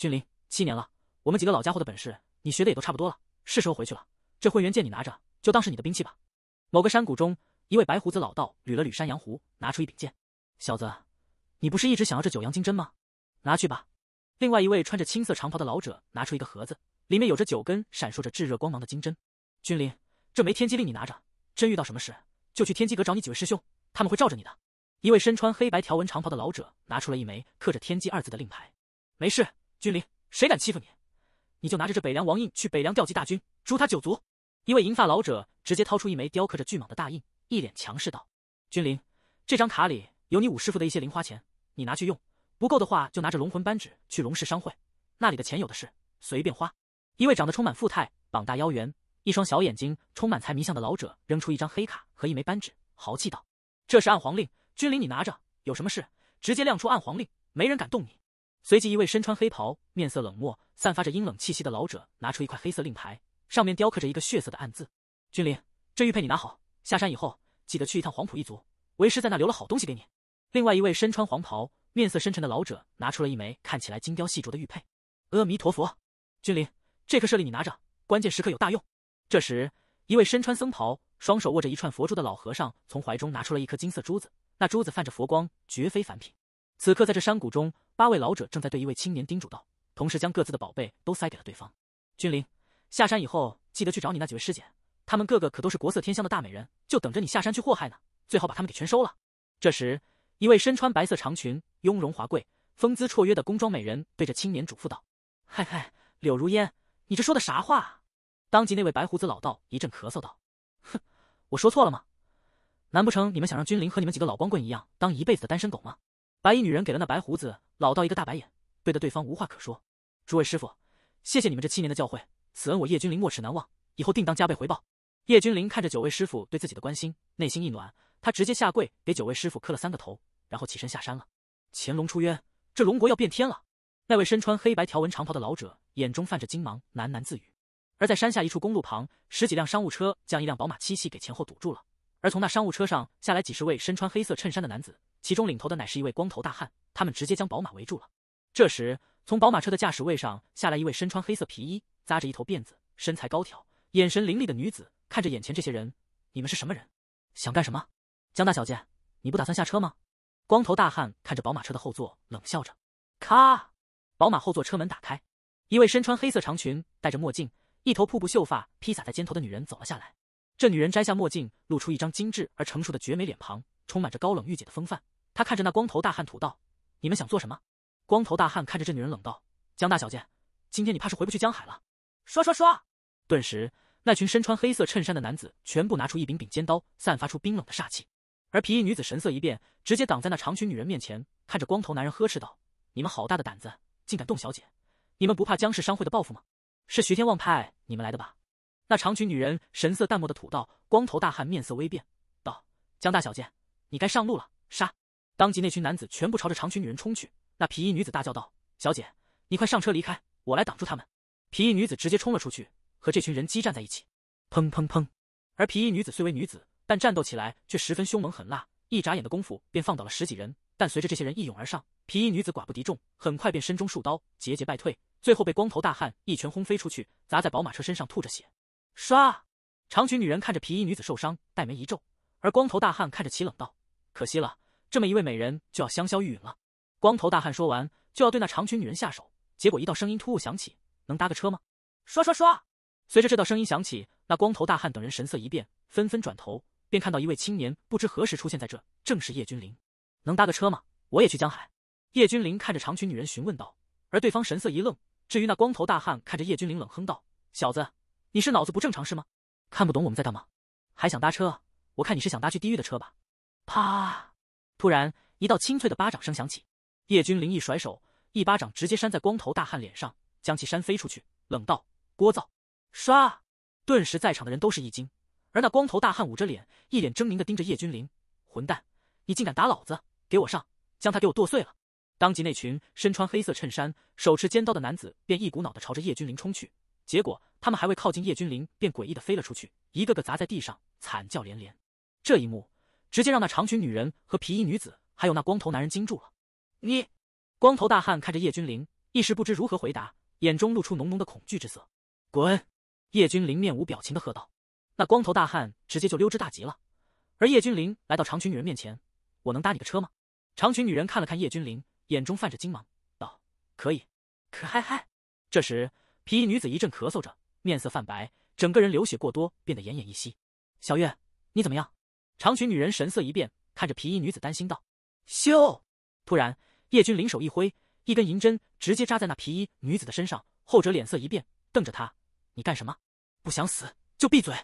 君临，七年了，我们几个老家伙的本事你学的也都差不多了，是时候回去了。这混元剑你拿着，就当是你的兵器吧。某个山谷中，一位白胡子老道捋了捋山羊胡，拿出一柄剑：“小子，你不是一直想要这九阳金针吗？拿去吧。”另外一位穿着青色长袍的老者拿出一个盒子，里面有着九根闪烁着炙热光芒的金针。君临，这枚天机令你拿着，真遇到什么事，就去天机阁找你几位师兄，他们会罩着你的。一位身穿黑白条纹长袍的老者拿出了一枚刻着“天机”二字的令牌：“没事。”君临，谁敢欺负你，你就拿着这北凉王印去北凉调集大军，诛他九族。一位银发老者直接掏出一枚雕刻着巨蟒的大印，一脸强势道：“君临，这张卡里有你五师傅的一些零花钱，你拿去用，不够的话就拿着龙魂扳指去龙氏商会，那里的钱有的是，随便花。”一位长得充满富态、膀大腰圆、一双小眼睛充满财迷相的老者扔出一张黑卡和一枚扳指，豪气道：“这是暗皇令，君临你拿着，有什么事直接亮出暗皇令，没人敢动你。”随即，一位身穿黑袍、面色冷漠、散发着阴冷气息的老者拿出一块黑色令牌，上面雕刻着一个血色的暗字。君临，这玉佩你拿好，下山以后记得去一趟黄浦一族，为师在那留了好东西给你。另外一位身穿黄袍、面色深沉的老者拿出了一枚看起来精雕细琢的玉佩。阿弥陀佛，君临，这颗舍利你拿着，关键时刻有大用。这时，一位身穿僧袍、双手握着一串佛珠的老和尚从怀中拿出了一颗金色珠子，那珠子泛着佛光，绝非凡品。此刻，在这山谷中。八位老者正在对一位青年叮嘱道，同时将各自的宝贝都塞给了对方。君临，下山以后记得去找你那几位师姐，她们个个可都是国色天香的大美人，就等着你下山去祸害呢。最好把她们给全收了。这时，一位身穿白色长裙、雍容华贵、风姿绰约的宫装美人对着青年嘱咐道：“嗨嗨，柳如烟，你这说的啥话？”当即，那位白胡子老道一阵咳嗽道：“哼，我说错了吗？难不成你们想让君临和你们几个老光棍一样，当一辈子的单身狗吗？”白衣女人给了那白胡子。老道一个大白眼，对的对方无话可说。诸位师傅，谢谢你们这七年的教诲，此恩我叶君临莫齿难忘，以后定当加倍回报。叶君临看着九位师傅对自己的关心，内心一暖，他直接下跪给九位师傅磕了三个头，然后起身下山了。乾隆出渊，这龙国要变天了。那位身穿黑白条纹长袍的老者眼中泛着金芒，喃喃自语。而在山下一处公路旁，十几辆商务车将一辆宝马七系给前后堵住了，而从那商务车上下来几十位身穿黑色衬衫的男子。其中领头的乃是一位光头大汉，他们直接将宝马围住了。这时，从宝马车的驾驶位上下来一位身穿黑色皮衣、扎着一头辫子、身材高挑、眼神凌厉的女子，看着眼前这些人：“你们是什么人？想干什么？”“江大小姐，你不打算下车吗？”光头大汉看着宝马车的后座，冷笑着。咔，宝马后座车门打开，一位身穿黑色长裙、戴着墨镜、一头瀑布秀发披洒在肩头的女人走了下来。这女人摘下墨镜，露出一张精致而成熟的绝美脸庞。充满着高冷御姐的风范，她看着那光头大汉，吐道：“你们想做什么？”光头大汉看着这女人，冷道：“江大小姐，今天你怕是回不去江海了。”刷刷刷！顿时，那群身穿黑色衬衫的男子全部拿出一柄柄尖刀，散发出冰冷的煞气。而皮衣女子神色一变，直接挡在那长裙女人面前，看着光头男人呵斥道：“你们好大的胆子，竟敢动小姐！你们不怕江氏商会的报复吗？是徐天旺派你们来的吧？”那长裙女人神色淡漠的吐道：“光头大汉，面色微变，道：江大小姐。”你该上路了，杀！当即那群男子全部朝着长裙女人冲去。那皮衣女子大叫道：“小姐，你快上车离开，我来挡住他们！”皮衣女子直接冲了出去，和这群人激战在一起。砰砰砰！而皮衣女子虽为女子，但战斗起来却十分凶猛狠辣，一眨眼的功夫便放倒了十几人。但随着这些人一涌而上，皮衣女子寡不敌众，很快便身中数刀，节节败退，最后被光头大汉一拳轰飞出去，砸在宝马车身上，吐着血。唰！长裙女人看着皮衣女子受伤，黛眉一皱。而光头大汉看着齐冷道。可惜了，这么一位美人就要香消玉殒了。光头大汉说完，就要对那长裙女人下手，结果一道声音突兀响起：“能搭个车吗？”刷刷刷！随着这道声音响起，那光头大汉等人神色一变，纷纷转头，便看到一位青年不知何时出现在这，正是叶君临。能搭个车吗？我也去江海。叶君临看着长裙女人询问道，而对方神色一愣。至于那光头大汉，看着叶君临冷哼道：“小子，你是脑子不正常是吗？看不懂我们在干嘛，还想搭车？我看你是想搭去地狱的车吧。”啪！突然，一道清脆的巴掌声响起。叶君临一甩手，一巴掌直接扇在光头大汉脸上，将其扇飞出去，冷道：“聒噪！”唰！顿时，在场的人都是一惊。而那光头大汉捂着脸，一脸狰狞的盯着叶君临：“混蛋，你竟敢打老子！给我上，将他给我剁碎了！”当即，那群身穿黑色衬衫、手持尖刀的男子便一股脑的朝着叶君临冲去。结果，他们还未靠近叶君临，便诡异的飞了出去，一个个砸在地上，惨叫连连。这一幕。直接让那长裙女人和皮衣女子，还有那光头男人惊住了。你，光头大汉看着叶君凌，一时不知如何回答，眼中露出浓浓的恐惧之色。滚！叶君凌面无表情的喝道。那光头大汉直接就溜之大吉了。而叶君凌来到长裙女人面前，我能搭你个车吗？长裙女人看了看叶君凌，眼中泛着金芒，道：“可以。”可嗨嗨。这时，皮衣女子一阵咳嗽着，面色泛白，整个人流血过多，变得奄奄一息。小月，你怎么样？长裙女人神色一变，看着皮衣女子，担心道：“咻！”突然，叶君凌手一挥，一根银针直接扎在那皮衣女子的身上。后者脸色一变，瞪着他：“你干什么？不想死就闭嘴！”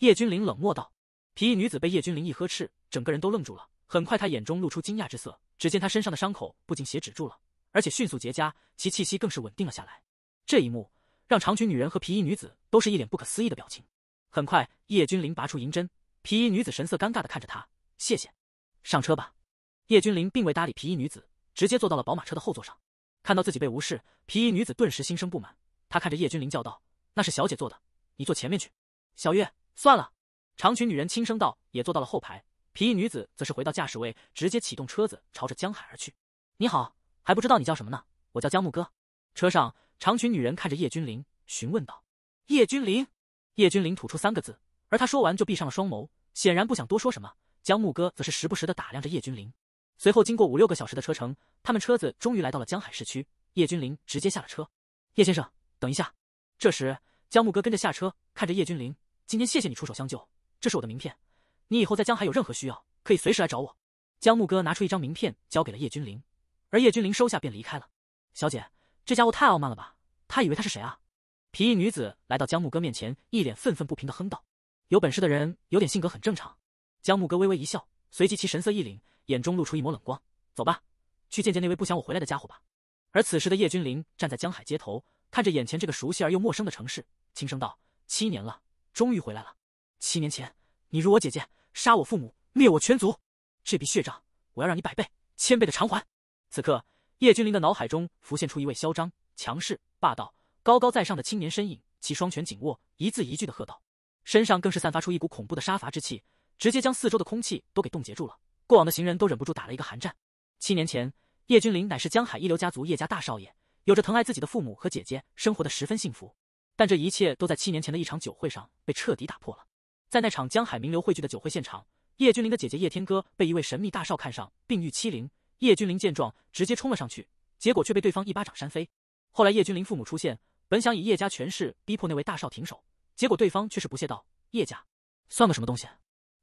叶君凌冷漠道。皮衣女子被叶君凌一呵斥，整个人都愣住了。很快，她眼中露出惊讶之色。只见她身上的伤口不仅血止住了，而且迅速结痂，其气息更是稳定了下来。这一幕让长裙女人和皮衣女子都是一脸不可思议的表情。很快，叶君凌拔出银针。皮衣女子神色尴尬的看着他，谢谢，上车吧。叶君凌并未搭理皮衣女子，直接坐到了宝马车的后座上。看到自己被无视，皮衣女子顿时心生不满，她看着叶君凌叫道：“那是小姐坐的，你坐前面去。”小月，算了。”长裙女人轻声道，也坐到了后排。皮衣女子则是回到驾驶位，直接启动车子，朝着江海而去。你好，还不知道你叫什么呢？我叫江木哥。车上，长裙女人看着叶君凌，询问道：“叶君凌。”叶君凌吐出三个字。而他说完就闭上了双眸，显然不想多说什么。江木哥则是时不时的打量着叶君凌。随后，经过五六个小时的车程，他们车子终于来到了江海市区。叶君凌直接下了车。叶先生，等一下。这时，江木哥跟着下车，看着叶君凌：“今天谢谢你出手相救，这是我的名片，你以后在江海有任何需要，可以随时来找我。”江木哥拿出一张名片交给了叶君凌，而叶君凌收下便离开了。小姐，这家伙太傲慢了吧？他以为他是谁啊？皮衣女子来到江木哥面前，一脸愤愤不平的哼道。有本事的人有点性格很正常。江木哥微微一笑，随即其神色一凛，眼中露出一抹冷光。走吧，去见见那位不想我回来的家伙吧。而此时的叶君临站在江海街头，看着眼前这个熟悉而又陌生的城市，轻声道：“七年了，终于回来了。七年前，你辱我姐姐，杀我父母，灭我全族，这笔血债我要让你百倍、千倍的偿还。”此刻，叶君临的脑海中浮现出一位嚣张、强势、霸道、高高在上的青年身影，其双拳紧握，一字一句的喝道。身上更是散发出一股恐怖的杀伐之气，直接将四周的空气都给冻结住了。过往的行人都忍不住打了一个寒战。七年前，叶君凌乃是江海一流家族叶家大少爷，有着疼爱自己的父母和姐姐，生活的十分幸福。但这一切都在七年前的一场酒会上被彻底打破了。在那场江海名流汇聚的酒会现场，叶君凌的姐姐叶天歌被一位神秘大少看上，并欲欺凌。叶君凌见状，直接冲了上去，结果却被对方一巴掌扇飞。后来，叶君凌父母出现，本想以叶家权势逼迫那位大少停手。结果对方却是不屑道：“叶家，算个什么东西？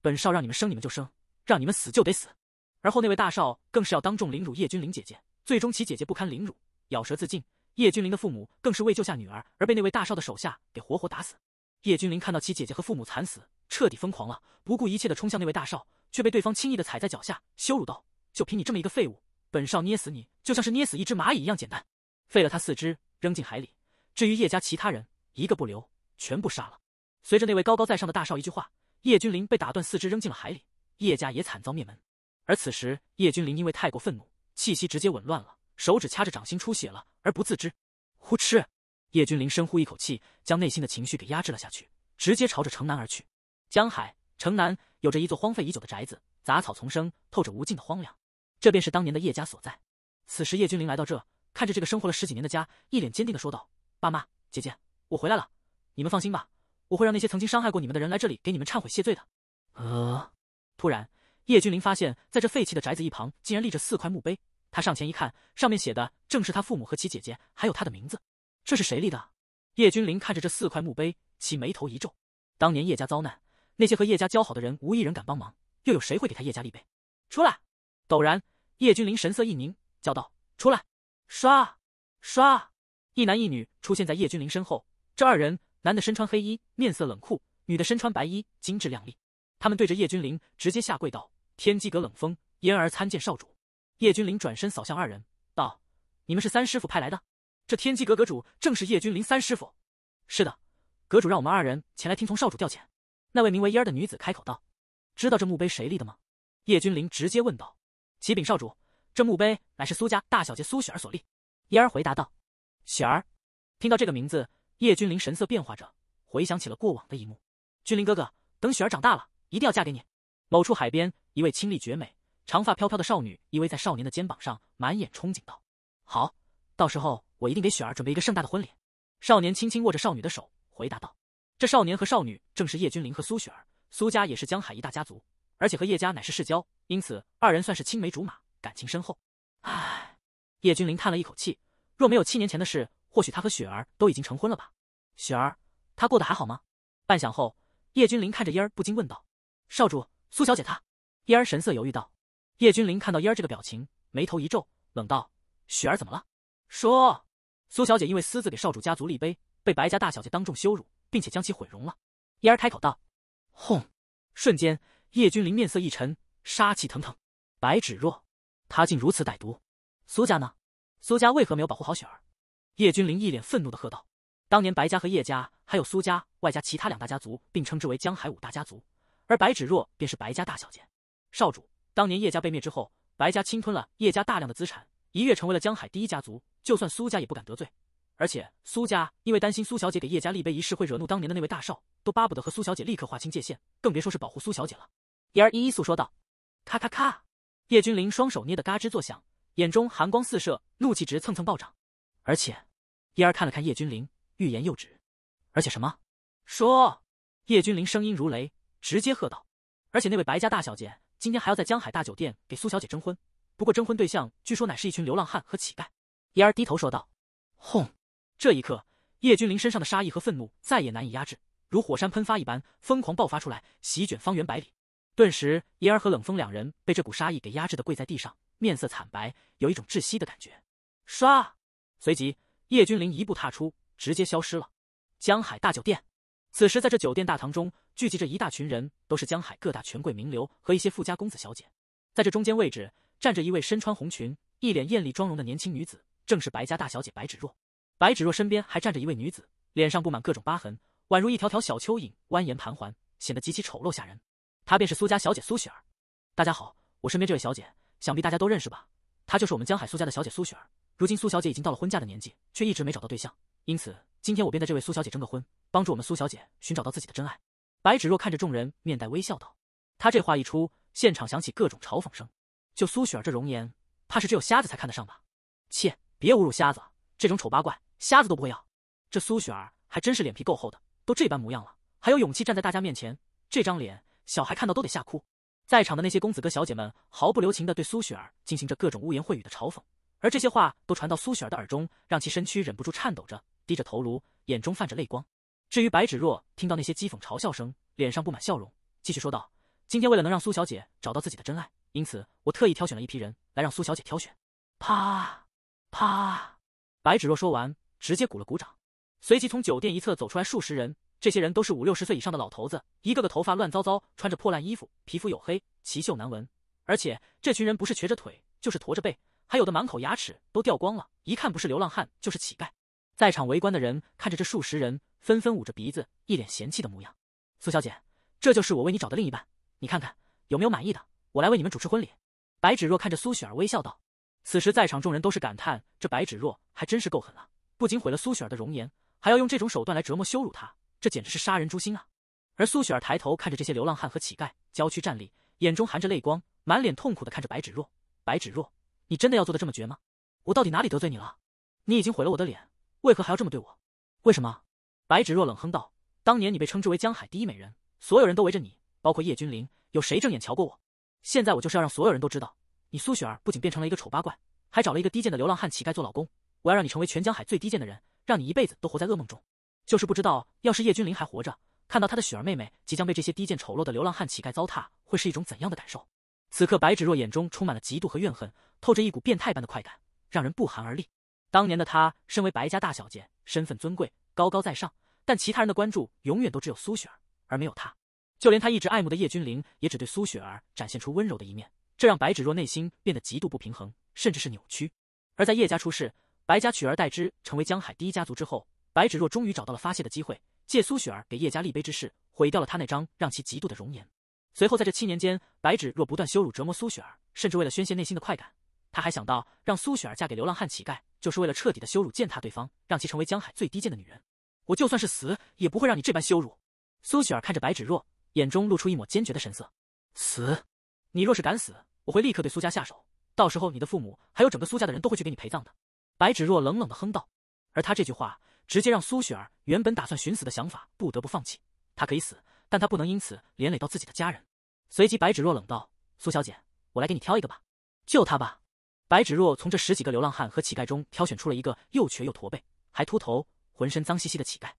本少让你们生你们就生，让你们死就得死。”而后那位大少更是要当众凌辱叶君灵姐姐，最终其姐姐不堪凌辱，咬舌自尽。叶君灵的父母更是为救下女儿而被那位大少的手下给活活打死。叶君灵看到其姐姐和父母惨死，彻底疯狂了，不顾一切的冲向那位大少，却被对方轻易的踩在脚下，羞辱道：“就凭你这么一个废物，本少捏死你就像是捏死一只蚂蚁一样简单，废了他四肢，扔进海里。至于叶家其他人，一个不留。”全部杀了。随着那位高高在上的大少一句话，叶君临被打断四肢扔进了海里，叶家也惨遭灭门。而此时，叶君临因为太过愤怒，气息直接紊乱了，手指掐着掌心出血了而不自知。呼哧！叶君临深呼一口气，将内心的情绪给压制了下去，直接朝着城南而去。江海城南有着一座荒废已久的宅子，杂草丛生，透着无尽的荒凉。这便是当年的叶家所在。此时，叶君临来到这，看着这个生活了十几年的家，一脸坚定的说道：“爸妈，姐姐，我回来了。”你们放心吧，我会让那些曾经伤害过你们的人来这里给你们忏悔谢罪的。呃，突然，叶君临发现，在这废弃的宅子一旁，竟然立着四块墓碑。他上前一看，上面写的正是他父母和其姐姐，还有他的名字。这是谁立的？叶君临看着这四块墓碑，其眉头一皱。当年叶家遭难，那些和叶家交好的人无一人敢帮忙，又有谁会给他叶家立碑？出来！陡然，叶君临神色一凝，叫道：“出来！”唰唰，一男一女出现在叶君临身后。这二人。男的身穿黑衣，面色冷酷；女的身穿白衣，精致靓丽。他们对着叶君临直接下跪道：“天机阁冷风嫣儿参见少主。”叶君临转身扫向二人，道：“你们是三师父派来的？这天机阁阁主正是叶君临三师父。”“是的，阁主让我们二人前来听从少主调遣。”那位名为嫣儿的女子开口道：“知道这墓碑谁立的吗？”叶君临直接问道：“启禀少主，这墓碑乃是苏家大小姐苏雪儿所立。”嫣儿回答道：“雪儿。”听到这个名字。叶君临神色变化着，回想起了过往的一幕。君临哥哥，等雪儿长大了，一定要嫁给你。某处海边，一位清丽绝美、长发飘飘的少女依偎在少年的肩膀上，满眼憧憬道：“好，到时候我一定给雪儿准备一个盛大的婚礼。”少年轻轻握着少女的手，回答道：“这少年和少女正是叶君临和苏雪儿。苏家也是江海一大家族，而且和叶家乃是世交，因此二人算是青梅竹马，感情深厚。”唉，叶君临叹了一口气：“若没有七年前的事……”或许他和雪儿都已经成婚了吧？雪儿，他过得还好吗？半晌后，叶君临看着烟儿，不禁问道：“少主，苏小姐她？”烟儿神色犹豫道。叶君临看到烟儿这个表情，眉头一皱，冷道：“雪儿怎么了？说。”苏小姐因为私自给少主家族立碑，被白家大小姐当众羞辱，并且将其毁容了。烟儿开口道。轰！瞬间，叶君临面色一沉，杀气腾腾。白芷若，她竟如此歹毒。苏家呢？苏家为何没有保护好雪儿？叶君临一脸愤怒的喝道：“当年白家和叶家，还有苏家，外加其他两大家族，并称之为江海五大家族。而白芷若便是白家大小姐。少主，当年叶家被灭之后，白家侵吞了叶家大量的资产，一跃成为了江海第一家族。就算苏家也不敢得罪。而且苏家因为担心苏小姐给叶家立碑一事会惹怒当年的那位大少，都巴不得和苏小姐立刻划清界限，更别说是保护苏小姐了。”言一依诉说道。咔咔咔！叶君临双手捏得嘎吱作响，眼中寒光四射，怒气值蹭蹭暴涨。而且。嫣儿看了看叶君凌，欲言又止。而且什么？说！叶君凌声音如雷，直接喝道：“而且那位白家大小姐今天还要在江海大酒店给苏小姐征婚，不过征婚对象据说乃是一群流浪汉和乞丐。”嫣儿低头说道。轰！这一刻，叶君凌身上的杀意和愤怒再也难以压制，如火山喷发一般疯狂爆发出来，席卷方圆百里。顿时，嫣儿和冷风两人被这股杀意给压制的跪在地上，面色惨白，有一种窒息的感觉。唰！随即。叶君临一步踏出，直接消失了。江海大酒店，此时在这酒店大堂中聚集着一大群人，都是江海各大权贵名流和一些富家公子小姐。在这中间位置站着一位身穿红裙、一脸艳丽妆容的年轻女子，正是白家大小姐白芷若。白芷若身边还站着一位女子，脸上布满各种疤痕，宛如一条条小蚯蚓蜿蜒盘桓，显得极其丑陋吓人。她便是苏家小姐苏雪儿。大家好，我身边这位小姐，想必大家都认识吧？她就是我们江海苏家的小姐苏雪儿。如今苏小姐已经到了婚嫁的年纪，却一直没找到对象，因此今天我便在这位苏小姐征个婚，帮助我们苏小姐寻找到自己的真爱。白芷若看着众人，面带微笑道：“她这话一出，现场响起各种嘲讽声。就苏雪儿这容颜，怕是只有瞎子才看得上吧？切，别侮辱瞎子，这种丑八怪，瞎子都不会要。这苏雪儿还真是脸皮够厚的，都这般模样了，还有勇气站在大家面前。这张脸，小孩看到都得吓哭。”在场的那些公子哥小姐们毫不留情的对苏雪儿进行着各种污言秽语的嘲讽。而这些话都传到苏雪儿的耳中，让其身躯忍不住颤抖着，低着头颅，眼中泛着泪光。至于白芷若，听到那些讥讽嘲笑声，脸上布满笑容，继续说道：“今天为了能让苏小姐找到自己的真爱，因此我特意挑选了一批人来让苏小姐挑选。”啪啪，白芷若说完，直接鼓了鼓掌，随即从酒店一侧走出来数十人。这些人都是五六十岁以上的老头子，一个个头发乱糟糟，穿着破烂衣服，皮肤黝黑，奇秀难闻，而且这群人不是瘸着腿，就是驼着背。还有的满口牙齿都掉光了，一看不是流浪汉就是乞丐。在场围观的人看着这数十人，纷纷捂着鼻子，一脸嫌弃的模样。苏小姐，这就是我为你找的另一半，你看看有没有满意的？我来为你们主持婚礼。白芷若看着苏雪儿，微笑道。此时在场众人都是感叹，这白芷若还真是够狠啊！不仅毁了苏雪儿的容颜，还要用这种手段来折磨羞辱她，这简直是杀人诛心啊！而苏雪儿抬头看着这些流浪汉和乞丐，娇躯站立，眼中含着泪光，满脸痛苦的看着白芷若。白芷若。你真的要做的这么绝吗？我到底哪里得罪你了？你已经毁了我的脸，为何还要这么对我？为什么？白芷若冷哼道：“当年你被称之为江海第一美人，所有人都围着你，包括叶君临，有谁正眼瞧过我？现在我就是要让所有人都知道，你苏雪儿不仅变成了一个丑八怪，还找了一个低贱的流浪汉乞丐做老公。我要让你成为全江海最低贱的人，让你一辈子都活在噩梦中。就是不知道，要是叶君临还活着，看到他的雪儿妹妹即将被这些低贱丑陋的流浪汉乞丐糟蹋，会是一种怎样的感受？”此刻，白芷若眼中充满了嫉妒和怨恨，透着一股变态般的快感，让人不寒而栗。当年的她，身为白家大小姐，身份尊贵，高高在上，但其他人的关注永远都只有苏雪儿，而没有她。就连她一直爱慕的叶君凌，也只对苏雪儿展现出温柔的一面，这让白芷若内心变得极度不平衡，甚至是扭曲。而在叶家出事，白家取而代之，成为江海第一家族之后，白芷若终于找到了发泄的机会，借苏雪儿给叶家立碑之事，毁掉了她那张让其嫉妒的容颜。随后，在这七年间，白芷若不断羞辱折磨苏雪儿，甚至为了宣泄内心的快感，他还想到让苏雪儿嫁给流浪汉乞丐，就是为了彻底的羞辱践踏对方，让其成为江海最低贱的女人。我就算是死，也不会让你这般羞辱苏雪儿。看着白芷若，眼中露出一抹坚决的神色。死？你若是敢死，我会立刻对苏家下手，到时候你的父母还有整个苏家的人都会去给你陪葬的。白芷若冷冷的哼道。而他这句话，直接让苏雪儿原本打算寻死的想法不得不放弃。他可以死，但他不能因此连累到自己的家人。随即，白芷若冷道：“苏小姐，我来给你挑一个吧，就他吧。”白芷若从这十几个流浪汉和乞丐中挑选出了一个又瘸又驼背、还秃头、浑身脏兮兮的乞丐。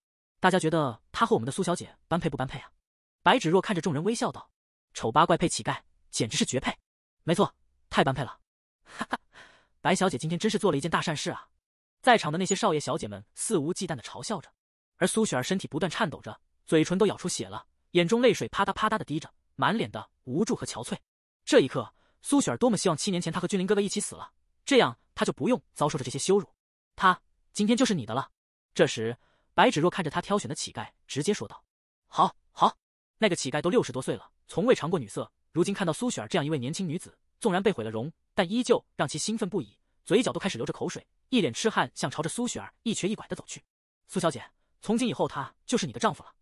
大家觉得他和我们的苏小姐般配不般配啊？”白芷若看着众人微笑道：“丑八怪配乞丐，简直是绝配！没错，太般配了！哈哈，白小姐今天真是做了一件大善事啊！”在场的那些少爷小姐们肆无忌惮的嘲笑着，而苏雪儿身体不断颤抖着，嘴唇都咬出血了，眼中泪水啪嗒啪嗒的滴着。满脸的无助和憔悴，这一刻，苏雪儿多么希望七年前她和君临哥哥一起死了，这样她就不用遭受着这些羞辱。他今天就是你的了。这时，白芷若看着他挑选的乞丐，直接说道：“好，好。”那个乞丐都六十多岁了，从未尝过女色，如今看到苏雪儿这样一位年轻女子，纵然被毁了容，但依旧让其兴奋不已，嘴角都开始流着口水，一脸痴汉，像朝着苏雪儿一瘸一拐的走去。苏小姐，从今以后他就是你的丈夫了，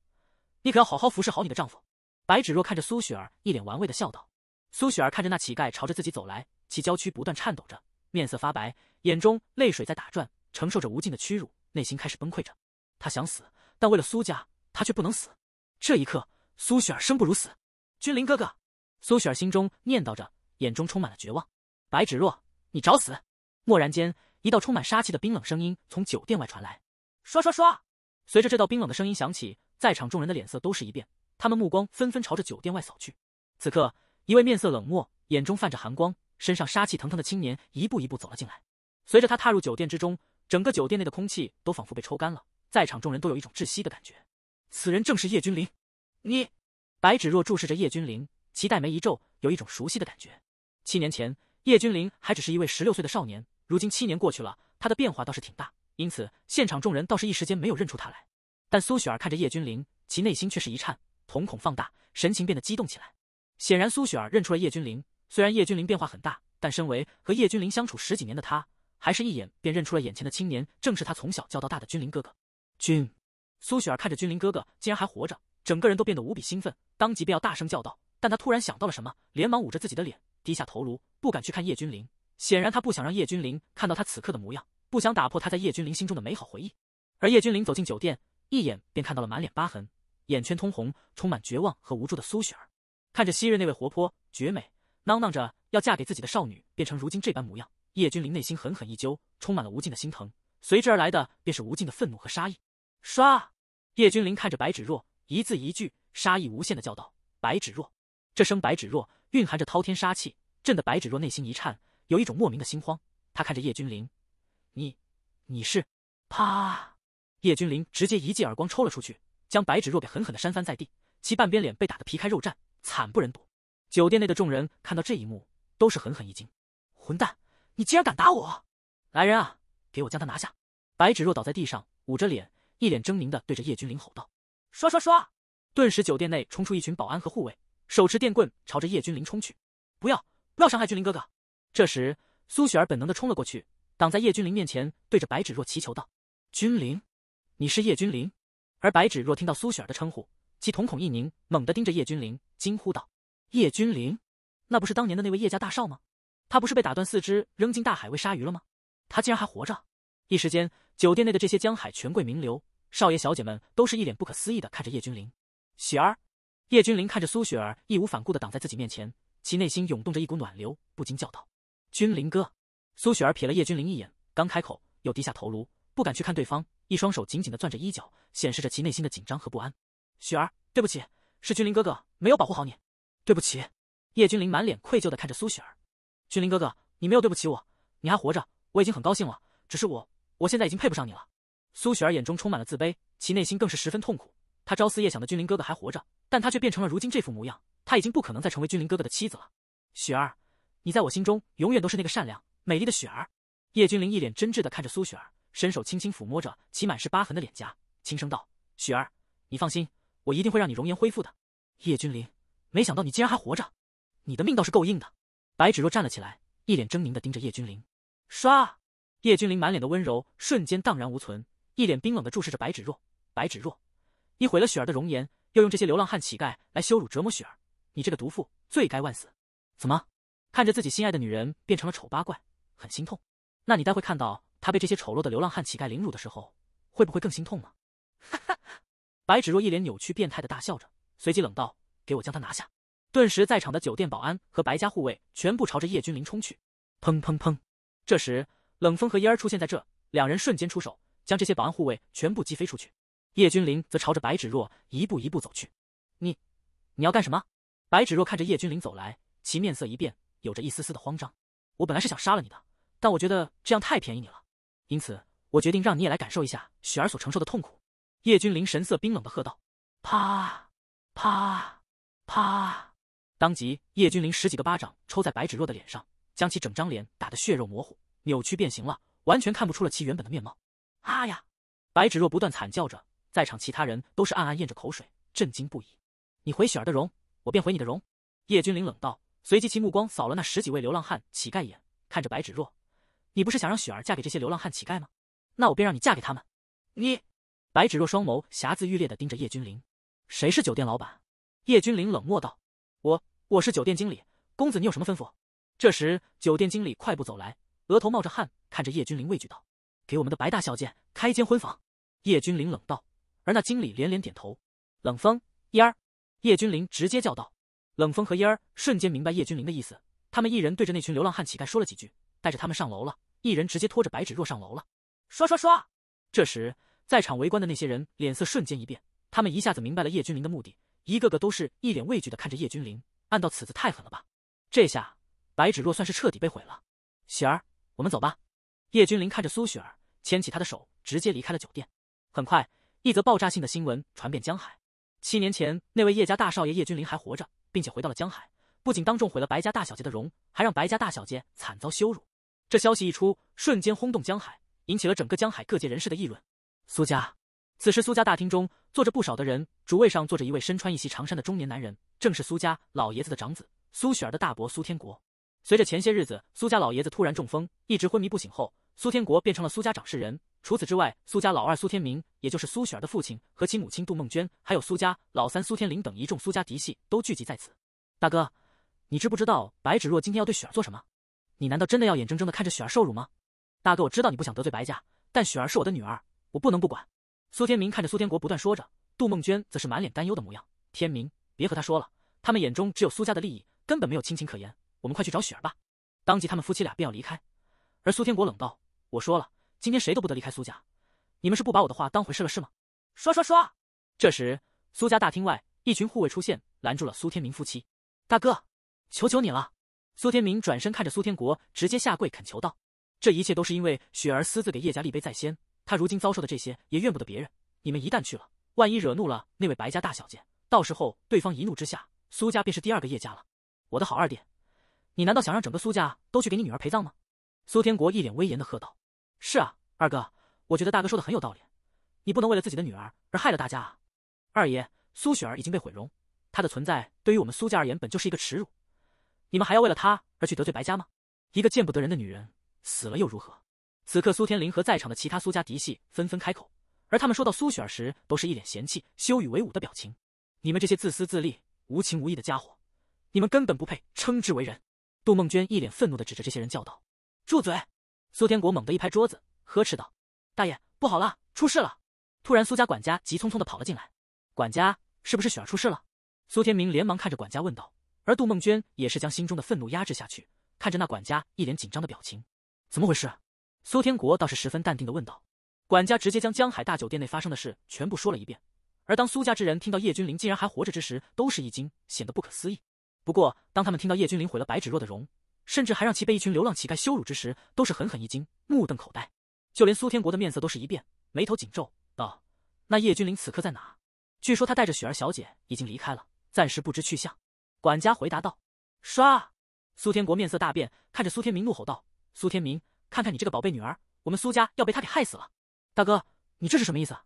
你可要好好服侍好你的丈夫。白芷若看着苏雪儿，一脸玩味的笑道。苏雪儿看着那乞丐朝着自己走来，其娇躯不断颤抖着，面色发白，眼中泪水在打转，承受着无尽的屈辱，内心开始崩溃着。他想死，但为了苏家，他却不能死。这一刻，苏雪儿生不如死。君临哥哥，苏雪儿心中念叨着，眼中充满了绝望。白芷若，你找死！蓦然间，一道充满杀气的冰冷声音从酒店外传来。唰唰唰！随着这道冰冷的声音响起，在场众人的脸色都是一变。他们目光纷纷朝着酒店外扫去。此刻，一位面色冷漠、眼中泛着寒光、身上杀气腾腾的青年一步一步走了进来。随着他踏入酒店之中，整个酒店内的空气都仿佛被抽干了，在场众人都有一种窒息的感觉。此人正是叶君临。你，白芷若注视着叶君临，其黛眉一皱，有一种熟悉的感觉。七年前，叶君临还只是一位十六岁的少年，如今七年过去了，他的变化倒是挺大，因此现场众人倒是一时间没有认出他来。但苏雪儿看着叶君临，其内心却是一颤。瞳孔放大，神情变得激动起来。显然苏雪儿认出了叶君凌，虽然叶君凌变化很大，但身为和叶君凌相处十几年的她，还是一眼便认出了眼前的青年正是她从小叫到大的君凌哥哥。君，苏雪儿看着君凌哥哥竟然还活着，整个人都变得无比兴奋，当即便要大声叫道，但她突然想到了什么，连忙捂着自己的脸，低下头颅，不敢去看叶君凌。显然她不想让叶君凌看到她此刻的模样，不想打破他在叶君凌心中的美好回忆。而叶君凌走进酒店，一眼便看到了满脸疤痕。眼圈通红，充满绝望和无助的苏雪儿，看着昔日那位活泼、绝美、囔囔着要嫁给自己的少女变成如今这般模样，叶君临内心狠狠一揪，充满了无尽的心疼，随之而来的便是无尽的愤怒和杀意。唰！叶君临看着白芷若，一字一句，杀意无限的叫道：“白芷若！”这声“白芷若”蕴含着滔天杀气，震得白芷若内心一颤，有一种莫名的心慌。他看着叶君临：“你，你是？”啪！叶君临直接一记耳光抽了出去。将白芷若给狠狠的扇翻在地，其半边脸被打得皮开肉绽，惨不忍睹。酒店内的众人看到这一幕，都是狠狠一惊：“混蛋，你竟然敢打我！”来人啊，给我将他拿下！白芷若倒在地上，捂着脸，一脸狰狞的对着叶君凌吼道：“刷刷刷！”顿时，酒店内冲出一群保安和护卫，手持电棍朝着叶君凌冲去。“不要，不要伤害君凌哥哥！”这时，苏雪儿本能的冲了过去，挡在叶君凌面前，对着白芷若祈求道：“君凌，你是叶君凌？”而白芷若听到苏雪儿的称呼，其瞳孔一凝，猛地盯着叶君凌，惊呼道：“叶君凌，那不是当年的那位叶家大少吗？他不是被打断四肢扔进大海喂鲨鱼了吗？他竟然还活着！”一时间，酒店内的这些江海权贵、名流、少爷、小姐们都是一脸不可思议的看着叶君凌。雪儿，叶君凌看着苏雪儿，义无反顾的挡在自己面前，其内心涌动着一股暖流，不禁叫道：“君凌哥。”苏雪儿瞥了叶君凌一眼，刚开口，又低下头颅，不敢去看对方。一双手紧紧的攥着衣角，显示着其内心的紧张和不安。雪儿，对不起，是君临哥哥没有保护好你，对不起。叶君临满脸愧疚的看着苏雪儿。君临哥哥，你没有对不起我，你还活着，我已经很高兴了。只是我，我现在已经配不上你了。苏雪儿眼中充满了自卑，其内心更是十分痛苦。她朝思夜想的君临哥哥还活着，但她却变成了如今这副模样。她已经不可能再成为君临哥哥的妻子了。雪儿，你在我心中永远都是那个善良美丽的雪儿。叶君临一脸真挚的看着苏雪儿。伸手轻轻抚摸着其满是疤痕的脸颊，轻声道：“雪儿，你放心，我一定会让你容颜恢复的。”叶君临，没想到你竟然还活着，你的命倒是够硬的。白芷若站了起来，一脸狰狞的盯着叶君临，唰！叶君临满脸的温柔瞬间荡然无存，一脸冰冷的注视着白芷若。白芷若，你毁了雪儿的容颜，又用这些流浪汉乞丐来羞辱折磨雪儿，你这个毒妇，罪该万死！怎么，看着自己心爱的女人变成了丑八怪，很心痛？那你待会看到。他被这些丑陋的流浪汉乞丐凌辱的时候，会不会更心痛呢？哈哈！白芷若一脸扭曲变态的大笑着，随即冷道：“给我将他拿下！”顿时，在场的酒店保安和白家护卫全部朝着叶君临冲去。砰砰砰！这时，冷风和嫣儿出现在这，两人瞬间出手，将这些保安护卫全部击飞出去。叶君临则朝着白芷若一步一步走去。“你，你要干什么？”白芷若看着叶君临走来，其面色一变，有着一丝丝的慌张。“我本来是想杀了你的，但我觉得这样太便宜你了。”因此，我决定让你也来感受一下雪儿所承受的痛苦。”叶君凌神色冰冷的喝道：“啪，啪，啪！”当即，叶君凌十几个巴掌抽在白芷若的脸上，将其整张脸打得血肉模糊、扭曲变形了，完全看不出了其原本的面貌。啊呀！白芷若不断惨叫着，在场其他人都是暗暗咽着口水，震惊不已。“你毁雪儿的容，我便毁你的容。”叶君凌冷道，随即其目光扫了那十几位流浪汉、乞丐一眼，看着白芷若。你不是想让雪儿嫁给这些流浪汉乞丐吗？那我便让你嫁给他们。你，白芷若双眸瑕疵欲裂的盯着叶君凌。谁是酒店老板？叶君凌冷漠道：“我，我是酒店经理，公子，你有什么吩咐？”这时，酒店经理快步走来，额头冒着汗，看着叶君凌畏惧道：“给我们的白大小姐开一间婚房。”叶君凌冷道。而那经理连连点头。冷风、烟儿，叶君凌直接叫道：“冷风和烟儿！”瞬间明白叶君凌的意思，他们一人对着那群流浪汉乞丐说了几句，带着他们上楼了。一人直接拖着白芷若上楼了，刷刷刷！这时，在场围观的那些人脸色瞬间一变，他们一下子明白了叶君临的目的，一个个都是一脸畏惧的看着叶君临。暗道此子太狠了吧！这下白芷若算是彻底被毁了。雪儿，我们走吧。叶君临看着苏雪儿，牵起她的手，直接离开了酒店。很快，一则爆炸性的新闻传遍江海：七年前那位叶家大少爷叶君临还活着，并且回到了江海，不仅当众毁了白家大小姐的容，还让白家大小姐惨遭羞辱。这消息一出，瞬间轰动江海，引起了整个江海各界人士的议论。苏家，此时苏家大厅中坐着不少的人，主位上坐着一位身穿一袭长衫的中年男人，正是苏家老爷子的长子苏雪儿的大伯苏天国。随着前些日子苏家老爷子突然中风，一直昏迷不醒后，苏天国变成了苏家掌事人。除此之外，苏家老二苏天明，也就是苏雪儿的父亲和其母亲杜梦娟，还有苏家老三苏天林等一众苏家嫡系都聚集在此。大哥，你知不知道白芷若今天要对雪儿做什么？你难道真的要眼睁睁的看着雪儿受辱吗，大哥？我知道你不想得罪白家，但雪儿是我的女儿，我不能不管。苏天明看着苏天国，不断说着。杜梦娟则是满脸担忧的模样。天明，别和他说了，他们眼中只有苏家的利益，根本没有亲情可言。我们快去找雪儿吧。当即，他们夫妻俩便要离开。而苏天国冷道：“我说了，今天谁都不得离开苏家，你们是不把我的话当回事了是吗？”刷刷刷！这时，苏家大厅外，一群护卫出现，拦住了苏天明夫妻。大哥，求求你了。苏天明转身看着苏天国，直接下跪恳求道：“这一切都是因为雪儿私自给叶家立碑在先，他如今遭受的这些也怨不得别人。你们一旦去了，万一惹怒了那位白家大小姐，到时候对方一怒之下，苏家便是第二个叶家了。我的好二弟，你难道想让整个苏家都去给你女儿陪葬吗？”苏天国一脸威严的喝道：“是啊，二哥，我觉得大哥说的很有道理，你不能为了自己的女儿而害了大家。”啊。二爷，苏雪儿已经被毁容，她的存在对于我们苏家而言本就是一个耻辱。你们还要为了她而去得罪白家吗？一个见不得人的女人死了又如何？此刻，苏天林和在场的其他苏家嫡系纷纷开口，而他们说到苏雪儿时，都是一脸嫌弃、羞与为伍的表情。你们这些自私自利、无情无义的家伙，你们根本不配称之为人！杜梦娟一脸愤怒地指着这些人叫道：“住嘴！”苏天国猛地一拍桌子，呵斥道：“大爷，不好了，出事了！”突然，苏家管家急匆匆地跑了进来。管家，是不是雪儿出事了？苏天明连忙看着管家问道。而杜梦娟也是将心中的愤怒压制下去，看着那管家一脸紧张的表情，怎么回事？苏天国倒是十分淡定的问道。管家直接将江海大酒店内发生的事全部说了一遍。而当苏家之人听到叶君凌竟然还活着之时，都是一惊，显得不可思议。不过，当他们听到叶君凌毁了白芷若的容，甚至还让其被一群流浪乞丐羞辱之时，都是狠狠一惊，目瞪口呆。就连苏天国的面色都是一变，眉头紧皱，道：“那叶君凌此刻在哪？据说他带着雪儿小姐已经离开了，暂时不知去向。”管家回答道：“刷！”苏天国面色大变，看着苏天明怒吼道：“苏天明，看看你这个宝贝女儿，我们苏家要被他给害死了！”大哥，你这是什么意思？”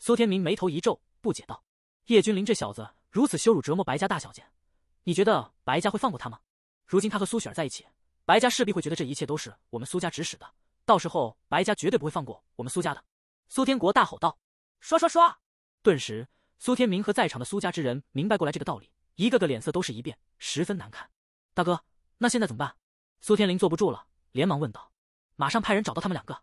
苏天明眉头一皱，不解道：“叶君临这小子如此羞辱折磨白家大小姐，你觉得白家会放过他吗？如今他和苏雪儿在一起，白家势必会觉得这一切都是我们苏家指使的，到时候白家绝对不会放过我们苏家的。”苏天国大吼道：“刷刷刷！”顿时，苏天明和在场的苏家之人明白过来这个道理。一个个脸色都是一变，十分难看。大哥，那现在怎么办？苏天林坐不住了，连忙问道：“马上派人找到他们两个！”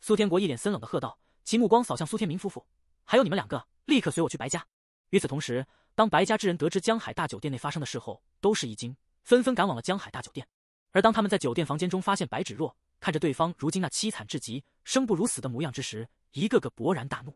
苏天国一脸森冷的喝道，其目光扫向苏天明夫妇，还有你们两个，立刻随我去白家。与此同时，当白家之人得知江海大酒店内发生的事后，都是一惊，纷纷赶往了江海大酒店。而当他们在酒店房间中发现白芷若，看着对方如今那凄惨至极、生不如死的模样之时，一个个勃然大怒：“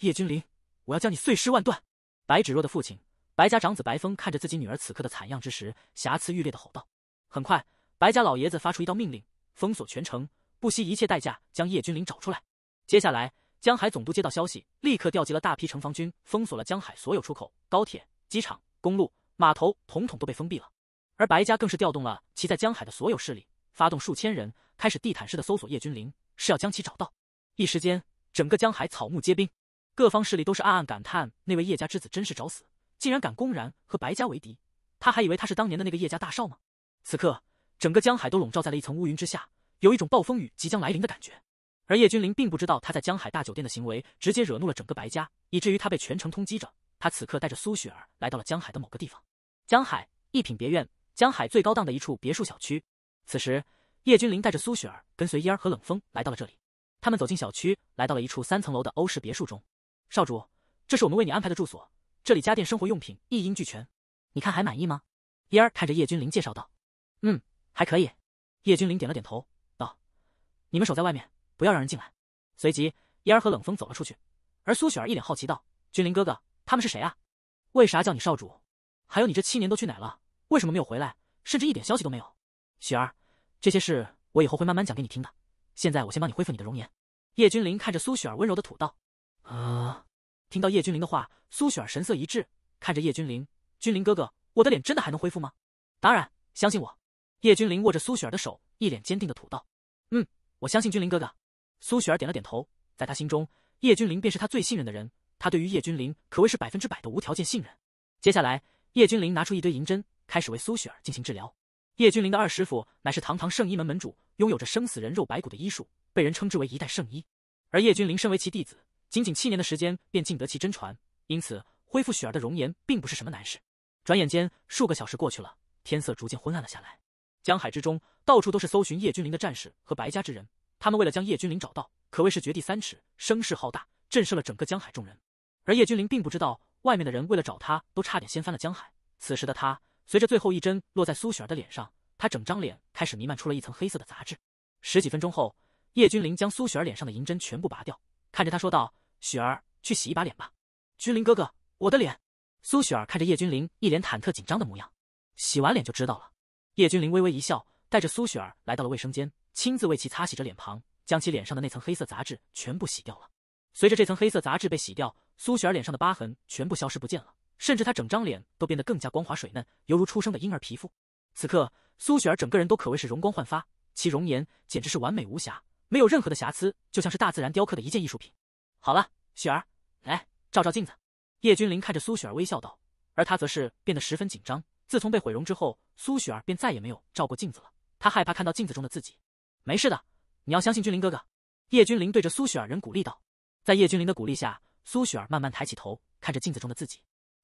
叶君临，我要将你碎尸万段！”白芷若的父亲。白家长子白峰看着自己女儿此刻的惨样之时，瑕疵欲裂的吼道。很快，白家老爷子发出一道命令，封锁全城，不惜一切代价将叶君临找出来。接下来，江海总督接到消息，立刻调集了大批城防军，封锁了江海所有出口、高铁、机场、公路、码头，统统都被封闭了。而白家更是调动了其在江海的所有势力，发动数千人开始地毯式的搜索叶君临，是要将其找到。一时间，整个江海草木皆兵，各方势力都是暗暗感叹：那位叶家之子真是找死。竟然敢公然和白家为敌，他还以为他是当年的那个叶家大少吗？此刻，整个江海都笼罩在了一层乌云之下，有一种暴风雨即将来临的感觉。而叶君林并不知道，他在江海大酒店的行为直接惹怒了整个白家，以至于他被全城通缉着。他此刻带着苏雪儿来到了江海的某个地方。江海一品别院，江海最高档的一处别墅小区。此时，叶君林带着苏雪儿跟随嫣儿和冷风来到了这里。他们走进小区，来到了一处三层楼的欧式别墅中。少主，这是我们为你安排的住所。这里家电、生活用品一应俱全，你看还满意吗？嫣儿看着叶君临介绍道：“嗯，还可以。”叶君临点了点头，道：“你们守在外面，不要让人进来。”随即，嫣儿和冷风走了出去。而苏雪儿一脸好奇道：“君临哥哥，他们是谁啊？为啥叫你少主？还有你这七年都去哪了？为什么没有回来？甚至一点消息都没有？”雪儿，这些事我以后会慢慢讲给你听的。现在我先帮你恢复你的容颜。”叶君临看着苏雪儿温柔的吐道：“啊。”听到叶君灵的话，苏雪儿神色一滞，看着叶君灵：“君灵哥哥，我的脸真的还能恢复吗？”“当然，相信我。”叶君灵握着苏雪儿的手，一脸坚定的吐道：“嗯，我相信君灵哥哥。”苏雪儿点了点头，在他心中，叶君灵便是他最信任的人，他对于叶君灵可谓是百分之百的无条件信任。接下来，叶君灵拿出一堆银针，开始为苏雪儿进行治疗。叶君灵的二师父乃是堂堂圣医门门主，拥有着生死人肉白骨的医术，被人称之为一代圣医，而叶君灵身为其弟子。仅仅七年的时间便尽得其真传，因此恢复雪儿的容颜并不是什么难事。转眼间，数个小时过去了，天色逐渐昏暗了下来。江海之中到处都是搜寻叶君临的战士和白家之人，他们为了将叶君临找到，可谓是掘地三尺，声势浩大，震慑了整个江海众人。而叶君临并不知道，外面的人为了找他，都差点掀翻了江海。此时的他，随着最后一针落在苏雪儿的脸上，他整张脸开始弥漫出了一层黑色的杂质。十几分钟后，叶君临将苏雪儿脸上的银针全部拔掉，看着他说道。雪儿，去洗一把脸吧。君临哥哥，我的脸。苏雪儿看着叶君临一脸忐忑紧张的模样，洗完脸就知道了。叶君临微微一笑，带着苏雪儿来到了卫生间，亲自为其擦洗着脸庞，将其脸上的那层黑色杂质全部洗掉了。随着这层黑色杂质被洗掉，苏雪儿脸上的疤痕全部消失不见了，甚至她整张脸都变得更加光滑水嫩，犹如出生的婴儿皮肤。此刻，苏雪儿整个人都可谓是容光焕发，其容颜简直是完美无瑕，没有任何的瑕疵，就像是大自然雕刻的一件艺术品。好了，雪儿，来照照镜子。叶君临看着苏雪儿微笑道，而他则是变得十分紧张。自从被毁容之后，苏雪儿便再也没有照过镜子了。他害怕看到镜子中的自己。没事的，你要相信君临哥哥。叶君临对着苏雪儿人鼓励道。在叶君临的鼓励下，苏雪儿慢慢抬起头，看着镜子中的自己。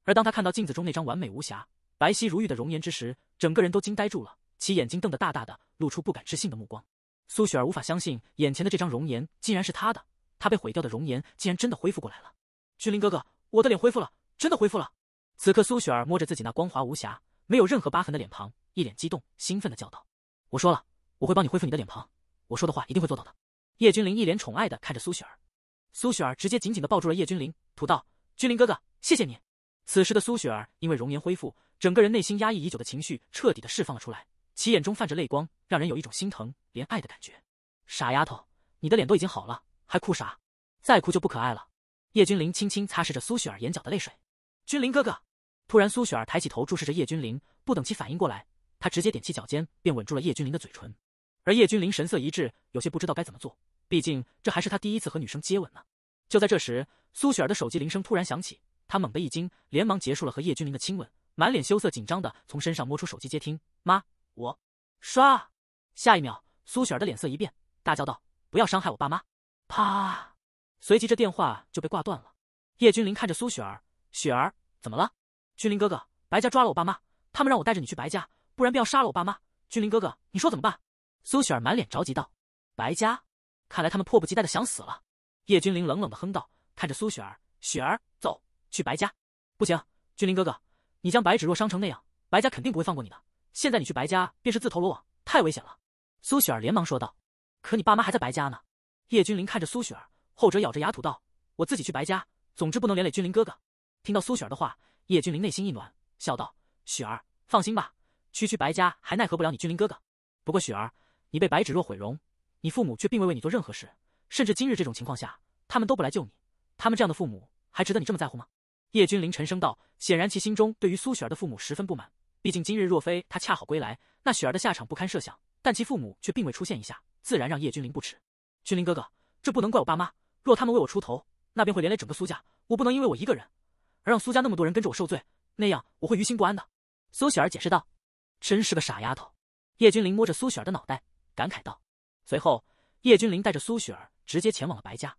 而当他看到镜子中那张完美无瑕、白皙如玉的容颜之时，整个人都惊呆住了，其眼睛瞪得大大的，露出不敢置信的目光。苏雪儿无法相信眼前的这张容颜竟然是他的。他被毁掉的容颜竟然真的恢复过来了，君临哥哥，我的脸恢复了，真的恢复了。此刻，苏雪儿摸着自己那光滑无瑕、没有任何疤痕的脸庞，一脸激动、兴奋的叫道：“我说了，我会帮你恢复你的脸庞，我说的话一定会做到的。”叶君临一脸宠爱的看着苏雪儿，苏雪儿直接紧紧的抱住了叶君临，吐道：“君临哥哥，谢谢你。”此时的苏雪儿因为容颜恢复，整个人内心压抑已久的情绪彻底的释放了出来，其眼中泛着泪光，让人有一种心疼怜爱的感觉。傻丫头，你的脸都已经好了。还哭啥？再哭就不可爱了。叶君临轻轻擦拭着苏雪儿眼角的泪水。君临哥哥，突然，苏雪儿抬起头注视着叶君临，不等其反应过来，他直接踮起脚尖，便吻住了叶君临的嘴唇。而叶君临神色一滞，有些不知道该怎么做，毕竟这还是他第一次和女生接吻呢。就在这时，苏雪儿的手机铃声突然响起，他猛地一惊，连忙结束了和叶君临的亲吻，满脸羞涩紧张的从身上摸出手机接听。妈，我，刷。下一秒，苏雪儿的脸色一变，大叫道：“不要伤害我爸妈！”啪，随即这电话就被挂断了。叶君临看着苏雪儿，雪儿怎么了？君临哥哥，白家抓了我爸妈，他们让我带着你去白家，不然便要杀了我爸妈。君临哥哥，你说怎么办？苏雪儿满脸着急道。白家，看来他们迫不及待的想死了。叶君临冷冷的哼道，看着苏雪儿，雪儿走，去白家。不行，君临哥哥，你将白芷若伤成那样，白家肯定不会放过你的。现在你去白家，便是自投罗网，太危险了。苏雪儿连忙说道。可你爸妈还在白家呢。叶君临看着苏雪儿，后者咬着牙吐道：“我自己去白家，总之不能连累君临哥哥。”听到苏雪儿的话，叶君临内心一暖，笑道：“雪儿，放心吧，区区白家还奈何不了你君临哥哥。不过雪儿，你被白芷若毁容，你父母却并未为你做任何事，甚至今日这种情况下，他们都不来救你。他们这样的父母，还值得你这么在乎吗？”叶君临沉声道，显然其心中对于苏雪儿的父母十分不满。毕竟今日若非他恰好归来，那雪儿的下场不堪设想。但其父母却并未出现一下，自然让叶君临不耻。君临哥哥，这不能怪我爸妈。若他们为我出头，那便会连累整个苏家。我不能因为我一个人，而让苏家那么多人跟着我受罪，那样我会于心不安的。苏雪儿解释道。真是个傻丫头。叶君临摸着苏雪儿的脑袋，感慨道。随后，叶君临带着苏雪儿直接前往了白家。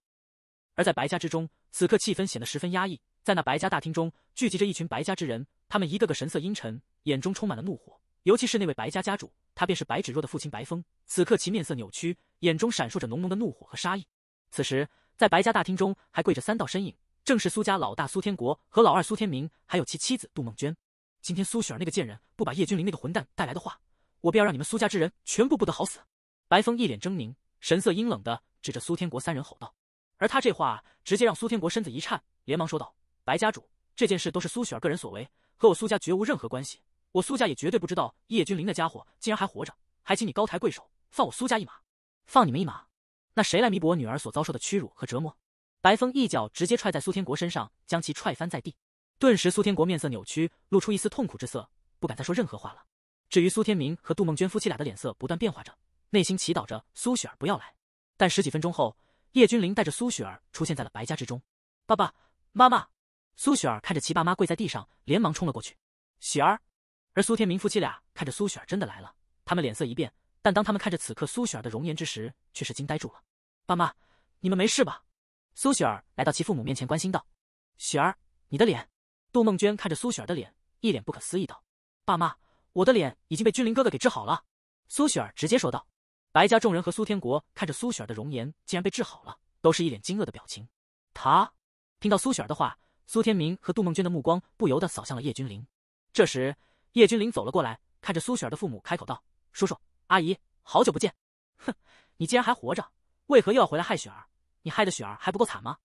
而在白家之中，此刻气氛显得十分压抑。在那白家大厅中，聚集着一群白家之人，他们一个个神色阴沉，眼中充满了怒火，尤其是那位白家家主。他便是白芷若的父亲白风，此刻其面色扭曲，眼中闪烁着浓浓的怒火和杀意。此时，在白家大厅中还跪着三道身影，正是苏家老大苏天国和老二苏天明，还有其妻子杜梦娟。今天苏雪儿那个贱人不把叶君临那个混蛋带来的话，我便要让你们苏家之人全部不得好死！白风一脸狰狞，神色阴冷的指着苏天国三人吼道。而他这话直接让苏天国身子一颤，连忙说道：“白家主，这件事都是苏雪儿个人所为，和我苏家绝无任何关系。”我苏家也绝对不知道叶君临那家伙竟然还活着，还请你高抬贵手，放我苏家一马，放你们一马。那谁来弥补我女儿所遭受的屈辱和折磨？白风一脚直接踹在苏天国身上，将其踹翻在地。顿时，苏天国面色扭曲，露出一丝痛苦之色，不敢再说任何话了。至于苏天明和杜梦娟夫妻俩的脸色不断变化着，内心祈祷着苏雪儿不要来。但十几分钟后，叶君临带着苏雪儿出现在了白家之中。爸爸妈妈，苏雪儿看着其爸妈跪在地上，连忙冲了过去。雪儿。而苏天明夫妻俩看着苏雪儿真的来了，他们脸色一变。但当他们看着此刻苏雪儿的容颜之时，却是惊呆住了。爸妈，你们没事吧？苏雪儿来到其父母面前，关心道：“雪儿，你的脸。”杜梦娟看着苏雪儿的脸，一脸不可思议道：“爸妈，我的脸已经被君临哥哥给治好了。”苏雪儿直接说道。白家众人和苏天国看着苏雪儿的容颜竟然被治好了，都是一脸惊愕的表情。他听到苏雪儿的话，苏天明和杜梦娟的目光不由得扫向了叶君临。这时。叶君林走了过来，看着苏雪儿的父母，开口道：“叔叔，阿姨，好久不见。哼，你竟然还活着，为何又要回来害雪儿？你害的雪儿还不够惨吗？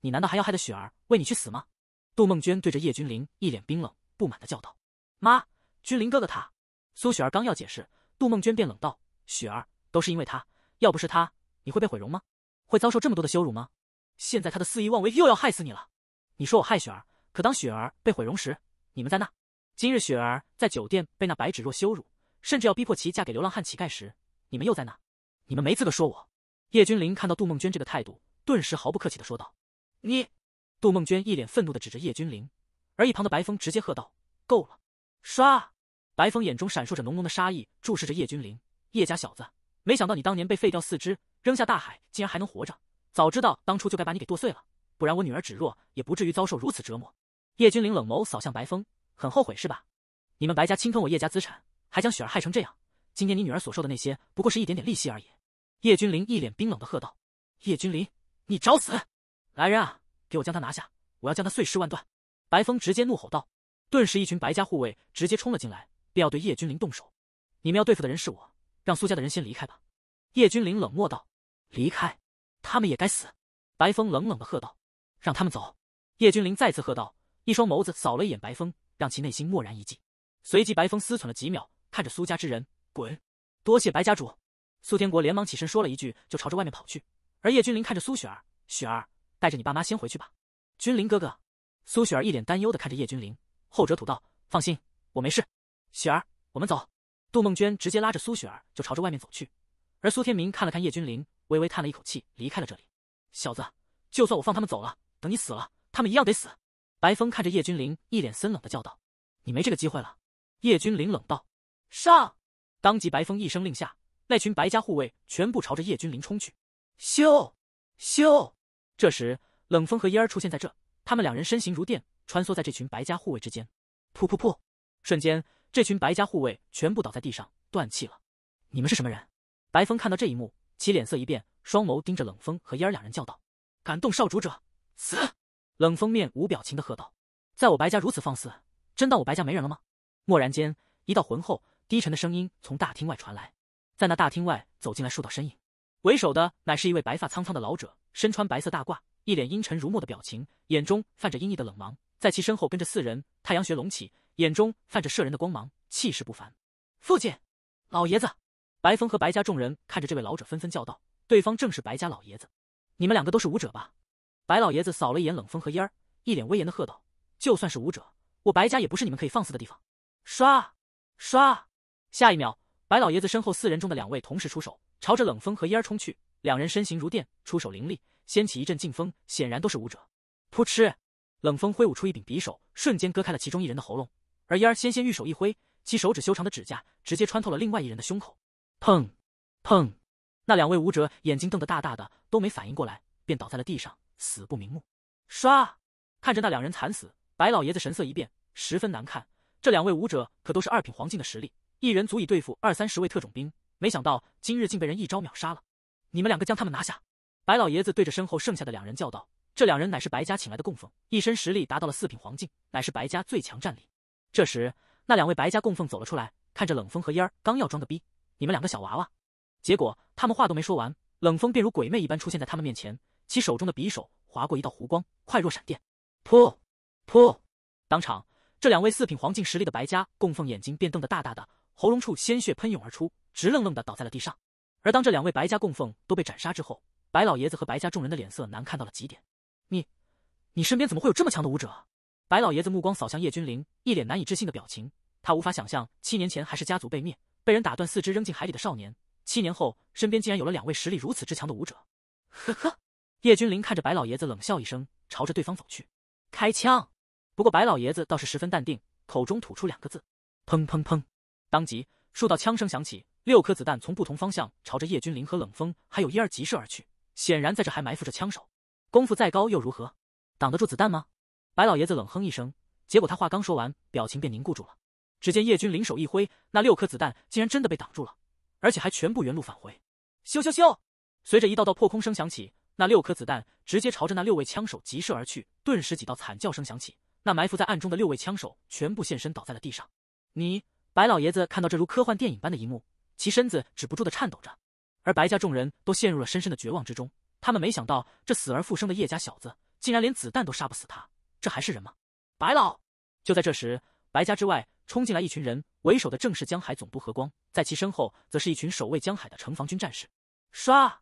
你难道还要害的雪儿为你去死吗？”杜梦娟对着叶君林一脸冰冷、不满的叫道：“妈，君临哥哥他……”苏雪儿刚要解释，杜梦娟便冷道：“雪儿，都是因为他，要不是他，你会被毁容吗？会遭受这么多的羞辱吗？现在他的肆意妄为又要害死你了。你说我害雪儿，可当雪儿被毁容时，你们在那？”今日雪儿在酒店被那白芷若羞辱，甚至要逼迫其嫁给流浪汉乞丐时，你们又在哪？你们没资格说我。叶君凌看到杜梦娟这个态度，顿时毫不客气的说道：“你！”杜梦娟一脸愤怒的指着叶君凌，而一旁的白风直接喝道：“够了！”刷，白风眼中闪烁着浓浓的杀意，注视着叶君凌。叶家小子，没想到你当年被废掉四肢，扔下大海，竟然还能活着。早知道当初就该把你给剁碎了，不然我女儿芷若也不至于遭受如此折磨。叶君凌冷眸扫向白风。很后悔是吧？你们白家侵吞我叶家资产，还将雪儿害成这样。今天你女儿所受的那些，不过是一点点利息而已。叶君临一脸冰冷的喝道：“叶君临，你找死！来人啊，给我将他拿下！我要将他碎尸万段！”白风直接怒吼道。顿时，一群白家护卫直接冲了进来，便要对叶君临动手。你们要对付的人是我，让苏家的人先离开吧。”叶君临冷漠道。“离开？他们也该死！”白风冷冷的喝道。“让他们走！”叶君临再次喝道。一双眸子扫了一眼白风。让其内心蓦然一静。随即白风思忖了几秒，看着苏家之人，滚！多谢白家主。苏天国连忙起身说了一句，就朝着外面跑去。而叶君临看着苏雪儿，雪儿，带着你爸妈先回去吧。君临哥哥。苏雪儿一脸担忧的看着叶君临，后者吐道：放心，我没事。雪儿，我们走。杜梦娟直接拉着苏雪儿就朝着外面走去。而苏天明看了看叶君临，微微叹了一口气，离开了这里。小子，就算我放他们走了，等你死了，他们一样得死。白风看着叶君临，一脸森冷的叫道：“你没这个机会了。”叶君临冷道：“上！”当即，白风一声令下，那群白家护卫全部朝着叶君临冲去。咻！咻！这时，冷风和嫣儿出现在这，他们两人身形如电，穿梭在这群白家护卫之间。噗噗噗！瞬间，这群白家护卫全部倒在地上，断气了。你们是什么人？白风看到这一幕，其脸色一变，双眸盯着冷风和嫣儿两人叫道：“敢动少主者，死！”冷风面无表情的喝道：“在我白家如此放肆，真当我白家没人了吗？”蓦然间，一道浑厚低沉的声音从大厅外传来。在那大厅外走进来数道身影，为首的乃是一位白发苍苍的老者，身穿白色大褂，一脸阴沉如墨的表情，眼中泛着阴翳的冷芒。在其身后跟着四人，太阳穴隆起，眼中泛着摄人的光芒，气势不凡。父亲，老爷子，白风和白家众人看着这位老者，纷纷叫道：“对方正是白家老爷子，你们两个都是武者吧？”白老爷子扫了一眼冷风和烟儿，一脸威严的喝道：“就算是武者，我白家也不是你们可以放肆的地方。”刷，刷，下一秒，白老爷子身后四人中的两位同时出手，朝着冷风和烟儿冲去。两人身形如电，出手凌厉，掀起一阵劲风，显然都是武者。扑哧，冷风挥舞出一柄匕首，瞬间割开了其中一人的喉咙；而烟儿纤纤玉手一挥，其手指修长的指甲直接穿透了另外一人的胸口。砰砰，那两位武者眼睛瞪得大大的，都没反应过来，便倒在了地上。死不瞑目！唰，看着那两人惨死，白老爷子神色一变，十分难看。这两位武者可都是二品黄境的实力，一人足以对付二三十位特种兵。没想到今日竟被人一招秒杀了！你们两个将他们拿下！白老爷子对着身后剩下的两人叫道：“这两人乃是白家请来的供奉，一身实力达到了四品黄境，乃是白家最强战力。”这时，那两位白家供奉走了出来，看着冷风和烟儿，刚要装个逼：“你们两个小娃娃！”结果他们话都没说完，冷风便如鬼魅一般出现在他们面前。其手中的匕首划过一道弧光，快若闪电。噗，噗！当场，这两位四品黄境实力的白家供奉眼睛便瞪得大大的，喉咙处鲜血喷涌而出，直愣愣的倒在了地上。而当这两位白家供奉都被斩杀之后，白老爷子和白家众人的脸色难看到了极点。你，你身边怎么会有这么强的武者？白老爷子目光扫向叶君临，一脸难以置信的表情。他无法想象，七年前还是家族被灭、被人打断四肢扔进海里的少年，七年后身边竟然有了两位实力如此之强的武者。呵呵。叶君凌看着白老爷子冷笑一声，朝着对方走去，开枪。不过白老爷子倒是十分淡定，口中吐出两个字：“砰砰砰！”当即数道枪声响起，六颗子弹从不同方向朝着叶君凌和冷风还有一二急射而去。显然在这还埋伏着枪手，功夫再高又如何，挡得住子弹吗？白老爷子冷哼一声，结果他话刚说完，表情便凝固住了。只见叶君凌手一挥，那六颗子弹竟然真的被挡住了，而且还全部原路返回。咻咻咻！随着一道道破空声响起。那六颗子弹直接朝着那六位枪手急射而去，顿时几道惨叫声响起。那埋伏在暗中的六位枪手全部现身，倒在了地上。你白老爷子看到这如科幻电影般的一幕，其身子止不住的颤抖着。而白家众人都陷入了深深的绝望之中。他们没想到这死而复生的叶家小子，竟然连子弹都杀不死他，这还是人吗？白老。就在这时，白家之外冲进来一群人，为首的正是江海总部何光，在其身后则是一群守卫江海的城防军战士。唰！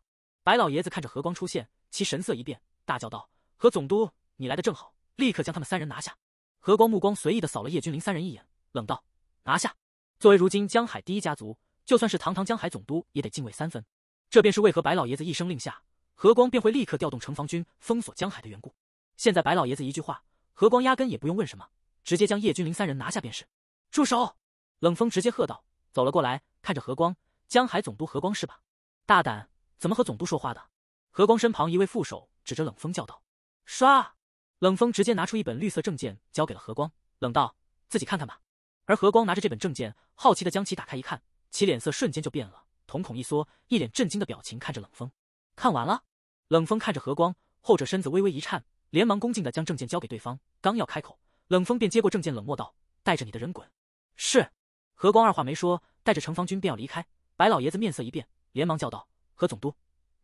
白老爷子看着何光出现，其神色一变，大叫道：“何总督，你来的正好，立刻将他们三人拿下。”何光目光随意的扫了叶君临三人一眼，冷道：“拿下。”作为如今江海第一家族，就算是堂堂江海总督，也得敬畏三分。这便是为何白老爷子一声令下，何光便会立刻调动城防军封锁江海的缘故。现在白老爷子一句话，何光压根也不用问什么，直接将叶君临三人拿下便是。住手！冷风直接喝道，走了过来，看着何光：“江海总督何光是吧？大胆！”怎么和总督说话的？何光身旁一位副手指着冷风叫道：“刷！”冷风直接拿出一本绿色证件交给了何光，冷道：“自己看看吧。”而何光拿着这本证件，好奇的将其打开一看，其脸色瞬间就变了，瞳孔一缩，一脸震惊的表情看着冷风。看完了，冷风看着何光，后者身子微微一颤，连忙恭敬的将证件交给对方，刚要开口，冷风便接过证件，冷漠道：“带着你的人滚！”是。何光二话没说，带着城防军便要离开。白老爷子面色一变，连忙叫道。何总督，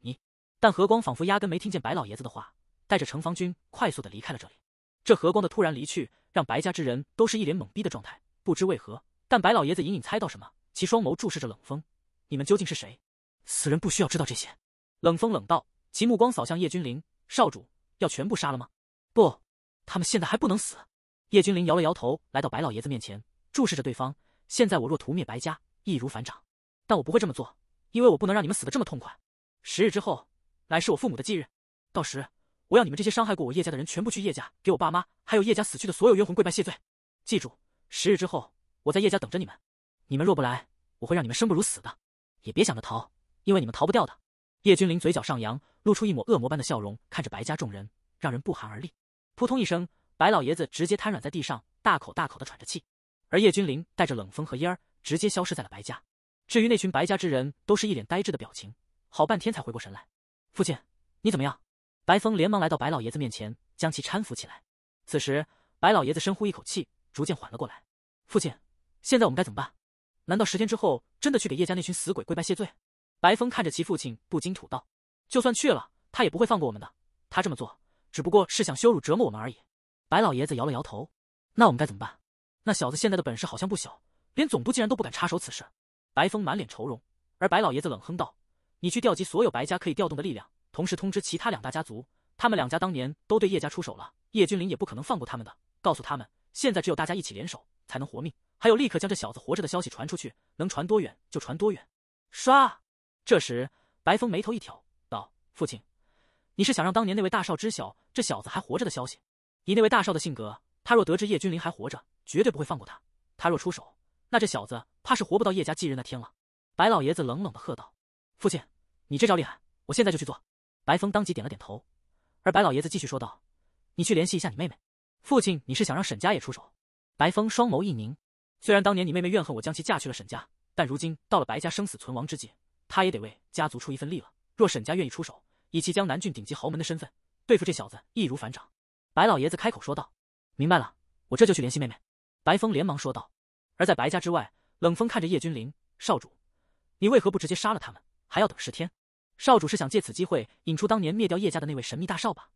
你？但何光仿佛压根没听见白老爷子的话，带着城防军快速的离开了这里。这何光的突然离去，让白家之人都是一脸懵逼的状态，不知为何。但白老爷子隐隐猜到什么，其双眸注视着冷风：“你们究竟是谁？”死人不需要知道这些。”冷风冷道，其目光扫向叶君临：“少主要全部杀了吗？”“不，他们现在还不能死。”叶君临摇了摇头，来到白老爷子面前，注视着对方：“现在我若屠灭白家，易如反掌，但我不会这么做。”因为我不能让你们死的这么痛快。十日之后，乃是我父母的忌日，到时我要你们这些伤害过我叶家的人全部去叶家，给我爸妈还有叶家死去的所有冤魂跪拜谢罪。记住，十日之后我在叶家等着你们，你们若不来，我会让你们生不如死的，也别想着逃，因为你们逃不掉的。叶君临嘴角上扬，露出一抹恶魔般的笑容，看着白家众人，让人不寒而栗。扑通一声，白老爷子直接瘫软在地上，大口大口的喘着气，而叶君临带着冷风和烟儿直接消失在了白家。至于那群白家之人都是一脸呆滞的表情，好半天才回过神来。父亲，你怎么样？白风连忙来到白老爷子面前，将其搀扶起来。此时，白老爷子深呼一口气，逐渐缓了过来。父亲，现在我们该怎么办？难道十天之后真的去给叶家那群死鬼跪拜谢罪？白风看着其父亲，不禁吐道：“就算去了，他也不会放过我们的。他这么做，只不过是想羞辱折磨我们而已。”白老爷子摇了摇头：“那我们该怎么办？那小子现在的本事好像不小，连总部竟然都不敢插手此事。”白风满脸愁容，而白老爷子冷哼道：“你去调集所有白家可以调动的力量，同时通知其他两大家族，他们两家当年都对叶家出手了，叶君临也不可能放过他们的。告诉他们，现在只有大家一起联手才能活命，还有立刻将这小子活着的消息传出去，能传多远就传多远。”唰，这时白风眉头一挑，道：“父亲，你是想让当年那位大少知晓这小子还活着的消息？以那位大少的性格，他若得知叶君临还活着，绝对不会放过他，他若出手。”那这小子怕是活不到叶家忌日那天了。白老爷子冷冷的喝道：“父亲，你这招厉害，我现在就去做。”白风当即点了点头。而白老爷子继续说道：“你去联系一下你妹妹。父亲，你是想让沈家也出手？”白风双眸一凝。虽然当年你妹妹怨恨我将其嫁去了沈家，但如今到了白家生死存亡之际，她也得为家族出一份力了。若沈家愿意出手，以其江南郡顶级豪门的身份，对付这小子易如反掌。”白老爷子开口说道：“明白了，我这就去联系妹妹。”白风连忙说道。而在白家之外，冷风看着叶君临少主，你为何不直接杀了他们，还要等十天？少主是想借此机会引出当年灭掉叶家的那位神秘大少吧？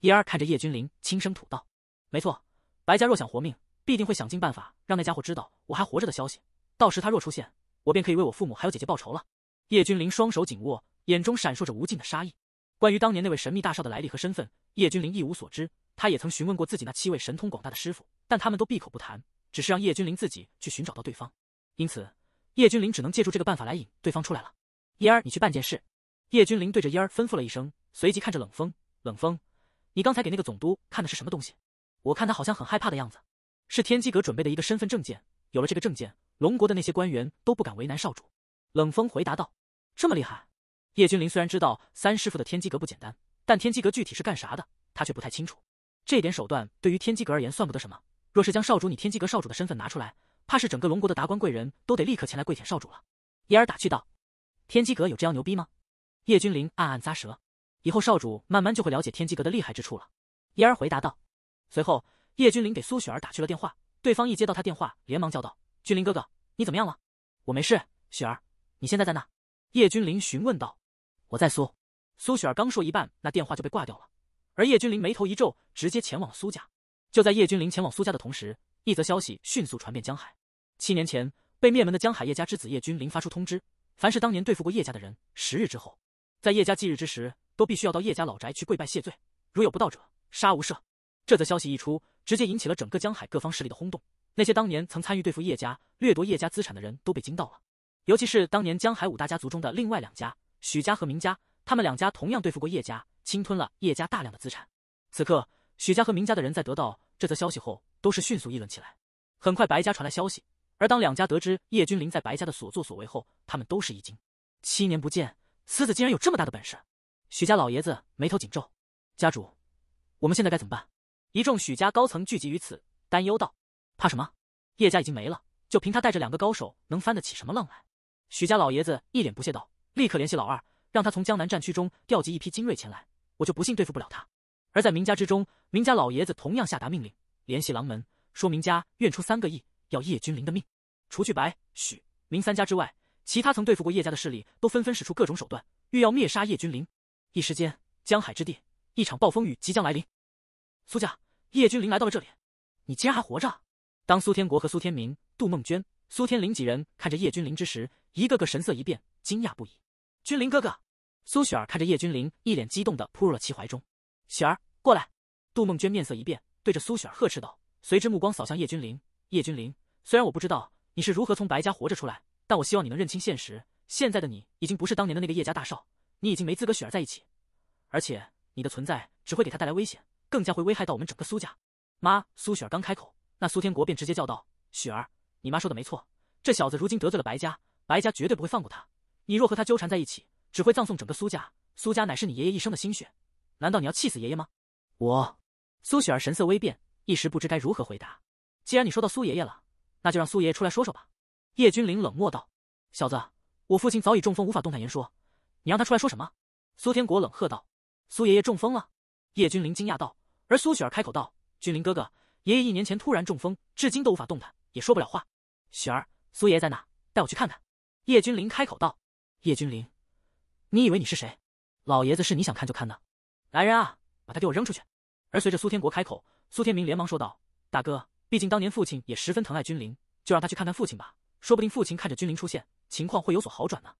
叶儿看着叶君临，轻声吐道：“没错，白家若想活命，必定会想尽办法让那家伙知道我还活着的消息。到时他若出现，我便可以为我父母还有姐姐报仇了。”叶君临双手紧握，眼中闪烁着无尽的杀意。关于当年那位神秘大少的来历和身份，叶君临一无所知。他也曾询问过自己那七位神通广大的师傅，但他们都闭口不谈。只是让叶君临自己去寻找到对方，因此叶君临只能借助这个办法来引对方出来了。嫣儿，你去办件事。叶君临对着嫣儿吩咐了一声，随即看着冷风，冷风，你刚才给那个总督看的是什么东西？我看他好像很害怕的样子。是天机阁准备的一个身份证件，有了这个证件，龙国的那些官员都不敢为难少主。冷风回答道。这么厉害？叶君临虽然知道三师傅的天机阁不简单，但天机阁具体是干啥的，他却不太清楚。这点手段对于天机阁而言算不得什么。若是将少主你天机阁少主的身份拿出来，怕是整个龙国的达官贵人都得立刻前来跪舔少主了。”嫣儿打趣道，“天机阁有这样牛逼吗？”叶君临暗暗咂舌。以后少主慢慢就会了解天机阁的厉害之处了。”嫣儿回答道。随后，叶君临给苏雪儿打去了电话，对方一接到他电话，连忙叫道：“君临哥哥，你怎么样了？我没事。雪儿，你现在在哪？”叶君临询问道。“我在苏。”苏雪儿刚说一半，那电话就被挂掉了。而叶君临眉头一皱，直接前往了苏家。就在叶君临前往苏家的同时，一则消息迅速传遍江海。七年前被灭门的江海叶家之子叶君临发出通知：凡是当年对付过叶家的人，十日之后，在叶家忌日之时，都必须要到叶家老宅去跪拜谢罪。如有不道者，杀无赦。这则消息一出，直接引起了整个江海各方势力的轰动。那些当年曾参与对付叶家、掠夺叶家资产的人，都被惊到了。尤其是当年江海五大家族中的另外两家——许家和明家，他们两家同样对付过叶家，侵吞了叶家大量的资产。此刻，许家和明家的人在得到。这则消息后，都是迅速议论起来。很快，白家传来消息，而当两家得知叶君临在白家的所作所为后，他们都是一惊。七年不见，思子竟然有这么大的本事！许家老爷子眉头紧皱：“家主，我们现在该怎么办？”一众许家高层聚集于此，担忧道：“怕什么？叶家已经没了，就凭他带着两个高手，能翻得起什么浪来？”许家老爷子一脸不屑道：“立刻联系老二，让他从江南战区中调集一批精锐前来，我就不信对付不了他。”而在明家之中，明家老爷子同样下达命令，联系狼门，说明家愿出三个亿要叶君临的命。除去白、许明三家之外，其他曾对付过叶家的势力都纷纷使出各种手段，欲要灭杀叶君临。一时间，江海之地，一场暴风雨即将来临。苏家，叶君临来到了这里，你竟然还活着！当苏天国和苏天明、杜梦娟、苏天林几人看着叶君临之时，一个个神色一变，惊讶不已。君临哥哥，苏雪儿看着叶君临，一脸激动地扑入了其怀中。雪儿，过来！杜梦娟面色一变，对着苏雪儿呵斥道，随之目光扫向叶君临。叶君临，虽然我不知道你是如何从白家活着出来，但我希望你能认清现实。现在的你已经不是当年的那个叶家大少，你已经没资格雪儿在一起，而且你的存在只会给他带来危险，更加会危害到我们整个苏家。妈，苏雪儿刚开口，那苏天国便直接叫道：“雪儿，你妈说的没错，这小子如今得罪了白家，白家绝对不会放过他。你若和他纠缠在一起，只会葬送整个苏家。苏家乃是你爷爷一生的心血。”难道你要气死爷爷吗？我，苏雪儿神色微变，一时不知该如何回答。既然你说到苏爷爷了，那就让苏爷爷出来说说吧。叶君临冷漠道：“小子，我父亲早已中风，无法动弹言说，你让他出来说什么？”苏天国冷喝道：“苏爷爷中风了？”叶君临惊讶道。而苏雪儿开口道：“君临哥哥，爷爷一年前突然中风，至今都无法动弹，也说不了话。”雪儿，苏爷爷在哪？带我去看看。叶君临开口道：“叶君临，你以为你是谁？老爷子是你想看就看的？”来人啊，把他给我扔出去！而随着苏天国开口，苏天明连忙说道：“大哥，毕竟当年父亲也十分疼爱君临，就让他去看看父亲吧，说不定父亲看着君临出现，情况会有所好转呢。”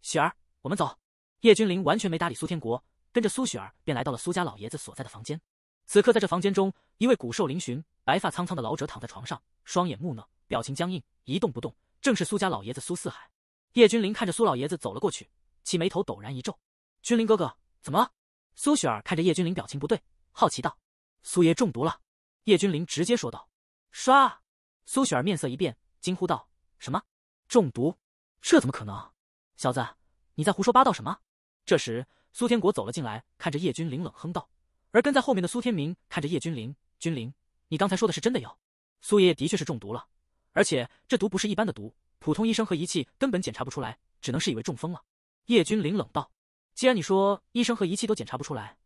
雪儿，我们走。叶君临完全没搭理苏天国，跟着苏雪儿便来到了苏家老爷子所在的房间。此刻在这房间中，一位骨瘦嶙峋、白发苍苍的老者躺在床上，双眼木讷，表情僵硬，一动不动，正是苏家老爷子苏四海。叶君临看着苏老爷子走了过去，其眉头陡然一皱：“君临哥哥，怎么了？”苏雪儿看着叶君凌，表情不对，好奇道：“苏爷中毒了。”叶君凌直接说道：“刷！”苏雪儿面色一变，惊呼道：“什么中毒？这怎么可能？小子，你在胡说八道什么？”这时，苏天国走了进来，看着叶君凌，冷哼道。而跟在后面的苏天明看着叶君凌，君凌，你刚才说的是真的？有苏爷爷的确是中毒了，而且这毒不是一般的毒，普通医生和仪器根本检查不出来，只能是以为中风了。叶君凌冷道。既然你说医生和仪器都检查不出来，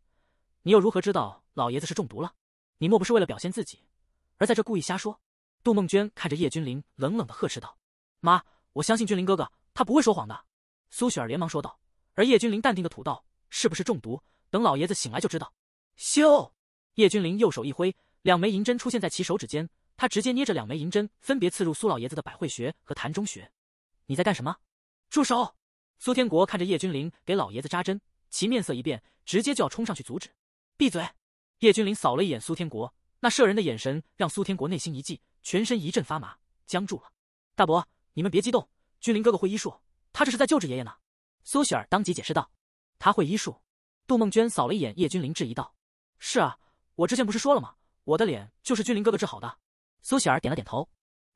你又如何知道老爷子是中毒了？你莫不是为了表现自己，而在这故意瞎说？杜梦娟看着叶君临，冷冷的呵斥道：“妈，我相信君临哥哥，他不会说谎的。”苏雪儿连忙说道。而叶君临淡定的吐道：“是不是中毒？等老爷子醒来就知道。”咻！叶君临右手一挥，两枚银针出现在其手指间，他直接捏着两枚银针，分别刺入苏老爷子的百会穴和潭中穴。你在干什么？住手！苏天国看着叶君临给老爷子扎针，其面色一变，直接就要冲上去阻止。闭嘴！叶君临扫了一眼苏天国，那摄人的眼神让苏天国内心一悸，全身一阵发麻，僵住了。大伯，你们别激动，君临哥哥会医术，他这是在救治爷爷呢。苏喜儿当即解释道：“他会医术。”杜梦娟扫了一眼叶君临，质疑道：“是啊，我之前不是说了吗？我的脸就是君临哥哥治好的。”苏喜儿点了点头，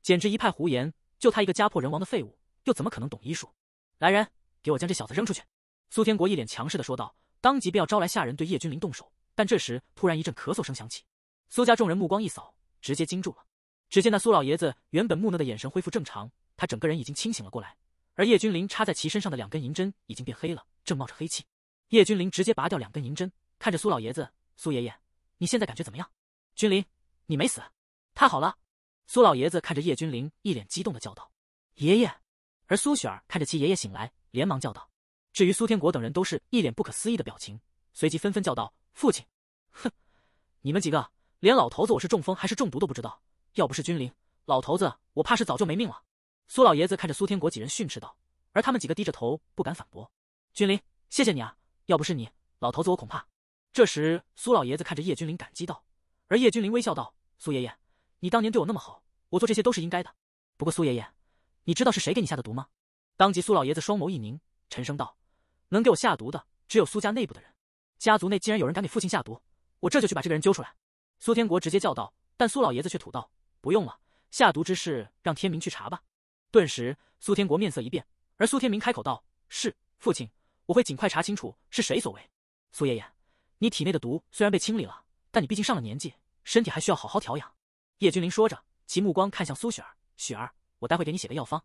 简直一派胡言！就他一个家破人亡的废物，又怎么可能懂医术？来人！给我将这小子扔出去！苏天国一脸强势的说道，当即便要招来下人对叶君临动手。但这时突然一阵咳嗽声响起，苏家众人目光一扫，直接惊住了。只见那苏老爷子原本木讷的眼神恢复正常，他整个人已经清醒了过来。而叶君临插在其身上的两根银针已经变黑了，正冒着黑气。叶君临直接拔掉两根银针，看着苏老爷子：“苏爷爷，你现在感觉怎么样？君临，你没死，太好了！”苏老爷子看着叶君临，一脸激动的叫道：“爷爷！”而苏雪儿看着其爷爷醒来。连忙叫道：“至于苏天国等人，都是一脸不可思议的表情，随即纷纷叫道：‘父亲！’哼，你们几个连老头子我是中风还是中毒都不知道。要不是君临老头子，我怕是早就没命了。”苏老爷子看着苏天国几人训斥道，而他们几个低着头不敢反驳。君临，谢谢你啊！要不是你，老头子我恐怕……这时，苏老爷子看着叶君临感激道，而叶君临微笑道：“苏爷爷，你当年对我那么好，我做这些都是应该的。不过，苏爷爷，你知道是谁给你下的毒吗？”当即，苏老爷子双眸一凝，沉声道：“能给我下毒的，只有苏家内部的人。家族内竟然有人敢给父亲下毒，我这就去把这个人揪出来。”苏天国直接叫道，但苏老爷子却吐道：“不用了，下毒之事让天明去查吧。”顿时，苏天国面色一变，而苏天明开口道：“是父亲，我会尽快查清楚是谁所为。”苏爷爷，你体内的毒虽然被清理了，但你毕竟上了年纪，身体还需要好好调养。”叶君临说着，其目光看向苏雪儿：“雪儿，我待会给你写个药方。”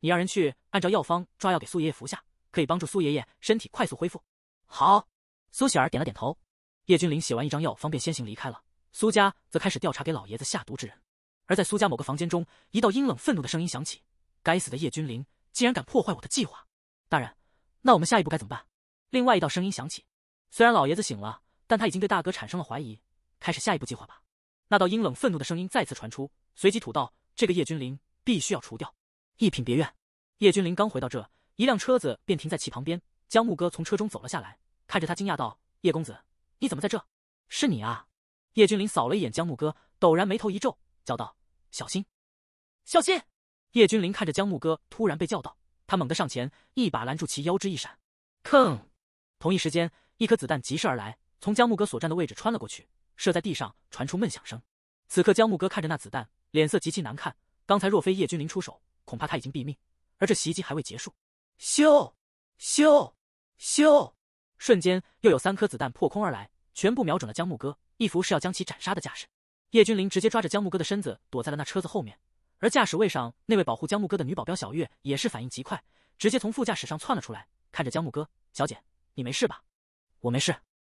你让人去按照药方抓药给苏爷爷服下，可以帮助苏爷爷身体快速恢复。好，苏喜儿点了点头。叶君临写完一张药方，便先行离开了。苏家则开始调查给老爷子下毒之人。而在苏家某个房间中，一道阴冷愤怒的声音响起：“该死的叶君临，竟然敢破坏我的计划！”大人，那我们下一步该怎么办？”另外一道声音响起。虽然老爷子醒了，但他已经对大哥产生了怀疑。开始下一步计划吧。那道阴冷愤怒的声音再次传出，随即吐道：“这个叶君临必须要除掉。”一品别院，叶君临刚回到这，一辆车子便停在其旁边。江木哥从车中走了下来，看着他惊讶道：“叶公子，你怎么在这？是你啊！”叶君临扫了一眼江木哥，陡然眉头一皱，叫道：“小心！小心！”叶君临看着江木哥，突然被叫到，他猛地上前，一把拦住其腰肢，一闪，砰！同一时间，一颗子弹疾射而来，从江木哥所站的位置穿了过去，射在地上传出闷响声。此刻江木哥看着那子弹，脸色极其难看。刚才若非叶君临出手，恐怕他已经毙命，而这袭击还未结束。咻，咻，咻！瞬间又有三颗子弹破空而来，全部瞄准了江木哥，一副是要将其斩杀的架势。叶君凌直接抓着江木哥的身子，躲在了那车子后面。而驾驶位上那位保护江木哥的女保镖小月也是反应极快，直接从副驾驶上窜了出来，看着江木哥：“小姐，你没事吧？”“我没事。”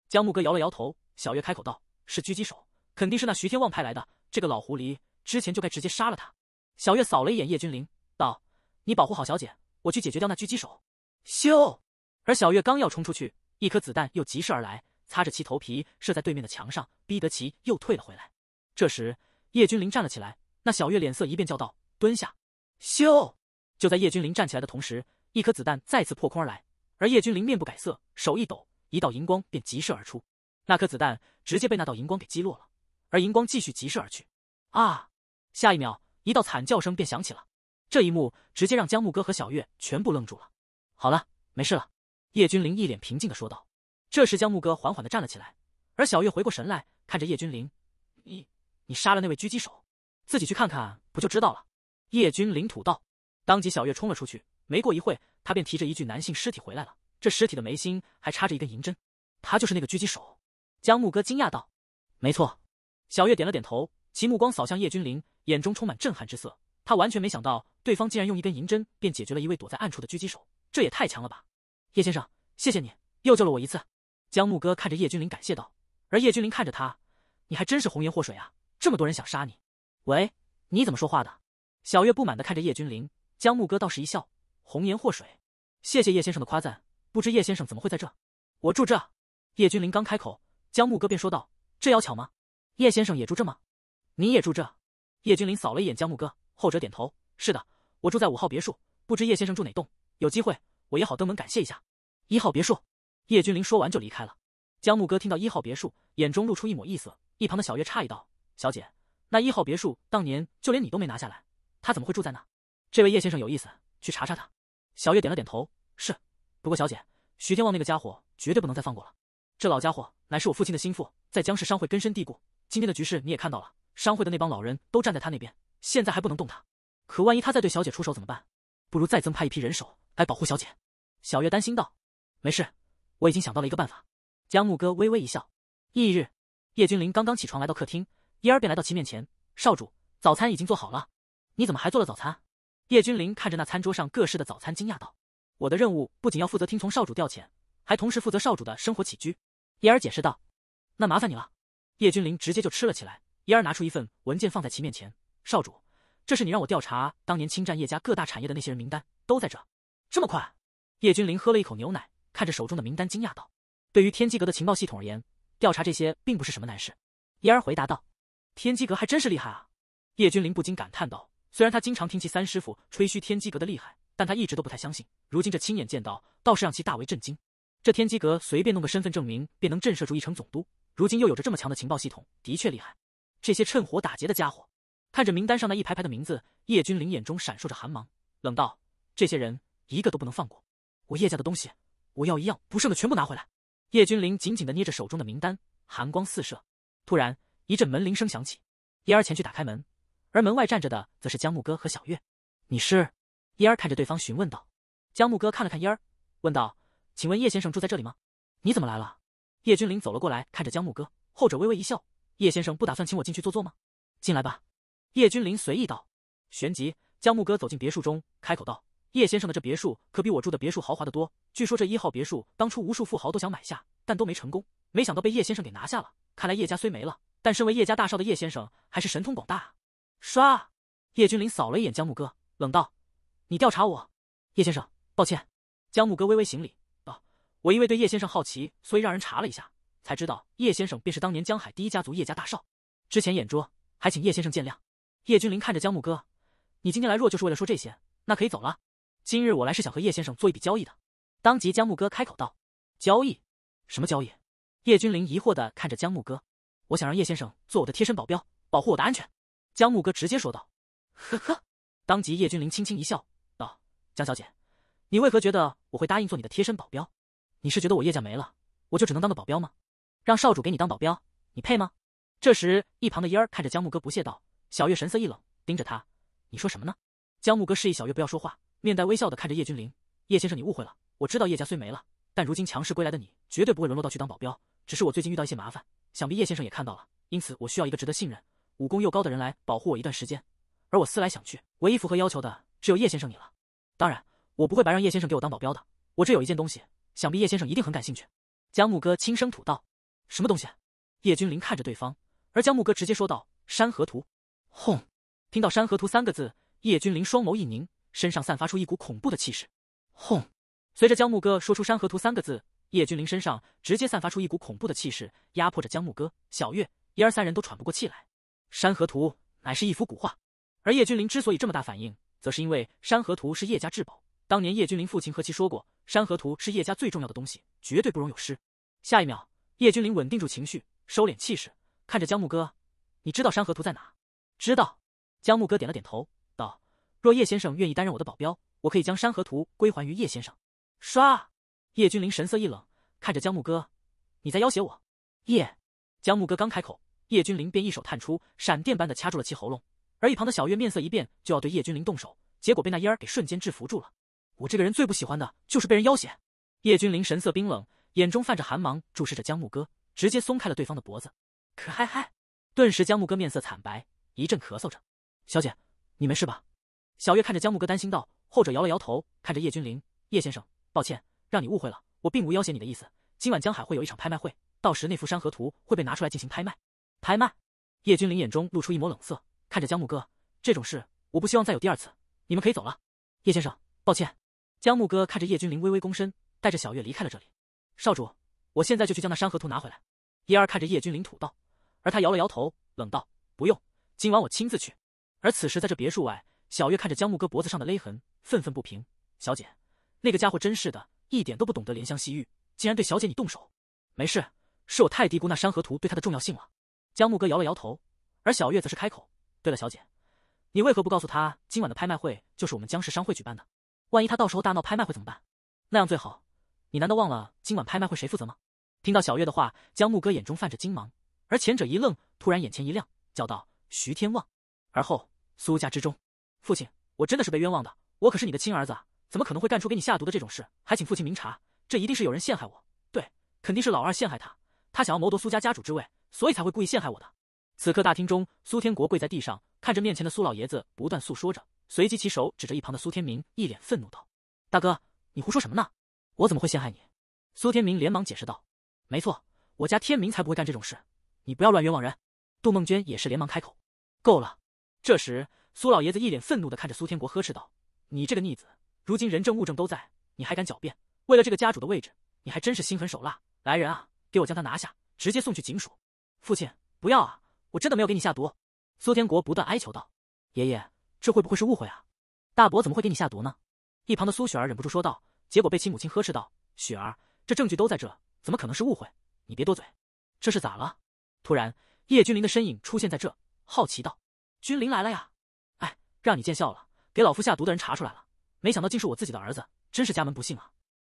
江木哥摇了摇头。小月开口道：“是狙击手，肯定是那徐天旺派来的。这个老狐狸之前就该直接杀了他。”小月扫了一眼叶君凌。道：“你保护好小姐，我去解决掉那狙击手。”咻！而小月刚要冲出去，一颗子弹又疾射而来，擦着其头皮射在对面的墙上，逼得其又退了回来。这时，叶君临站了起来，那小月脸色一变，叫道：“蹲下！”咻！就在叶君临站起来的同时，一颗子弹再次破空而来，而叶君临面不改色，手一抖，一道银光便急射而出，那颗子弹直接被那道银光给击落了，而银光继续急射而去。啊！下一秒，一道惨叫声便响起了。这一幕直接让江木哥和小月全部愣住了。好了，没事了。叶君凌一脸平静的说道。这时，江木哥缓缓的站了起来，而小月回过神来，看着叶君凌：“你，你杀了那位狙击手？自己去看看不就知道了？”叶君凌吐道。当即，小月冲了出去，没过一会他便提着一具男性尸体回来了。这尸体的眉心还插着一根银针。他就是那个狙击手。江木哥惊讶道：“没错。”小月点了点头，其目光扫向叶君凌，眼中充满震撼之色。他完全没想到，对方竟然用一根银针便解决了一位躲在暗处的狙击手，这也太强了吧！叶先生，谢谢你又救了我一次。江木哥看着叶君林感谢道。而叶君林看着他，你还真是红颜祸水啊！这么多人想杀你？喂，你怎么说话的？小月不满的看着叶君林，江木哥倒是一笑：“红颜祸水，谢谢叶先生的夸赞。不知叶先生怎么会在这？我住这。”叶君林刚开口，江木哥便说道：“这要巧吗？叶先生也住这吗？你也住这？”叶君林扫了一眼江木哥。后者点头：“是的，我住在五号别墅，不知叶先生住哪栋？有机会我也好登门感谢一下。”一号别墅。叶君临说完就离开了。江木哥听到一号别墅，眼中露出一抹异色。一旁的小月诧异道：“小姐，那一号别墅当年就连你都没拿下来，他怎么会住在那？”这位叶先生有意思，去查查他。小月点了点头：“是，不过小姐，徐天旺那个家伙绝对不能再放过了。这老家伙乃是我父亲的心腹，在江氏商会根深蒂固。今天的局势你也看到了，商会的那帮老人都站在他那边。”现在还不能动他，可万一他再对小姐出手怎么办？不如再增派一批人手来保护小姐。小月担心道。没事，我已经想到了一个办法。江木哥微微一笑。翌日，叶君临刚刚起床，来到客厅，嫣儿便来到其面前。少主，早餐已经做好了。你怎么还做了早餐？叶君临看着那餐桌上各式的早餐，惊讶道。我的任务不仅要负责听从少主调遣，还同时负责少主的生活起居。嫣儿解释道。那麻烦你了。叶君临直接就吃了起来。嫣儿拿出一份文件放在其面前。少主，这是你让我调查当年侵占叶家各大产业的那些人名单，都在这。这么快？叶君临喝了一口牛奶，看着手中的名单，惊讶道：“对于天机阁的情报系统而言，调查这些并不是什么难事。”嫣儿回答道：“天机阁还真是厉害啊！”叶君临不禁感叹道：“虽然他经常听其三师傅吹嘘天机阁的厉害，但他一直都不太相信。如今这亲眼见到，倒是让其大为震惊。这天机阁随便弄个身份证明便能震慑住一城总督，如今又有着这么强的情报系统，的确厉害。这些趁火打劫的家伙。”看着名单上那一排排的名字，叶君凌眼中闪烁着寒芒，冷道：“这些人一个都不能放过，我叶家的东西，我要一样不剩的全部拿回来。”叶君凌紧紧的捏着手中的名单，寒光四射。突然一阵门铃声响起，嫣儿前去打开门，而门外站着的则是江木哥和小月。你是？嫣儿看着对方询问道。江木哥看了看嫣儿，问道：“请问叶先生住在这里吗？你怎么来了？”叶君凌走了过来，看着江木哥，后者微微一笑：“叶先生不打算请我进去坐坐吗？进来吧。”叶君临随意道，旋即江木哥走进别墅中，开口道：“叶先生的这别墅可比我住的别墅豪华的多。据说这一号别墅当初无数富豪都想买下，但都没成功。没想到被叶先生给拿下了。看来叶家虽没了，但身为叶家大少的叶先生还是神通广大。”啊。刷，叶君临扫了一眼江木哥，冷道：“你调查我？”叶先生，抱歉。”江木哥微微行礼：“哦，我因为对叶先生好奇，所以让人查了一下，才知道叶先生便是当年江海第一家族叶家大少。之前眼拙，还请叶先生见谅。”叶君林看着江木哥，你今天来若就是为了说这些，那可以走了。今日我来是想和叶先生做一笔交易的。当即江木哥开口道：“交易？什么交易？”叶君林疑惑的看着江木哥，我想让叶先生做我的贴身保镖，保护我的安全。”江木哥直接说道：“呵呵。”当即叶君林轻轻一笑，道：“江小姐，你为何觉得我会答应做你的贴身保镖？你是觉得我叶家没了，我就只能当个保镖吗？让少主给你当保镖，你配吗？”这时一旁的嫣儿看着江木哥不屑道。小月神色一冷，盯着他：“你说什么呢？”江木哥示意小月不要说话，面带微笑的看着叶君临：“叶先生，你误会了。我知道叶家虽没了，但如今强势归来的你，绝对不会沦落到去当保镖。只是我最近遇到一些麻烦，想必叶先生也看到了，因此我需要一个值得信任、武功又高的人来保护我一段时间。而我思来想去，唯一符合要求的只有叶先生你了。当然，我不会白让叶先生给我当保镖的。我这有一件东西，想必叶先生一定很感兴趣。”江木哥轻声吐道：“什么东西？”叶君凌看着对方，而江木哥直接说道：“山河图。”轰！听到“山河图”三个字，叶君临双眸一凝，身上散发出一股恐怖的气势。轰！随着江木哥说出“山河图”三个字，叶君临身上直接散发出一股恐怖的气势，压迫着江木哥、小月、儿三人都喘不过气来。山河图乃是一幅古画，而叶君临之所以这么大反应，则是因为山河图是叶家至宝。当年叶君临父亲和其说过，山河图是叶家最重要的东西，绝对不容有失。下一秒，叶君临稳定住情绪，收敛气势，看着江木哥：“你知道山河图在哪？”知道，江木哥点了点头，道：“若叶先生愿意担任我的保镖，我可以将山河图归还于叶先生。”唰，叶君临神色一冷，看着江木哥：“你在要挟我？”叶江木哥刚开口，叶君临便一手探出，闪电般的掐住了其喉咙。而一旁的小月面色一变，就要对叶君临动手，结果被那烟儿给瞬间制服住了。我这个人最不喜欢的就是被人要挟。叶君临神色冰冷，眼中泛着寒芒，注视着江木哥，直接松开了对方的脖子。可嗨嗨！顿时，江木哥面色惨白。一阵咳嗽着，小姐，你没事吧？小月看着江木哥，担心道。后者摇了摇头，看着叶君凌，叶先生，抱歉，让你误会了，我并无要挟你的意思。今晚江海会有一场拍卖会，到时那幅山河图会被拿出来进行拍卖。拍卖？叶君凌眼中露出一抹冷色，看着江木哥，这种事我不希望再有第二次。你们可以走了。叶先生，抱歉。江木哥看着叶君凌，微微躬身，带着小月离开了这里。少主，我现在就去将那山河图拿回来。叶儿看着叶君凌，吐道，而他摇了摇头，冷道，不用。今晚我亲自去。而此时，在这别墅外，小月看着江木哥脖子上的勒痕，愤愤不平：“小姐，那个家伙真是的，一点都不懂得怜香惜玉，竟然对小姐你动手。”“没事，是我太低估那山河图对他的重要性了。”江木哥摇了摇头，而小月则是开口：“对了，小姐，你为何不告诉他今晚的拍卖会就是我们江氏商会举办的？万一他到时候大闹拍卖会怎么办？那样最好。你难道忘了今晚拍卖会谁负责吗？”听到小月的话，江木哥眼中泛着金芒，而前者一愣，突然眼前一亮，叫道。徐天旺，而后苏家之中，父亲，我真的是被冤枉的，我可是你的亲儿子，怎么可能会干出给你下毒的这种事？还请父亲明察，这一定是有人陷害我，对，肯定是老二陷害他，他想要谋夺苏家家主之位，所以才会故意陷害我的。此刻大厅中，苏天国跪在地上，看着面前的苏老爷子，不断诉说着，随即其手指着一旁的苏天明，一脸愤怒道：“大哥，你胡说什么呢？我怎么会陷害你？”苏天明连忙解释道：“没错，我家天明才不会干这种事，你不要乱冤枉人。”杜梦娟也是连忙开口。够了！这时，苏老爷子一脸愤怒的看着苏天国呵斥道：“你这个逆子，如今人证物证都在，你还敢狡辩？为了这个家主的位置，你还真是心狠手辣！来人啊，给我将他拿下，直接送去警署！”父亲，不要啊！我真的没有给你下毒！”苏天国不断哀求道：“爷爷，这会不会是误会啊？大伯怎么会给你下毒呢？”一旁的苏雪儿忍不住说道，结果被其母亲呵斥道：“雪儿，这证据都在这，怎么可能是误会？你别多嘴！”这是咋了？突然，叶君临的身影出现在这。好奇道：“君临来了呀，哎，让你见笑了。给老夫下毒的人查出来了，没想到竟是我自己的儿子，真是家门不幸啊。”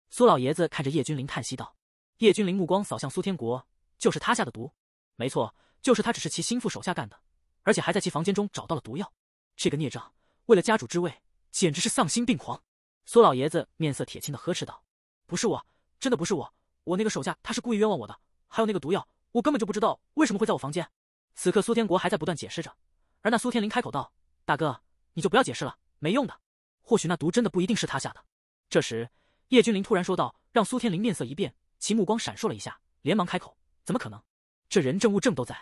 苏老爷子看着叶君临，叹息道：“叶君临目光扫向苏天国，就是他下的毒，没错，就是他，只是其心腹手下干的，而且还在其房间中找到了毒药。这个孽障，为了家主之位，简直是丧心病狂。”苏老爷子面色铁青的呵斥道：“不是我，真的不是我，我那个手下他是故意冤枉我的，还有那个毒药，我根本就不知道为什么会在我房间。”此刻苏天国还在不断解释着，而那苏天林开口道：“大哥，你就不要解释了，没用的。或许那毒真的不一定是他下的。”这时，叶君临突然说道，让苏天林面色一变，其目光闪烁了一下，连忙开口：“怎么可能？这人证物证都在，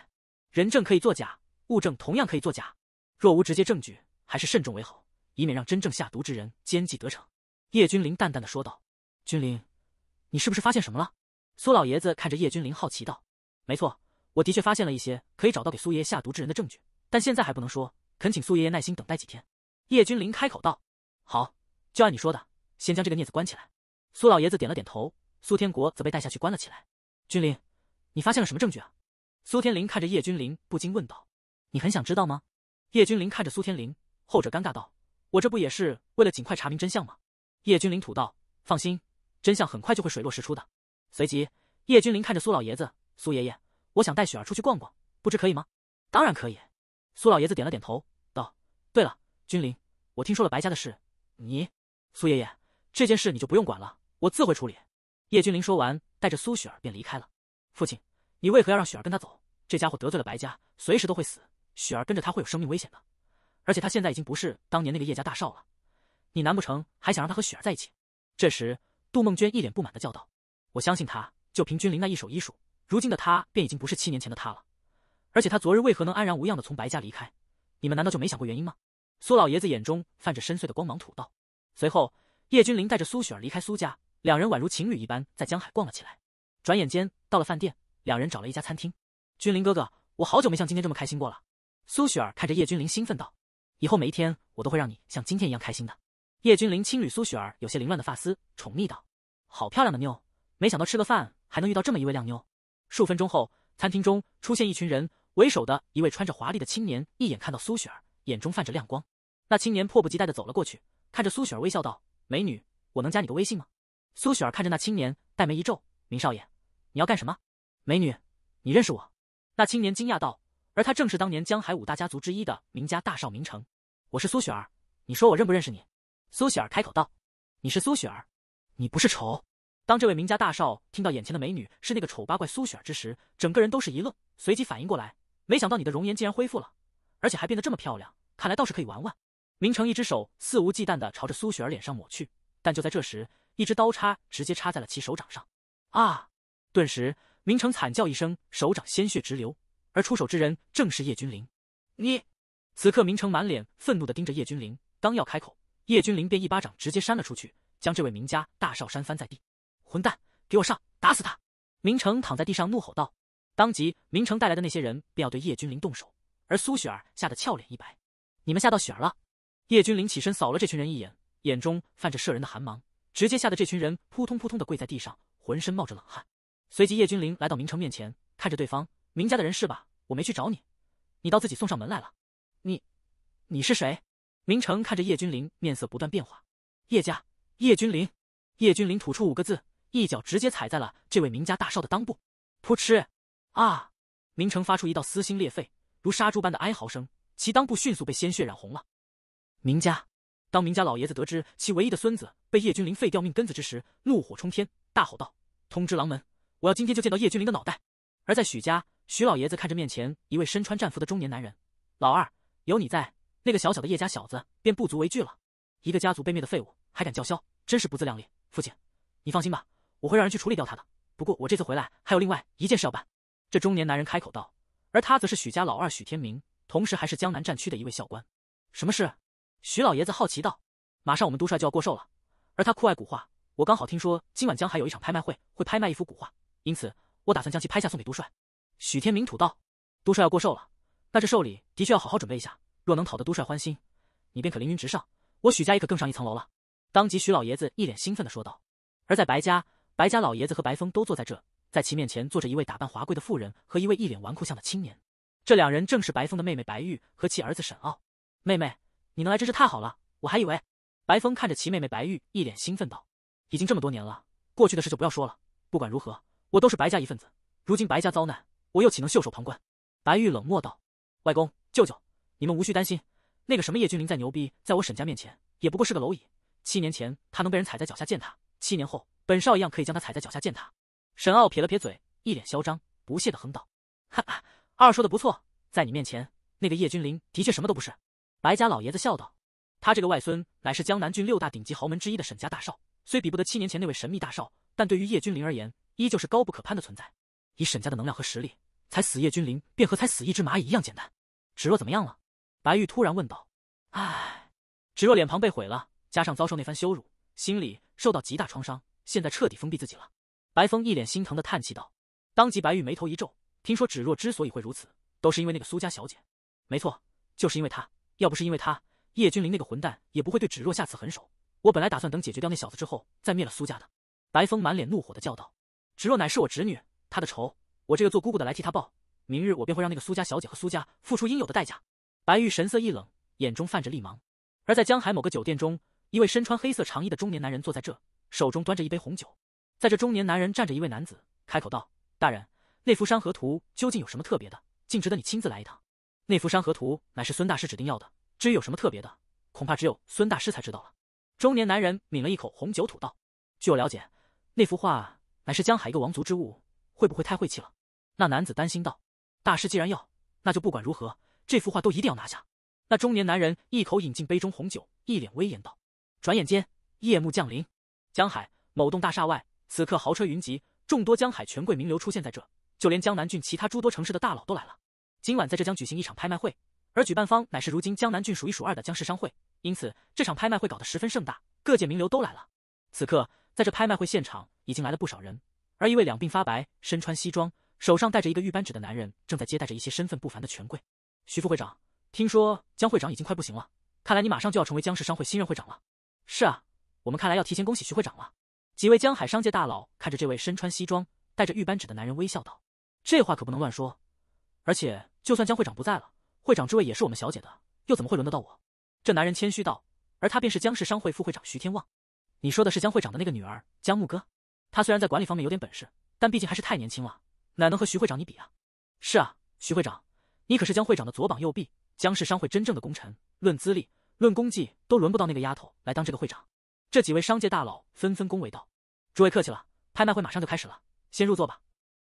人证可以作假，物证同样可以作假。若无直接证据，还是慎重为好，以免让真正下毒之人奸计得逞。”叶君临淡淡的说道：“君临，你是不是发现什么了？”苏老爷子看着叶君临，好奇道：“没错。”我的确发现了一些可以找到给苏爷爷下毒之人的证据，但现在还不能说。恳请苏爷爷耐心等待几天。”叶君临开口道，“好，就按你说的，先将这个孽子关起来。”苏老爷子点了点头，苏天国则被带下去关了起来。君临，你发现了什么证据啊？”苏天林看着叶君临，不禁问道，“你很想知道吗？”叶君临看着苏天林，后者尴尬道，“我这不也是为了尽快查明真相吗？”叶君临吐道，“放心，真相很快就会水落石出的。”随即，叶君临看着苏老爷子，苏爷爷。我想带雪儿出去逛逛，不知可以吗？当然可以。苏老爷子点了点头，道：“对了，君临，我听说了白家的事，你，苏爷爷，这件事你就不用管了，我自会处理。”叶君临说完，带着苏雪儿便离开了。父亲，你为何要让雪儿跟他走？这家伙得罪了白家，随时都会死，雪儿跟着他会有生命危险的。而且他现在已经不是当年那个叶家大少了，你难不成还想让他和雪儿在一起？这时，杜梦娟一脸不满的叫道：“我相信他，就凭君临那一手医术。”如今的他便已经不是七年前的他了，而且他昨日为何能安然无恙的从白家离开？你们难道就没想过原因吗？苏老爷子眼中泛着深邃的光芒，吐道。随后，叶君临带着苏雪儿离开苏家，两人宛如情侣一般在江海逛了起来。转眼间到了饭店，两人找了一家餐厅。君临哥哥，我好久没像今天这么开心过了。苏雪儿看着叶君临，兴奋道：“以后每一天我都会让你像今天一样开心的。”叶君临轻捋苏雪儿有些凌乱的发丝，宠溺道：“好漂亮的妞，没想到吃个饭还能遇到这么一位靓妞。”数分钟后，餐厅中出现一群人，为首的一位穿着华丽的青年，一眼看到苏雪儿，眼中泛着亮光。那青年迫不及待的走了过去，看着苏雪儿微笑道：“美女，我能加你个微信吗？”苏雪儿看着那青年，黛眉一皱：“明少爷，你要干什么？”“美女，你认识我？”那青年惊讶道。而他正是当年江海五大家族之一的明家大少明成。“我是苏雪儿，你说我认不认识你？”苏雪儿开口道：“你是苏雪儿，你不是丑。”当这位名家大少听到眼前的美女是那个丑八怪苏雪儿之时，整个人都是一愣，随即反应过来，没想到你的容颜竟然恢复了，而且还变得这么漂亮，看来倒是可以玩玩。明成一只手肆无忌惮地朝着苏雪儿脸上抹去，但就在这时，一只刀叉直接插在了其手掌上。啊！顿时，明成惨叫一声，手掌鲜血直流。而出手之人正是叶君临。你！此刻明成满脸愤怒地盯着叶君临，刚要开口，叶君临便一巴掌直接扇了出去，将这位名家大少扇翻在地。混蛋，给我上，打死他！明成躺在地上怒吼道。当即，明成带来的那些人便要对叶君临动手，而苏雪儿吓得俏脸一白。你们吓到雪儿了？叶君临起身扫了这群人一眼，眼中泛着摄人的寒芒，直接吓得这群人扑通扑通的跪在地上，浑身冒着冷汗。随即，叶君临来到明成面前，看着对方：“明家的人是吧？我没去找你，你倒自己送上门来了。你，你是谁？”明成看着叶君临，面色不断变化。叶家，叶君临。”叶君临吐出五个字。一脚直接踩在了这位明家大少的裆部，噗嗤！啊！明成发出一道撕心裂肺、如杀猪般的哀嚎声，其裆部迅速被鲜血染红了。明家当明家老爷子得知其唯一的孙子被叶君凌废掉命根子之时，怒火冲天，大吼道：“通知狼门，我要今天就见到叶君凌的脑袋！”而在许家，许老爷子看着面前一位身穿战服的中年男人：“老二，有你在，那个小小的叶家小子便不足为惧了。一个家族被灭的废物还敢叫嚣，真是不自量力！父亲，你放心吧。”我会让人去处理掉他的。不过我这次回来还有另外一件事要办。这中年男人开口道，而他则是许家老二许天明，同时还是江南战区的一位校官。什么事？许老爷子好奇道。马上我们都帅就要过寿了，而他酷爱古画，我刚好听说今晚江海有一场拍卖会，会拍卖一幅古画，因此我打算将其拍下送给都帅。许天明吐道。都帅要过寿了，那这寿礼的确要好好准备一下。若能讨得都帅欢心，你便可凌云直上，我许家也可更上一层楼了。当即许老爷子一脸兴奋的说道。而在白家。白家老爷子和白风都坐在这，在其面前坐着一位打扮华贵的妇人和一位一脸纨绔相的青年，这两人正是白风的妹妹白玉和其儿子沈傲。妹妹，你能来真是太好了，我还以为……白风看着其妹妹白玉，一脸兴奋道：“已经这么多年了，过去的事就不要说了。不管如何，我都是白家一份子。如今白家遭难，我又岂能袖手旁观？”白玉冷漠道：“外公、舅舅，你们无需担心。那个什么叶君临再牛逼，在我沈家面前也不过是个蝼蚁。七年前他能被人踩在脚下践踏，七年后……”本少一样可以将他踩在脚下践踏。沈傲撇了撇嘴，一脸嚣张不屑的哼道：“哈哈，二说的不错，在你面前，那个叶君凌的确什么都不是。”白家老爷子笑道：“他这个外孙乃是江南郡六大顶级豪门之一的沈家大少，虽比不得七年前那位神秘大少，但对于叶君凌而言，依旧是高不可攀的存在。以沈家的能量和实力，才死叶君凌便和才死一只蚂蚁一样简单。”芷若怎么样了？白玉突然问道。唉，芷若脸庞被毁了，加上遭受那番羞辱，心里受到极大创伤。现在彻底封闭自己了，白风一脸心疼的叹气道。当即，白玉眉头一皱，听说芷若之所以会如此，都是因为那个苏家小姐。没错，就是因为她，要不是因为她，叶君临那个混蛋也不会对芷若下此狠手。我本来打算等解决掉那小子之后，再灭了苏家的。白风满脸怒火的叫道：“芷若乃是我侄女，她的仇，我这个做姑姑的来替她报。明日我便会让那个苏家小姐和苏家付出应有的代价。”白玉神色一冷，眼中泛着厉芒。而在江海某个酒店中，一位身穿黑色长衣的中年男人坐在这。手中端着一杯红酒，在这中年男人站着一位男子，开口道：“大人，那幅山河图究竟有什么特别的，竟值得你亲自来一趟？”那幅山河图乃是孙大师指定要的，至于有什么特别的，恐怕只有孙大师才知道了。中年男人抿了一口红酒，吐道：“据我了解，那幅画乃是江海一个王族之物，会不会太晦气了？”那男子担心道：“大师既然要，那就不管如何，这幅画都一定要拿下。”那中年男人一口饮尽杯中红酒，一脸威严道：“转眼间，夜幕降临。”江海某栋大厦外，此刻豪车云集，众多江海权贵名流出现在这，就连江南郡其他诸多城市的大佬都来了。今晚在这将举行一场拍卖会，而举办方乃是如今江南郡数一数二的江氏商会，因此这场拍卖会搞得十分盛大，各界名流都来了。此刻在这拍卖会现场已经来了不少人，而一位两鬓发白、身穿西装、手上戴着一个玉扳指的男人正在接待着一些身份不凡的权贵。徐副会长，听说江会长已经快不行了，看来你马上就要成为江氏商会新任会长了。是啊。我们看来要提前恭喜徐会长了。几位江海商界大佬看着这位身穿西装、带着玉扳指的男人微笑道：“这话可不能乱说。而且，就算江会长不在了，会长之位也是我们小姐的，又怎么会轮得到我？”这男人谦虚道。而他便是江氏商会副会长徐天旺。你说的是江会长的那个女儿江木哥？他虽然在管理方面有点本事，但毕竟还是太年轻了，哪能和徐会长你比啊？是啊，徐会长，你可是江会长的左膀右臂，江氏商会真正的功臣。论资历，论功绩，都轮不到那个丫头来当这个会长。这几位商界大佬纷纷恭维道：“诸位客气了，拍卖会马上就开始了，先入座吧。”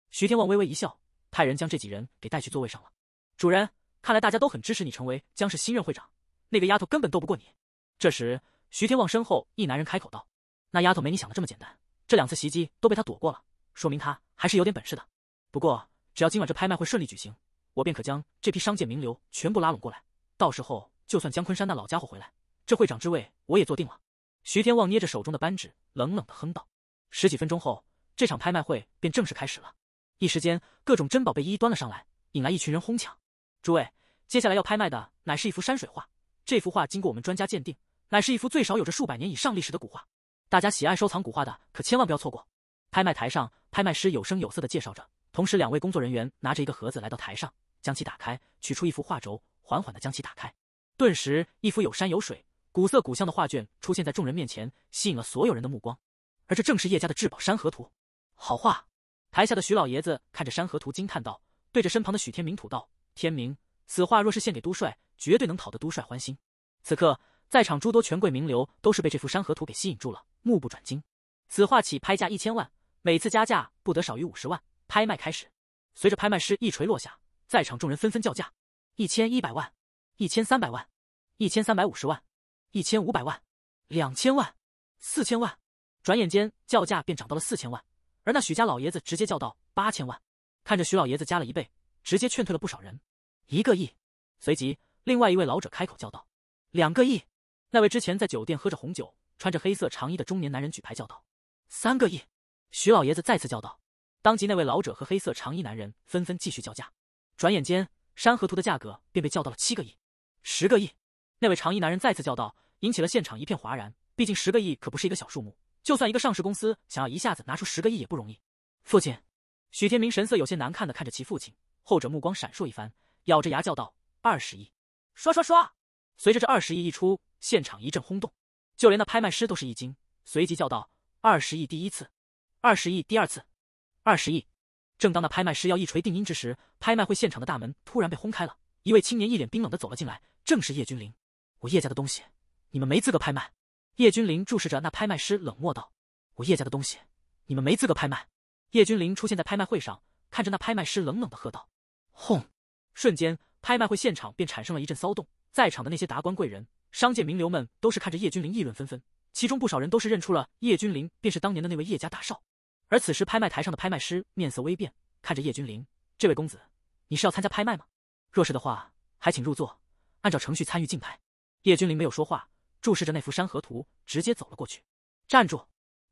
徐天旺微微一笑，派人将这几人给带去座位上了。主人，看来大家都很支持你成为江氏新任会长。那个丫头根本斗不过你。这时，徐天旺身后一男人开口道：“那丫头没你想的这么简单，这两次袭击都被她躲过了，说明她还是有点本事的。不过，只要今晚这拍卖会顺利举行，我便可将这批商界名流全部拉拢过来。到时候，就算江昆山那老家伙回来，这会长之位我也坐定了。”徐天旺捏着手中的扳指，冷冷的哼道。十几分钟后，这场拍卖会便正式开始了。一时间，各种珍宝被一一端了上来，引来一群人哄抢。诸位，接下来要拍卖的乃是一幅山水画。这幅画经过我们专家鉴定，乃是一幅最少有着数百年以上历史的古画。大家喜爱收藏古画的，可千万不要错过。拍卖台上，拍卖师有声有色的介绍着，同时两位工作人员拿着一个盒子来到台上，将其打开，取出一幅画轴，缓缓的将其打开，顿时一幅有山有水。古色古香的画卷出现在众人面前，吸引了所有人的目光，而这正是叶家的至宝《山河图》。好画！台下的徐老爷子看着《山河图》，惊叹道：“，对着身旁的许天明吐道：，天明，此画若是献给督帅，绝对能讨得督帅欢心。”此刻，在场诸多权贵名流都是被这幅《山河图》给吸引住了，目不转睛。此画起拍价一千万，每次加价不得少于五十万。拍卖开始，随着拍卖师一锤落下，在场众人纷纷叫价：一千一百万，一千三百万，一千三百五十万。一千五百万，两千万，四千万，转眼间叫价便涨到了四千万，而那许家老爷子直接叫到八千万，看着许老爷子加了一倍，直接劝退了不少人。一个亿，随即，另外一位老者开口叫道：“两个亿。”那位之前在酒店喝着红酒、穿着黑色长衣的中年男人举牌叫道：“三个亿。”许老爷子再次叫道，当即那位老者和黑色长衣男人纷纷继续叫价，转眼间，山河图的价格便被叫到了七个亿、十个亿。那位长衣男人再次叫道，引起了现场一片哗然。毕竟十个亿可不是一个小数目，就算一个上市公司想要一下子拿出十个亿也不容易。父亲，许天明神色有些难看的看着其父亲，后者目光闪烁一番，咬着牙叫道：“二十亿！”刷刷刷！随着这二十亿一出，现场一阵轰动，就连那拍卖师都是一惊，随即叫道：“二十亿！第一次，二十亿！第二次，二十亿！”正当那拍卖师要一锤定音之时，拍卖会现场的大门突然被轰开了一位青年一脸冰冷的走了进来，正是叶君临。我叶家的东西，你们没资格拍卖。叶君临注视着那拍卖师，冷漠道：“我叶家的东西，你们没资格拍卖。”叶君临出现在拍卖会上，看着那拍卖师，冷冷的喝道：“轰！”瞬间，拍卖会现场便产生了一阵骚动。在场的那些达官贵人、商界名流们，都是看着叶君临议论纷纷。其中不少人都是认出了叶君临便是当年的那位叶家大少。而此时，拍卖台上的拍卖师面色微变，看着叶君临：“这位公子，你是要参加拍卖吗？若是的话，还请入座，按照程序参与竞拍。”叶君临没有说话，注视着那幅山河图，直接走了过去。站住！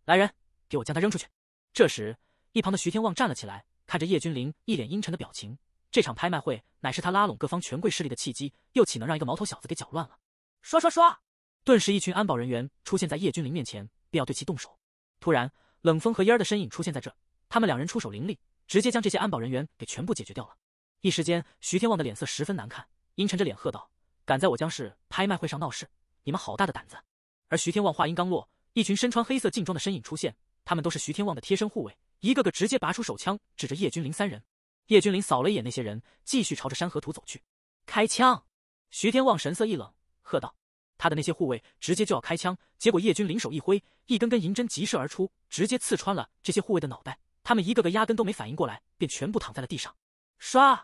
来人，给我将他扔出去！这时，一旁的徐天旺站了起来，看着叶君临一脸阴沉的表情。这场拍卖会乃是他拉拢各方权贵势力的契机，又岂能让一个毛头小子给搅乱了？刷刷刷！顿时，一群安保人员出现在叶君临面前，便要对其动手。突然，冷风和烟儿的身影出现在这，他们两人出手凌厉，直接将这些安保人员给全部解决掉了。一时间，徐天旺的脸色十分难看，阴沉着脸喝道。敢在我江氏拍卖会上闹事，你们好大的胆子！而徐天旺话音刚落，一群身穿黑色劲装的身影出现，他们都是徐天旺的贴身护卫，一个个直接拔出手枪，指着叶君临三人。叶君临扫了一眼那些人，继续朝着山河图走去。开枪！徐天旺神色一冷，喝道：“他的那些护卫直接就要开枪，结果叶君临手一挥，一根根银针急射而出，直接刺穿了这些护卫的脑袋。他们一个个压根都没反应过来，便全部躺在了地上。唰！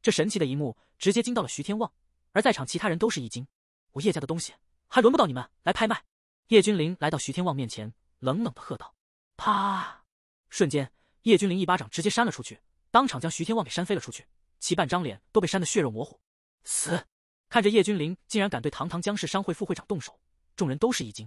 这神奇的一幕直接惊到了徐天旺。”而在场其他人都是一惊，我叶家的东西还轮不到你们来拍卖。叶君临来到徐天旺面前，冷冷的喝道：“啪！”瞬间，叶君临一巴掌直接扇了出去，当场将徐天旺给扇飞了出去，其半张脸都被扇得血肉模糊。死！看着叶君临竟然敢对堂堂江氏商会副会长动手，众人都是一惊。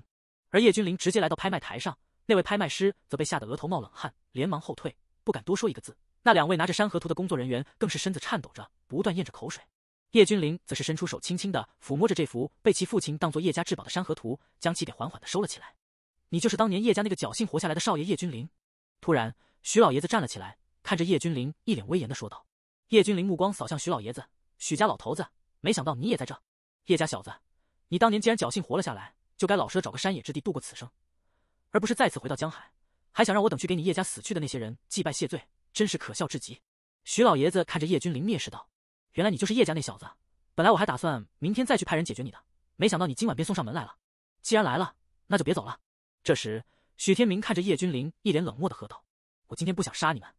而叶君临直接来到拍卖台上，那位拍卖师则被吓得额头冒冷汗，连忙后退，不敢多说一个字。那两位拿着山河图的工作人员更是身子颤抖着，不断咽着口水。叶君临则是伸出手，轻轻地抚摸着这幅被其父亲当做叶家至宝的山河图，将其给缓缓的收了起来。你就是当年叶家那个侥幸活下来的少爷叶君临。突然，徐老爷子站了起来，看着叶君临，一脸威严的说道：“叶君临目光扫向徐老爷子，许家老头子，没想到你也在这。叶家小子，你当年既然侥幸活了下来，就该老实的找个山野之地度过此生，而不是再次回到江海，还想让我等去给你叶家死去的那些人祭拜谢罪，真是可笑至极。”徐老爷子看着叶君临蔑视道。原来你就是叶家那小子，本来我还打算明天再去派人解决你的，没想到你今晚便送上门来了。既然来了，那就别走了。这时，许天明看着叶君凌，一脸冷漠的喝道：“我今天不想杀你们，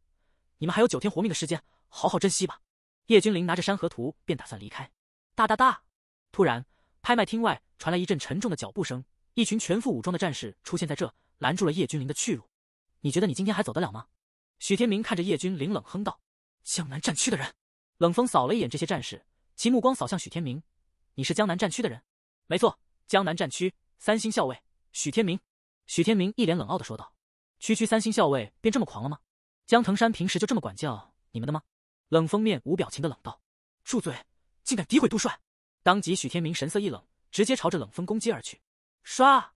你们还有九天活命的时间，好好珍惜吧。”叶君凌拿着山河图，便打算离开。哒哒哒！突然，拍卖厅外传来一阵沉重的脚步声，一群全副武装的战士出现在这，拦住了叶君凌的去路。你觉得你今天还走得了吗？许天明看着叶君凌，冷哼道：“江南战区的人。”冷风扫了一眼这些战士，其目光扫向许天明：“你是江南战区的人？”“没错，江南战区三星校尉许天明。”许天明一脸冷傲的说道：“区区三星校尉便这么狂了吗？江藤山平时就这么管教你们的吗？”冷风面无表情的冷道：“住嘴！竟敢诋毁杜帅！”当即，许天明神色一冷，直接朝着冷风攻击而去。唰！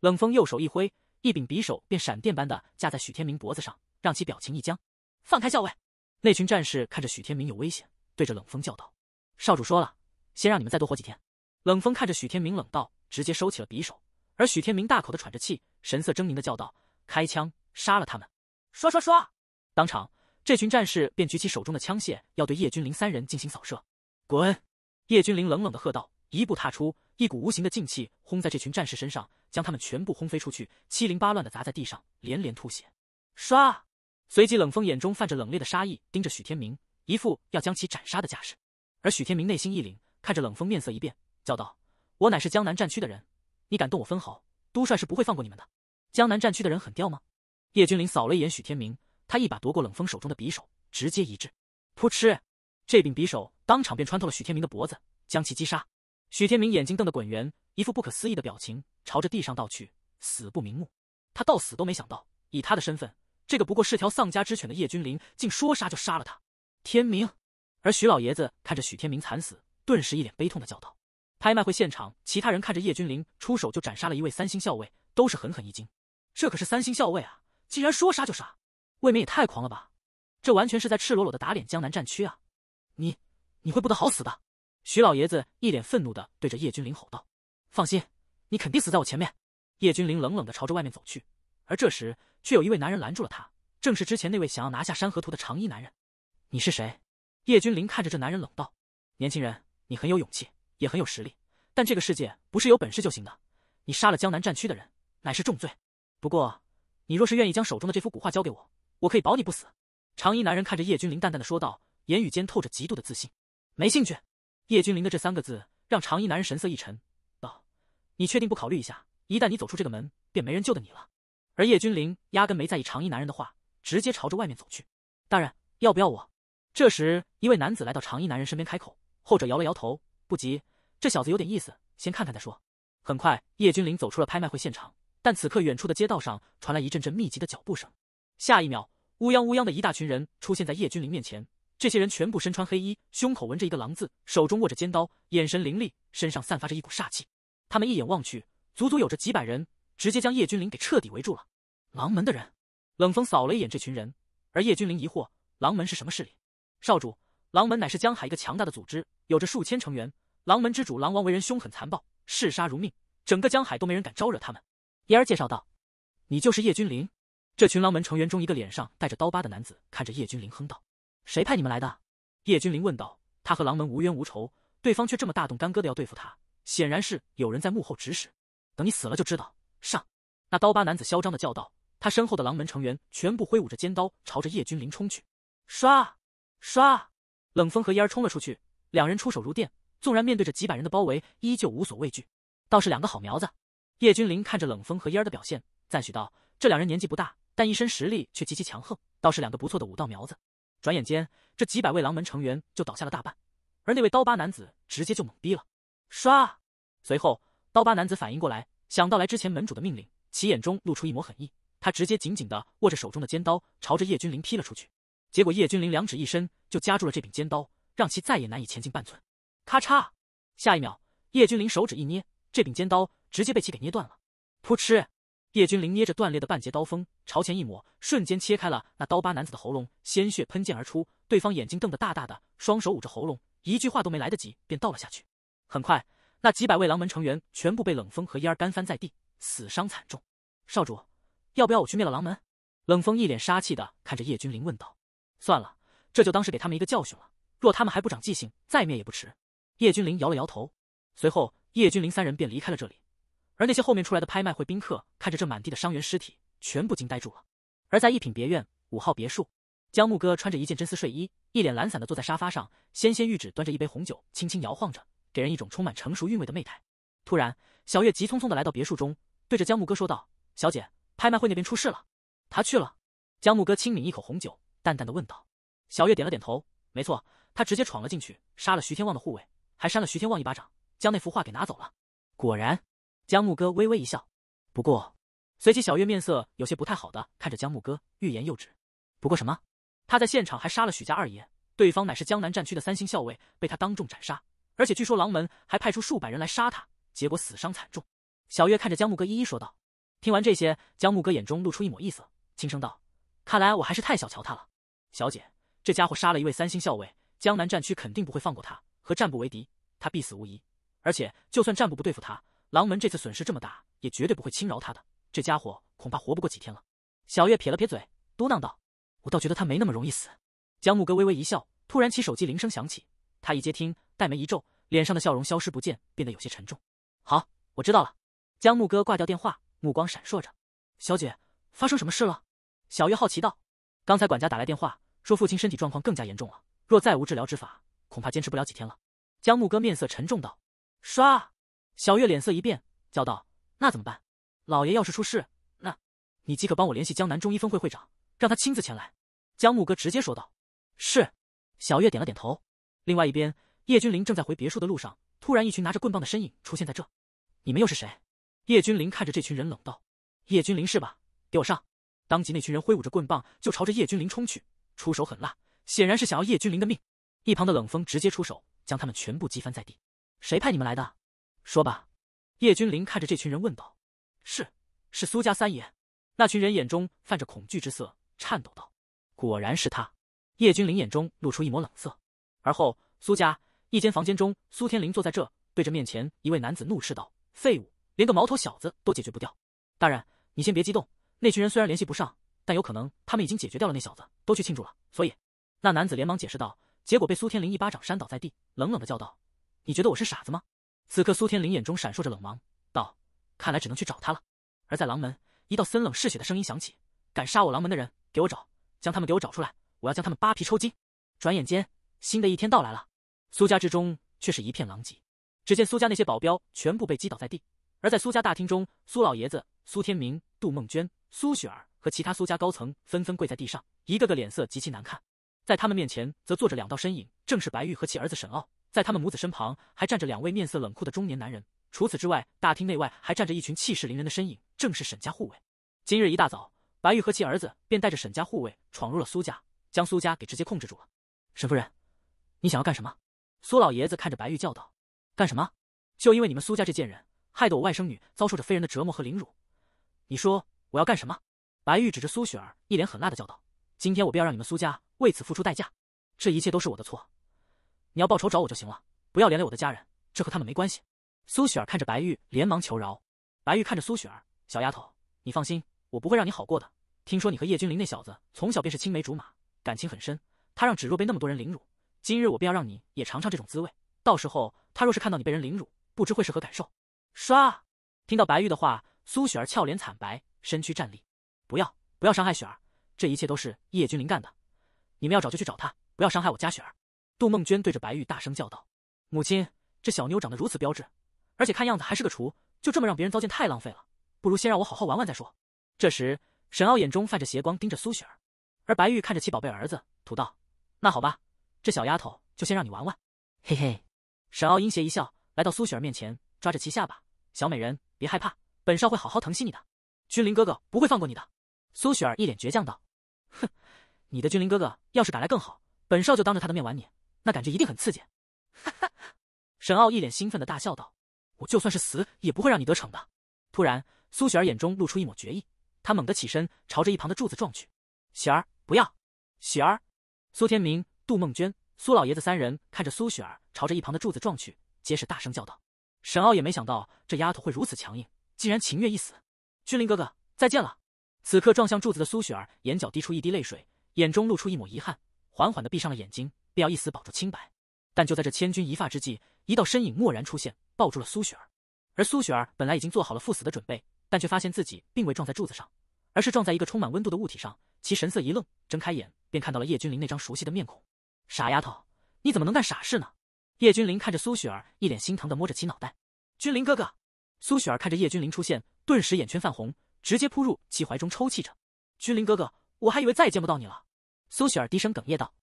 冷风右手一挥，一柄匕首便闪电般的架在许天明脖子上，让其表情一僵：“放开校尉！”那群战士看着许天明有危险。对着冷风叫道：“少主说了，先让你们再多活几天。”冷风看着许天明，冷道：“直接收起了匕首。”而许天明大口的喘着气，神色狰狞的叫道：“开枪，杀了他们！”刷刷刷！当场，这群战士便举起手中的枪械，要对叶君凌三人进行扫射。滚！叶君凌冷冷的喝道，一步踏出，一股无形的劲气轰在这群战士身上，将他们全部轰飞出去，七零八乱的砸在地上，连连吐血。唰，随即冷风眼中泛着冷冽的杀意，盯着许天明。一副要将其斩杀的架势，而许天明内心一凛，看着冷风，面色一变，叫道：“我乃是江南战区的人，你敢动我分毫，都帅是不会放过你们的。”江南战区的人很吊吗？叶君凌扫了一眼许天明，他一把夺过冷风手中的匕首，直接一掷，噗嗤，这柄匕首当场便穿透了许天明的脖子，将其击杀。许天明眼睛瞪得滚圆，一副不可思议的表情，朝着地上倒去，死不瞑目。他到死都没想到，以他的身份，这个不过是条丧家之犬的叶君凌，竟说杀就杀了他。天明，而许老爷子看着许天明惨死，顿时一脸悲痛的叫道：“拍卖会现场，其他人看着叶君凌出手就斩杀了一位三星校尉，都是狠狠一惊。这可是三星校尉啊，竟然说杀就杀，未免也太狂了吧！这完全是在赤裸裸的打脸江南战区啊！你，你会不得好死的！”许老爷子一脸愤怒的对着叶君凌吼道：“放心，你肯定死在我前面。”叶君凌冷冷的朝着外面走去，而这时却有一位男人拦住了他，正是之前那位想要拿下山河图的长衣男人。你是谁？叶君临看着这男人冷道：“年轻人，你很有勇气，也很有实力，但这个世界不是有本事就行的。你杀了江南战区的人，乃是重罪。不过，你若是愿意将手中的这幅古画交给我，我可以保你不死。”长衣男人看着叶君临，淡淡的说道，言语间透着极度的自信。没兴趣。叶君临的这三个字让长衣男人神色一沉，道：“你确定不考虑一下？一旦你走出这个门，便没人救的你了。”而叶君临压根没在意长衣男人的话，直接朝着外面走去。大人，要不要我？这时，一位男子来到长衣男人身边，开口。后者摇了摇头，不急，这小子有点意思，先看看再说。很快，叶君临走出了拍卖会现场，但此刻远处的街道上传来一阵阵密集的脚步声。下一秒，乌泱乌泱的一大群人出现在叶君临面前。这些人全部身穿黑衣，胸口纹着一个狼字，手中握着尖刀，眼神凌厉，身上散发着一股煞气。他们一眼望去，足足有着几百人，直接将叶君临给彻底围住了。狼门的人，冷风扫了一眼这群人，而叶君临疑惑：狼门是什么势力？少主，狼门乃是江海一个强大的组织，有着数千成员。狼门之主狼王为人凶狠残暴，嗜杀如命，整个江海都没人敢招惹他们。嫣儿介绍道：“你就是叶君凌？”这群狼门成员中，一个脸上带着刀疤的男子看着叶君凌，哼道：“谁派你们来的？”叶君凌问道：“他和狼门无冤无仇，对方却这么大动干戈的要对付他，显然是有人在幕后指使。等你死了就知道。”上！那刀疤男子嚣张的叫道：“他身后的狼门成员全部挥舞着尖刀，朝着叶君凌冲去。”刷！唰！冷风和烟儿冲了出去，两人出手如电，纵然面对着几百人的包围，依旧无所畏惧。倒是两个好苗子。叶君临看着冷风和烟儿的表现，赞许道：“这两人年纪不大，但一身实力却极其强横，倒是两个不错的武道苗子。”转眼间，这几百位狼门成员就倒下了大半，而那位刀疤男子直接就懵逼了。唰！随后，刀疤男子反应过来，想到来之前门主的命令，其眼中露出一抹狠意，他直接紧紧地握着手中的尖刀，朝着叶君临劈了出去。结果，叶君临两指一伸，就夹住了这柄尖刀，让其再也难以前进半寸。咔嚓！下一秒，叶君临手指一捏，这柄尖刀直接被其给捏断了。噗嗤！叶君临捏着断裂的半截刀锋，朝前一抹，瞬间切开了那刀疤男子的喉咙，鲜血喷溅而出。对方眼睛瞪得大大的，双手捂着喉咙，一句话都没来得及，便倒了下去。很快，那几百位狼门成员全部被冷风和烟儿干翻在地，死伤惨重。少主，要不要我去灭了狼门？冷风一脸杀气的看着叶君临问道。算了，这就当是给他们一个教训了。若他们还不长记性，再灭也不迟。叶君临摇了摇头，随后叶君临三人便离开了这里。而那些后面出来的拍卖会宾客看着这满地的伤员尸体，全部惊呆住了。而在一品别院五号别墅，江木哥穿着一件真丝睡衣，一脸懒散的坐在沙发上，纤纤玉指端着一杯红酒，轻轻摇晃着，给人一种充满成熟韵味的媚态。突然，小月急匆匆的来到别墅中，对着江木哥说道：“小姐，拍卖会那边出事了。”他去了。江木哥轻抿一口红酒。淡淡的问道：“小月点了点头，没错，他直接闯了进去，杀了徐天旺的护卫，还扇了徐天旺一巴掌，将那幅画给拿走了。果然，江木哥微微一笑。不过，随即小月面色有些不太好的看着江木哥，欲言又止。不过什么？他在现场还杀了许家二爷，对方乃是江南战区的三星校尉，被他当众斩杀，而且据说狼门还派出数百人来杀他，结果死伤惨重。小月看着江木哥，一一说道。听完这些，江木哥眼中露出一抹异色，轻声道：看来我还是太小瞧他了。”小姐，这家伙杀了一位三星校尉，江南战区肯定不会放过他，和战部为敌，他必死无疑。而且，就算战部不对付他，狼门这次损失这么大，也绝对不会轻饶他的。这家伙恐怕活不过几天了。小月撇了撇嘴，嘟囔道：“我倒觉得他没那么容易死。”江木哥微微一笑，突然其手机铃声响起，他一接听，黛眉一皱，脸上的笑容消失不见，变得有些沉重。“好，我知道了。”江木哥挂掉电话，目光闪烁着。“小姐，发生什么事了？”小月好奇道。“刚才管家打来电话。”说父亲身体状况更加严重了，若再无治疗之法，恐怕坚持不了几天了。江木哥面色沉重道：“刷。”小月脸色一变，叫道：“那怎么办？老爷要是出事，那……你即可帮我联系江南中医分会会长，让他亲自前来。”江木哥直接说道：“是。”小月点了点头。另外一边，叶君临正在回别墅的路上，突然一群拿着棍棒的身影出现在这，你们又是谁？叶君临看着这群人冷道：“叶君临是吧？给我上！”当即那群人挥舞着棍棒就朝着叶君临冲去。出手狠辣，显然是想要叶君临的命。一旁的冷风直接出手，将他们全部击翻在地。谁派你们来的？说吧。叶君临看着这群人问道：“是，是苏家三爷。”那群人眼中泛着恐惧之色，颤抖道：“果然是他。”叶君临眼中露出一抹冷色。而后，苏家一间房间中，苏天林坐在这，对着面前一位男子怒斥道：“废物，连个毛头小子都解决不掉。大人，你先别激动。那群人虽然联系不上。”但有可能他们已经解决掉了那小子，都去庆祝了。所以，那男子连忙解释道。结果被苏天林一巴掌扇倒在地，冷冷的叫道：“你觉得我是傻子吗？”此刻，苏天林眼中闪烁着冷芒，道：“看来只能去找他了。”而在狼门，一道森冷嗜血的声音响起：“敢杀我狼门的人，给我找，将他们给我找出来，我要将他们扒皮抽筋。”转眼间，新的一天到来了，苏家之中却是一片狼藉。只见苏家那些保镖全部被击倒在地，而在苏家大厅中，苏老爷子、苏天明、杜梦娟、苏雪儿。和其他苏家高层纷纷跪在地上，一个个脸色极其难看。在他们面前，则坐着两道身影，正是白玉和其儿子沈傲。在他们母子身旁，还站着两位面色冷酷的中年男人。除此之外，大厅内外还站着一群气势凌人的身影，正是沈家护卫。今日一大早，白玉和其儿子便带着沈家护卫闯入了苏家，将苏家给直接控制住了。沈夫人，你想要干什么？苏老爷子看着白玉叫道：“干什么？就因为你们苏家这贱人，害得我外甥女遭受着非人的折磨和凌辱，你说我要干什么？”白玉指着苏雪儿，一脸狠辣的叫道：“今天我便要让你们苏家为此付出代价。这一切都是我的错，你要报仇找我就行了，不要连累我的家人，这和他们没关系。”苏雪儿看着白玉，连忙求饶。白玉看着苏雪儿：“小丫头，你放心，我不会让你好过的。听说你和叶君临那小子从小便是青梅竹马，感情很深。他让芷若被那么多人凌辱，今日我便要让你也尝尝这种滋味。到时候他若是看到你被人凌辱，不知会是何感受。”唰！听到白玉的话，苏雪儿俏脸惨白，身躯站立。不要，不要伤害雪儿！这一切都是叶君临干的。你们要找就去找他，不要伤害我家雪儿！”杜梦娟对着白玉大声叫道。“母亲，这小妞长得如此标致，而且看样子还是个厨，就这么让别人糟践，太浪费了。不如先让我好好玩玩再说。”这时，沈傲眼中泛着邪光，盯着苏雪儿。而白玉看着其宝贝儿子，吐道：“那好吧，这小丫头就先让你玩玩。”嘿嘿，沈傲阴邪一笑，来到苏雪儿面前，抓着其下巴：“小美人，别害怕，本少会好好疼惜你的。君临哥哥不会放过你的。”苏雪儿一脸倔强道：“哼，你的君临哥哥要是敢来更好，本少就当着他的面玩你，那感觉一定很刺激。”哈哈，沈傲一脸兴奋的大笑道：“我就算是死也不会让你得逞的！”突然，苏雪儿眼中露出一抹决意，她猛地起身，朝着一旁的柱子撞去。“雪儿，不要！”“雪儿！”苏天明、杜梦娟、苏老爷子三人看着苏雪儿朝着一旁的柱子撞去，皆是大声叫道。沈傲也没想到这丫头会如此强硬，竟然情愿一死。“君临哥哥，再见了。”此刻撞向柱子的苏雪儿眼角滴出一滴泪水，眼中露出一抹遗憾，缓缓的闭上了眼睛，便要一死保住清白。但就在这千钧一发之际，一道身影蓦然出现，抱住了苏雪儿。而苏雪儿本来已经做好了赴死的准备，但却发现自己并未撞在柱子上，而是撞在一个充满温度的物体上，其神色一愣，睁开眼便看到了叶君临那张熟悉的面孔。傻丫头，你怎么能干傻事呢？叶君临看着苏雪儿，一脸心疼的摸着其脑袋。君临哥哥，苏雪儿看着叶君临出现，顿时眼圈泛红。直接扑入其怀中，抽泣着：“君临哥哥，我还以为再也见不到你了。”苏雪儿低声哽咽道。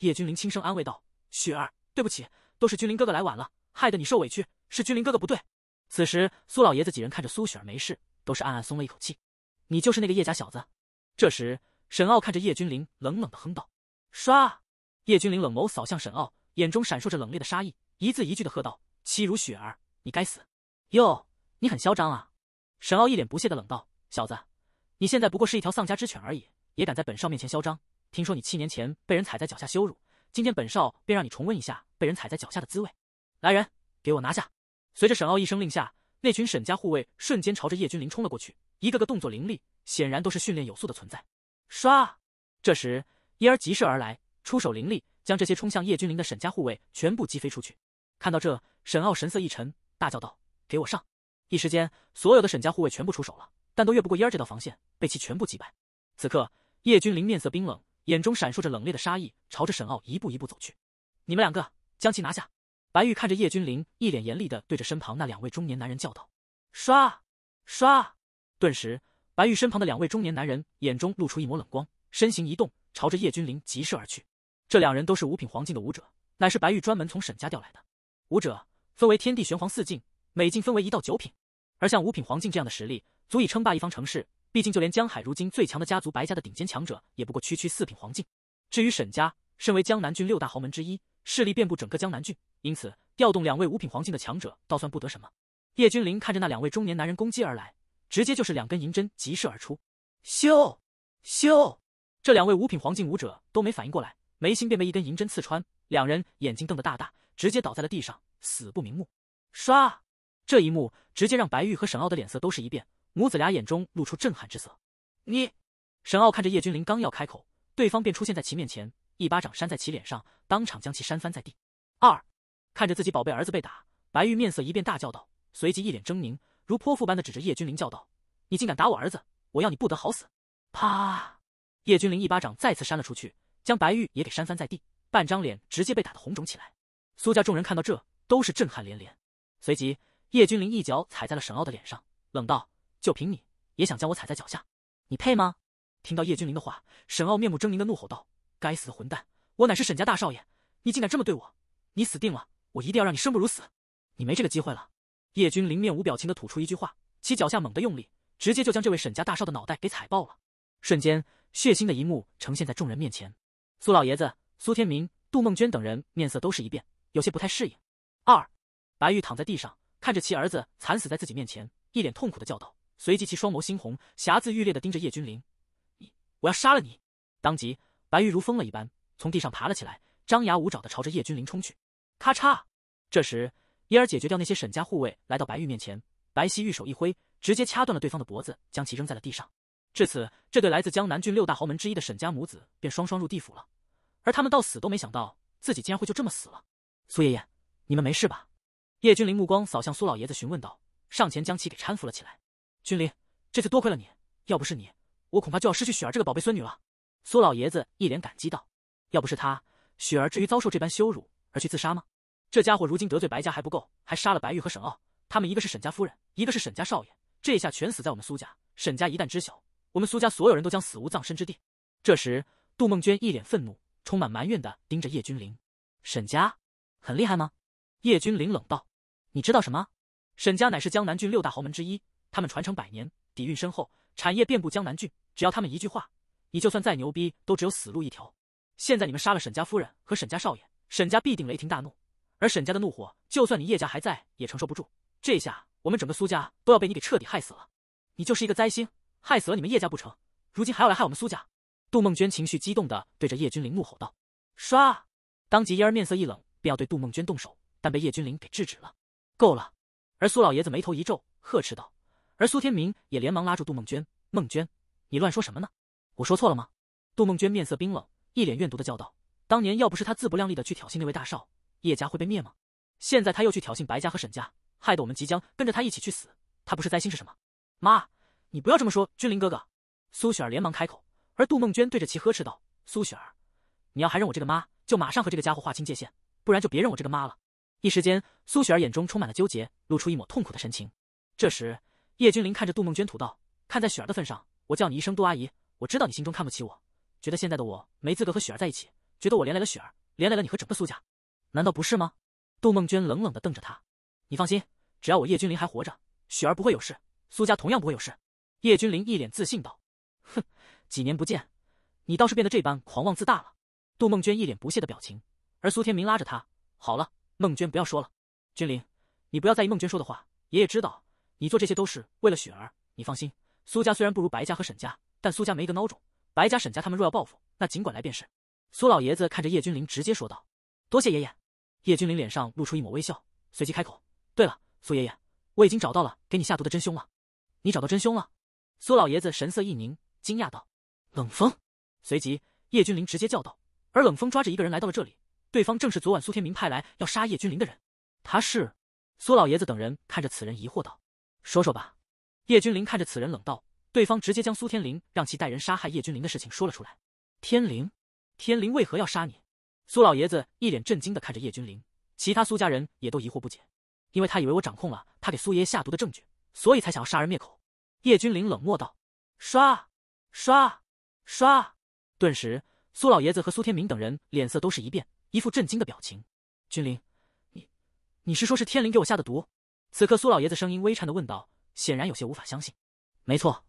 叶君临轻声安慰道：“雪儿，对不起，都是君临哥哥来晚了，害得你受委屈，是君临哥哥不对。”此时，苏老爷子几人看着苏雪儿没事，都是暗暗松了一口气。你就是那个叶家小子？这时，沈傲看着叶君临，冷冷的哼道：“刷！”叶君临冷眸扫向沈傲，眼中闪烁着冷冽的杀意，一字一句的喝道：“欺辱雪儿，你该死！”哟，你很嚣张啊！沈傲一脸不屑的冷道。小子，你现在不过是一条丧家之犬而已，也敢在本少面前嚣张？听说你七年前被人踩在脚下羞辱，今天本少便让你重温一下被人踩在脚下的滋味。来人，给我拿下！随着沈傲一声令下，那群沈家护卫瞬间朝着叶君临冲了过去，一个个动作凌厉，显然都是训练有素的存在。唰！这时，伊儿急射而来，出手凌厉，将这些冲向叶君临的沈家护卫全部击飞出去。看到这，沈傲神色一沉，大叫道：“给我上！”一时间，所有的沈家护卫全部出手了。但都越不过烟儿这道防线，被其全部击败。此刻，叶君凌面色冰冷，眼中闪烁着冷冽的杀意，朝着沈傲一步一步走去。你们两个将其拿下！白玉看着叶君凌，一脸严厉的对着身旁那两位中年男人叫道：“刷，刷！”顿时，白玉身旁的两位中年男人眼中露出一抹冷光，身形一动，朝着叶君凌疾射而去。这两人都是五品黄境的武者，乃是白玉专门从沈家调来的。武者分为天地玄黄四境，每境分为一道九品，而像五品黄境这样的实力。足以称霸一方城市。毕竟，就连江海如今最强的家族白家的顶尖强者，也不过区区四品黄境。至于沈家，身为江南郡六大豪门之一，势力遍布整个江南郡，因此调动两位五品黄境的强者，倒算不得什么。叶君临看着那两位中年男人攻击而来，直接就是两根银针疾射而出。咻，咻！这两位五品黄境武者都没反应过来，眉心便被一根银针刺穿，两人眼睛瞪得大大，直接倒在了地上，死不瞑目。唰！这一幕直接让白玉和沈傲的脸色都是一变。母子俩眼中露出震撼之色。你，沈傲看着叶君临刚要开口，对方便出现在其面前，一巴掌扇在其脸上，当场将其扇翻在地。二，看着自己宝贝儿子被打，白玉面色一变，大叫道，随即一脸狰狞，如泼妇般的指着叶君临叫道：“你竟敢打我儿子，我要你不得好死！”啪，叶君临一巴掌再次扇了出去，将白玉也给扇翻在地，半张脸直接被打得红肿起来。苏家众人看到这，都是震撼连连。随即，叶君临一脚踩在了沈傲的脸上，冷道。就凭你也想将我踩在脚下？你配吗？听到叶君临的话，沈傲面目狰狞的怒吼道：“该死的混蛋！我乃是沈家大少爷，你竟敢这么对我！你死定了！我一定要让你生不如死！”你没这个机会了！叶君临面无表情的吐出一句话，其脚下猛地用力，直接就将这位沈家大少的脑袋给踩爆了。瞬间，血腥的一幕呈现在众人面前。苏老爷子、苏天明、杜梦娟等人面色都是一变，有些不太适应。二白玉躺在地上，看着其儿子惨死在自己面前，一脸痛苦的叫道。随即，其双眸猩红，瑕眦欲裂的盯着叶君临：“你，我要杀了你！”当即，白玉如疯了一般从地上爬了起来，张牙舞爪的朝着叶君临冲去。咔嚓！这时，伊尔解决掉那些沈家护卫，来到白玉面前，白皙玉手一挥，直接掐断了对方的脖子，将其扔在了地上。至此，这对来自江南郡六大豪门之一的沈家母子便双双入地府了。而他们到死都没想到，自己竟然会就这么死了。苏爷爷，你们没事吧？叶君临目光扫向苏老爷子，询问道，上前将其给搀扶了起来。君临，这次多亏了你，要不是你，我恐怕就要失去雪儿这个宝贝孙女了。苏老爷子一脸感激道：“要不是他，雪儿至于遭受这般羞辱而去自杀吗？”这家伙如今得罪白家还不够，还杀了白玉和沈傲，他们一个是沈家夫人，一个是沈家少爷，这一下全死在我们苏家。沈家一旦知晓，我们苏家所有人都将死无葬身之地。这时，杜梦娟一脸愤怒，充满埋怨地盯着叶君临：“沈家很厉害吗？”叶君临冷道：“你知道什么？沈家乃是江南郡六大豪门之一。”他们传承百年，底蕴深厚，产业遍布江南郡。只要他们一句话，你就算再牛逼，都只有死路一条。现在你们杀了沈家夫人和沈家少爷，沈家必定雷霆大怒，而沈家的怒火，就算你叶家还在，也承受不住。这下我们整个苏家都要被你给彻底害死了！你就是一个灾星，害死了你们叶家不成，如今还要来害我们苏家！杜梦娟情绪激动的对着叶君临怒吼道：“刷！”当即嫣儿面色一冷，便要对杜梦娟动手，但被叶君临给制止了。够了！而苏老爷子眉头一皱，呵斥道。而苏天明也连忙拉住杜梦娟：“梦娟，你乱说什么呢？我说错了吗？”杜梦娟面色冰冷，一脸怨毒的叫道：“当年要不是他自不量力的去挑衅那位大少，叶家会被灭吗？现在他又去挑衅白家和沈家，害得我们即将跟着他一起去死，他不是灾星是什么？妈，你不要这么说，君临哥哥。”苏雪儿连忙开口，而杜梦娟对着其呵斥道：“苏雪儿，你要还认我这个妈，就马上和这个家伙划清界限，不然就别认我这个妈了。”一时间，苏雪儿眼中充满了纠结，露出一抹痛苦的神情。这时，叶君临看着杜梦娟，吐道：“看在雪儿的份上，我叫你一声杜阿姨。我知道你心中看不起我，觉得现在的我没资格和雪儿在一起，觉得我连累了雪儿，连累了你和整个苏家，难道不是吗？”杜梦娟冷冷的瞪着他。你放心，只要我叶君临还活着，雪儿不会有事，苏家同样不会有事。”叶君临一脸自信道。“哼，几年不见，你倒是变得这般狂妄自大了。”杜梦娟一脸不屑的表情。而苏天明拉着他：“好了，梦娟，不要说了。君临，你不要在意梦娟说的话。爷爷知道。”你做这些都是为了雪儿，你放心。苏家虽然不如白家和沈家，但苏家没一个孬种。白家、沈家他们若要报复，那尽管来便是。苏老爷子看着叶君凌，直接说道：“多谢爷爷。”叶君凌脸上露出一抹微笑，随即开口：“对了，苏爷爷，我已经找到了给你下毒的真凶了。”“你找到真凶了？”苏老爷子神色一凝，惊讶道。“冷风。”随即，叶君凌直接叫道，而冷风抓着一个人来到了这里，对方正是昨晚苏天明派来要杀叶君凌的人。“他是？”苏老爷子等人看着此人疑惑道。说说吧，叶君灵看着此人冷道，对方直接将苏天林让其带人杀害叶君灵的事情说了出来。天灵，天灵为何要杀你？苏老爷子一脸震惊的看着叶君灵，其他苏家人也都疑惑不解，因为他以为我掌控了他给苏爷爷下毒的证据，所以才想要杀人灭口。叶君灵冷漠道：刷刷刷！顿时，苏老爷子和苏天明等人脸色都是一变，一副震惊的表情。君临，你你是说是天灵给我下的毒？此刻，苏老爷子声音微颤的问道：“显然有些无法相信。”“没错。”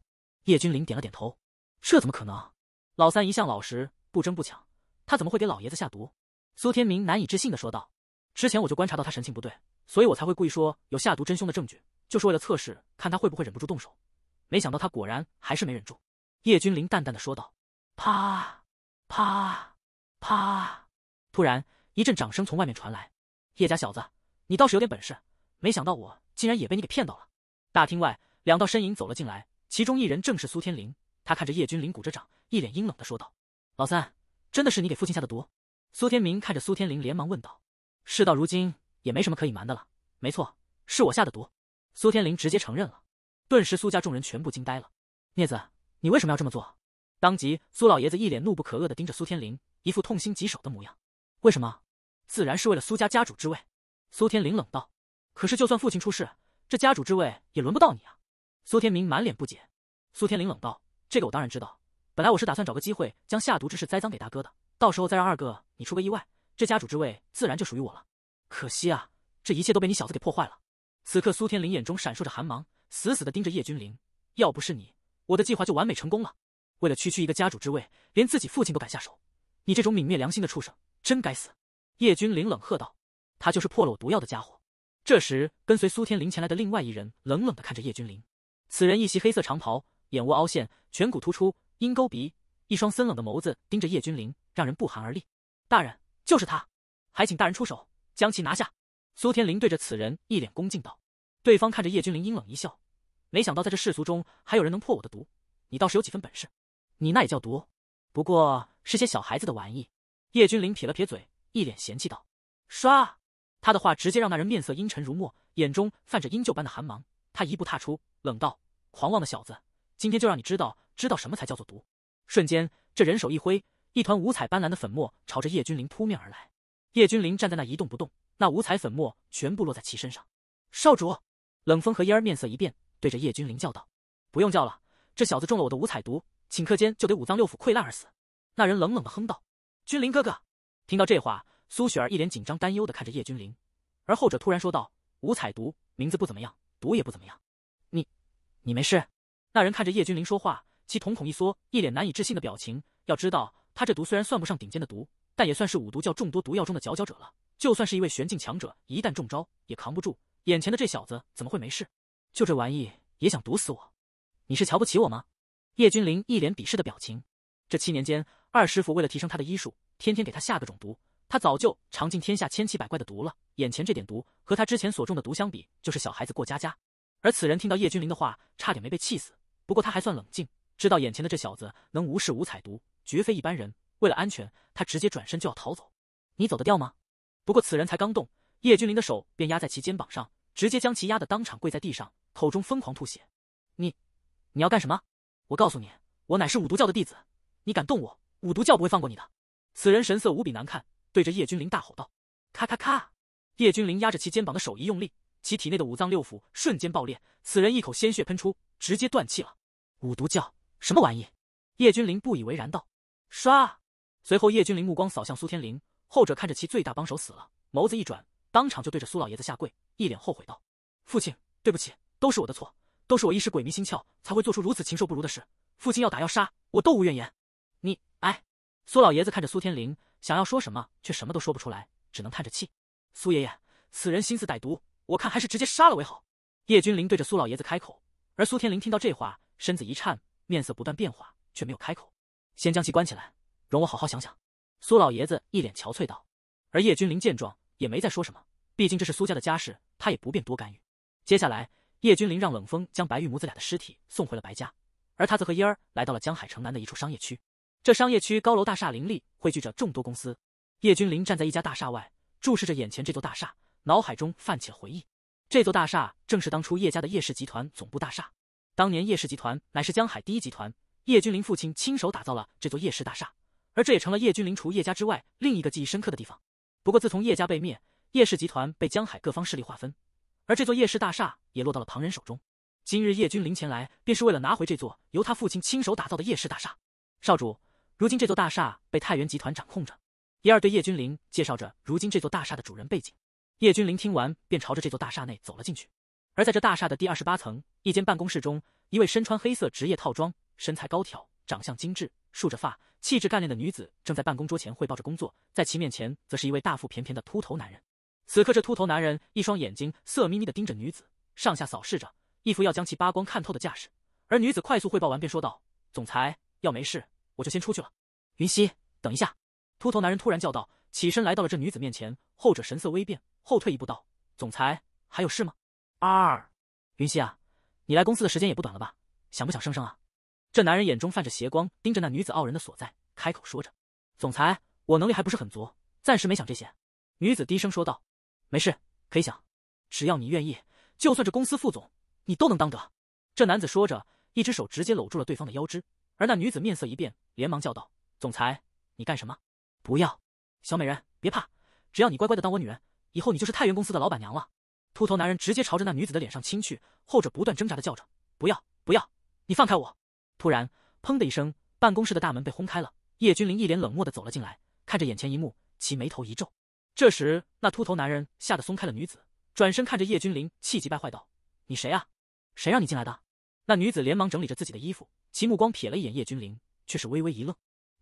叶君临点了点头。“这怎么可能？”老三一向老实，不争不抢，他怎么会给老爷子下毒？”苏天明难以置信的说道。“之前我就观察到他神情不对，所以我才会故意说有下毒真凶的证据，就是为了测试看他会不会忍不住动手。没想到他果然还是没忍住。”叶君临淡淡的说道。“啪，啪，啪！”突然一阵掌声从外面传来。“叶家小子，你倒是有点本事。”没想到我竟然也被你给骗到了。大厅外，两道身影走了进来，其中一人正是苏天林。他看着叶君林鼓着掌，一脸阴冷的说道：“老三，真的是你给父亲下的毒？”苏天明看着苏天林，连忙问道：“事到如今，也没什么可隐瞒的了。没错，是我下的毒。”苏天林直接承认了。顿时，苏家众人全部惊呆了。“孽子，你为什么要这么做？”当即，苏老爷子一脸怒不可遏的盯着苏天林，一副痛心疾首的模样。“为什么？自然是为了苏家家主之位。”苏天林冷道。可是，就算父亲出事，这家主之位也轮不到你啊！苏天明满脸不解。苏天林冷道：“这个我当然知道。本来我是打算找个机会将下毒之事栽赃给大哥的，到时候再让二哥你出个意外，这家主之位自然就属于我了。可惜啊，这一切都被你小子给破坏了。”此刻，苏天林眼中闪烁着寒芒，死死的盯着叶君凌。要不是你，我的计划就完美成功了。为了区区一个家主之位，连自己父亲都敢下手，你这种泯灭良心的畜生，真该死！叶君凌冷喝道：“他就是破了我毒药的家伙。”这时，跟随苏天林前来的另外一人冷冷的看着叶君凌。此人一袭黑色长袍，眼窝凹陷，颧骨突出，鹰钩鼻，一双森冷的眸子盯着叶君凌，让人不寒而栗。大人，就是他，还请大人出手将其拿下。苏天林对着此人一脸恭敬道。对方看着叶君凌，阴冷一笑，没想到在这世俗中还有人能破我的毒，你倒是有几分本事。你那也叫毒？不过是些小孩子的玩意。叶君凌撇了撇嘴，一脸嫌弃道。刷。”他的话直接让那人面色阴沉如墨，眼中泛着阴鹫般的寒芒。他一步踏出，冷道：“狂妄的小子，今天就让你知道，知道什么才叫做毒！”瞬间，这人手一挥，一团五彩斑斓的粉末朝着叶君临扑面而来。叶君临站在那一动不动，那五彩粉末全部落在其身上。少主，冷风和烟儿面色一变，对着叶君临叫道：“不用叫了，这小子中了我的五彩毒，顷刻间就得五脏六腑溃烂而死。”那人冷冷的哼道：“君临哥哥。”听到这话。苏雪儿一脸紧张担忧的看着叶君临，而后者突然说道：“五彩毒名字不怎么样，毒也不怎么样。你，你没事？”那人看着叶君临说话，其瞳孔一缩，一脸难以置信的表情。要知道，他这毒虽然算不上顶尖的毒，但也算是五毒教众多毒药中的佼佼者了。就算是一位玄境强者，一旦中招也扛不住。眼前的这小子怎么会没事？就这玩意也想毒死我？你是瞧不起我吗？叶君临一脸鄙视的表情。这七年间，二师傅为了提升他的医术，天天给他下各种毒。他早就尝尽天下千奇百怪的毒了，眼前这点毒和他之前所中的毒相比，就是小孩子过家家。而此人听到叶君临的话，差点没被气死。不过他还算冷静，知道眼前的这小子能无视五彩毒，绝非一般人。为了安全，他直接转身就要逃走。你走得掉吗？不过此人才刚动，叶君临的手便压在其肩膀上，直接将其压得当场跪在地上，口中疯狂吐血。你，你要干什么？我告诉你，我乃是五毒教的弟子，你敢动我，五毒教不会放过你的。此人神色无比难看。对着叶君临大吼道：“咔咔咔！”叶君临压着其肩膀的手一用力，其体内的五脏六腑瞬间爆裂，此人一口鲜血喷出，直接断气了。五毒教什么玩意？叶君临不以为然道：“刷！”随后叶君临目光扫向苏天林，后者看着其最大帮手死了，眸子一转，当场就对着苏老爷子下跪，一脸后悔道：“父亲，对不起，都是我的错，都是我一时鬼迷心窍才会做出如此禽兽不如的事。父亲要打要杀，我都无怨言。”你哎，苏老爷子看着苏天林。想要说什么，却什么都说不出来，只能叹着气。苏爷爷，此人心思歹毒，我看还是直接杀了为好。叶君凌对着苏老爷子开口，而苏天林听到这话，身子一颤，面色不断变化，却没有开口。先将其关起来，容我好好想想。苏老爷子一脸憔悴道。而叶君凌见状，也没再说什么，毕竟这是苏家的家事，他也不便多干预。接下来，叶君凌让冷风将白玉母子俩的尸体送回了白家，而他则和嫣儿来到了江海城南的一处商业区。这商业区高楼大厦林立，汇聚着众多公司。叶君临站在一家大厦外，注视着眼前这座大厦，脑海中泛起了回忆。这座大厦正是当初叶家的叶氏集团总部大厦。当年叶氏集团乃是江海第一集团，叶君临父亲亲手打造了这座叶氏大厦，而这也成了叶君临除叶家之外另一个记忆深刻的地方。不过自从叶家被灭，叶氏集团被江海各方势力划分，而这座叶氏大厦也落到了旁人手中。今日叶君临前来，便是为了拿回这座由他父亲亲手打造的叶氏大厦，少主。如今这座大厦被太原集团掌控着，一二对叶君临介绍着如今这座大厦的主人背景。叶君临听完便朝着这座大厦内走了进去。而在这大厦的第二十八层，一间办公室中，一位身穿黑色职业套装、身材高挑、长相精致、竖着发、气质干练的女子正在办公桌前汇报着工作，在其面前则是一位大腹便便的秃头男人。此刻，这秃头男人一双眼睛色眯眯的盯着女子，上下扫视着，一副要将其扒光看透的架势。而女子快速汇报完便说道：“总裁，要没事。”我就先出去了，云溪，等一下！秃头男人突然叫道，起身来到了这女子面前，后者神色微变，后退一步道：“总裁，还有事吗？”二，云溪啊，你来公司的时间也不短了吧？想不想升升啊？这男人眼中泛着邪光，盯着那女子傲人的所在，开口说着：“总裁，我能力还不是很足，暂时没想这些。”女子低声说道：“没事，可以想，只要你愿意，就算这公司副总，你都能当得。”这男子说着，一只手直接搂住了对方的腰肢。而那女子面色一变，连忙叫道：“总裁，你干什么？不要！小美人，别怕，只要你乖乖的当我女人，以后你就是太原公司的老板娘了。”秃头男人直接朝着那女子的脸上亲去，后者不断挣扎的叫着：“不要，不要，你放开我！”突然，砰的一声，办公室的大门被轰开了。叶君凌一脸冷漠的走了进来，看着眼前一幕，其眉头一皱。这时，那秃头男人吓得松开了女子，转身看着叶君凌，气急败坏道：“你谁啊？谁让你进来的？”那女子连忙整理着自己的衣服。其目光瞥了一眼叶君临，却是微微一愣。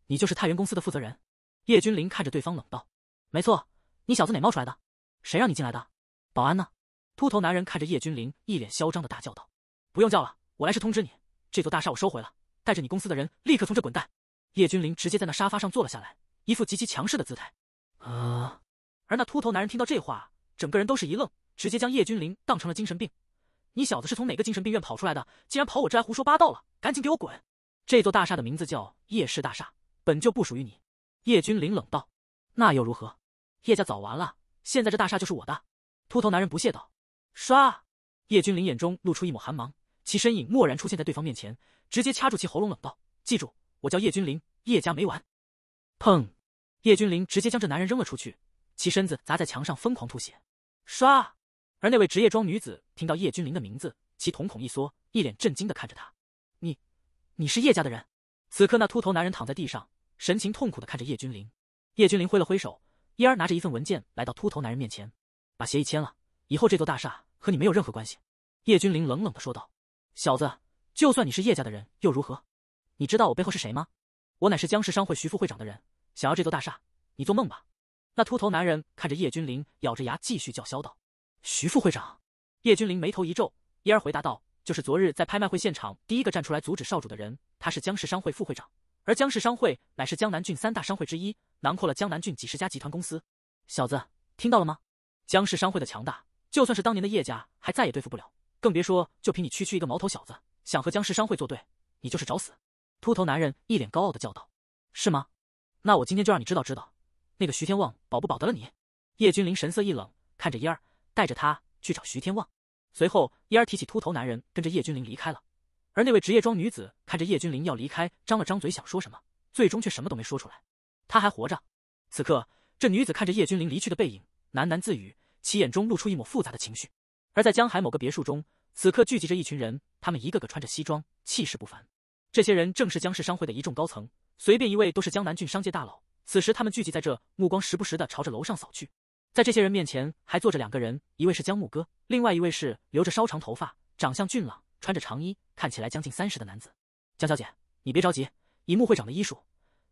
你就是太原公司的负责人？叶君临看着对方冷道：“没错，你小子哪冒出来的？谁让你进来的？保安呢？”秃头男人看着叶君临，一脸嚣张的大叫道：“不用叫了，我来是通知你，这座大厦我收回了，带着你公司的人立刻从这滚蛋！”叶君临直接在那沙发上坐了下来，一副极其强势的姿态。啊！而那秃头男人听到这话，整个人都是一愣，直接将叶君临当成了精神病。你小子是从哪个精神病院跑出来的？竟然跑我这来胡说八道了！赶紧给我滚！这座大厦的名字叫夜市大厦，本就不属于你。”叶君凌冷道。“那又如何？叶家早完了，现在这大厦就是我的。”秃头男人不屑道。唰！叶君凌眼中露出一抹寒芒，其身影蓦然出现在对方面前，直接掐住其喉咙，冷道：“记住，我叫叶君凌，叶家没完！”砰！叶君凌直接将这男人扔了出去，其身子砸在墙上，疯狂吐血。刷！而那位职业装女子听到叶君临的名字，其瞳孔一缩，一脸震惊地看着他：“你，你是叶家的人？”此刻，那秃头男人躺在地上，神情痛苦地看着叶君临。叶君临挥了挥手，嫣儿拿着一份文件来到秃头男人面前，把协议签了。以后这座大厦和你没有任何关系。”叶君临冷冷地说道。“小子，就算你是叶家的人又如何？你知道我背后是谁吗？我乃是江氏商会徐副会长的人，想要这座大厦，你做梦吧！”那秃头男人看着叶君临，咬着牙继续叫嚣道。徐副会长，叶君临眉头一皱，嫣儿回答道：“就是昨日在拍卖会现场第一个站出来阻止少主的人，他是江氏商会副会长。而江氏商会乃是江南郡三大商会之一，囊括了江南郡几十家集团公司。”小子，听到了吗？江氏商会的强大，就算是当年的叶家还再也对付不了，更别说就凭你区区一个毛头小子，想和江氏商会作对，你就是找死！”秃头男人一脸高傲的叫道：“是吗？那我今天就让你知道知道，那个徐天旺保不保得了你？”叶君临神色一冷，看着嫣儿。带着他去找徐天旺，随后伊儿提起秃头男人，跟着叶君临离开了。而那位职业装女子看着叶君临要离开，张了张嘴想说什么，最终却什么都没说出来。他还活着。此刻，这女子看着叶君临离去的背影，喃喃自语，其眼中露出一抹复杂的情绪。而在江海某个别墅中，此刻聚集着一群人，他们一个个穿着西装，气势不凡。这些人正是江氏商会的一众高层，随便一位都是江南郡商界大佬。此时他们聚集在这，目光时不时的朝着楼上扫去。在这些人面前，还坐着两个人，一位是江木哥，另外一位是留着稍长头发、长相俊朗、穿着长衣、看起来将近三十的男子。江小姐，你别着急，以穆会长的医术，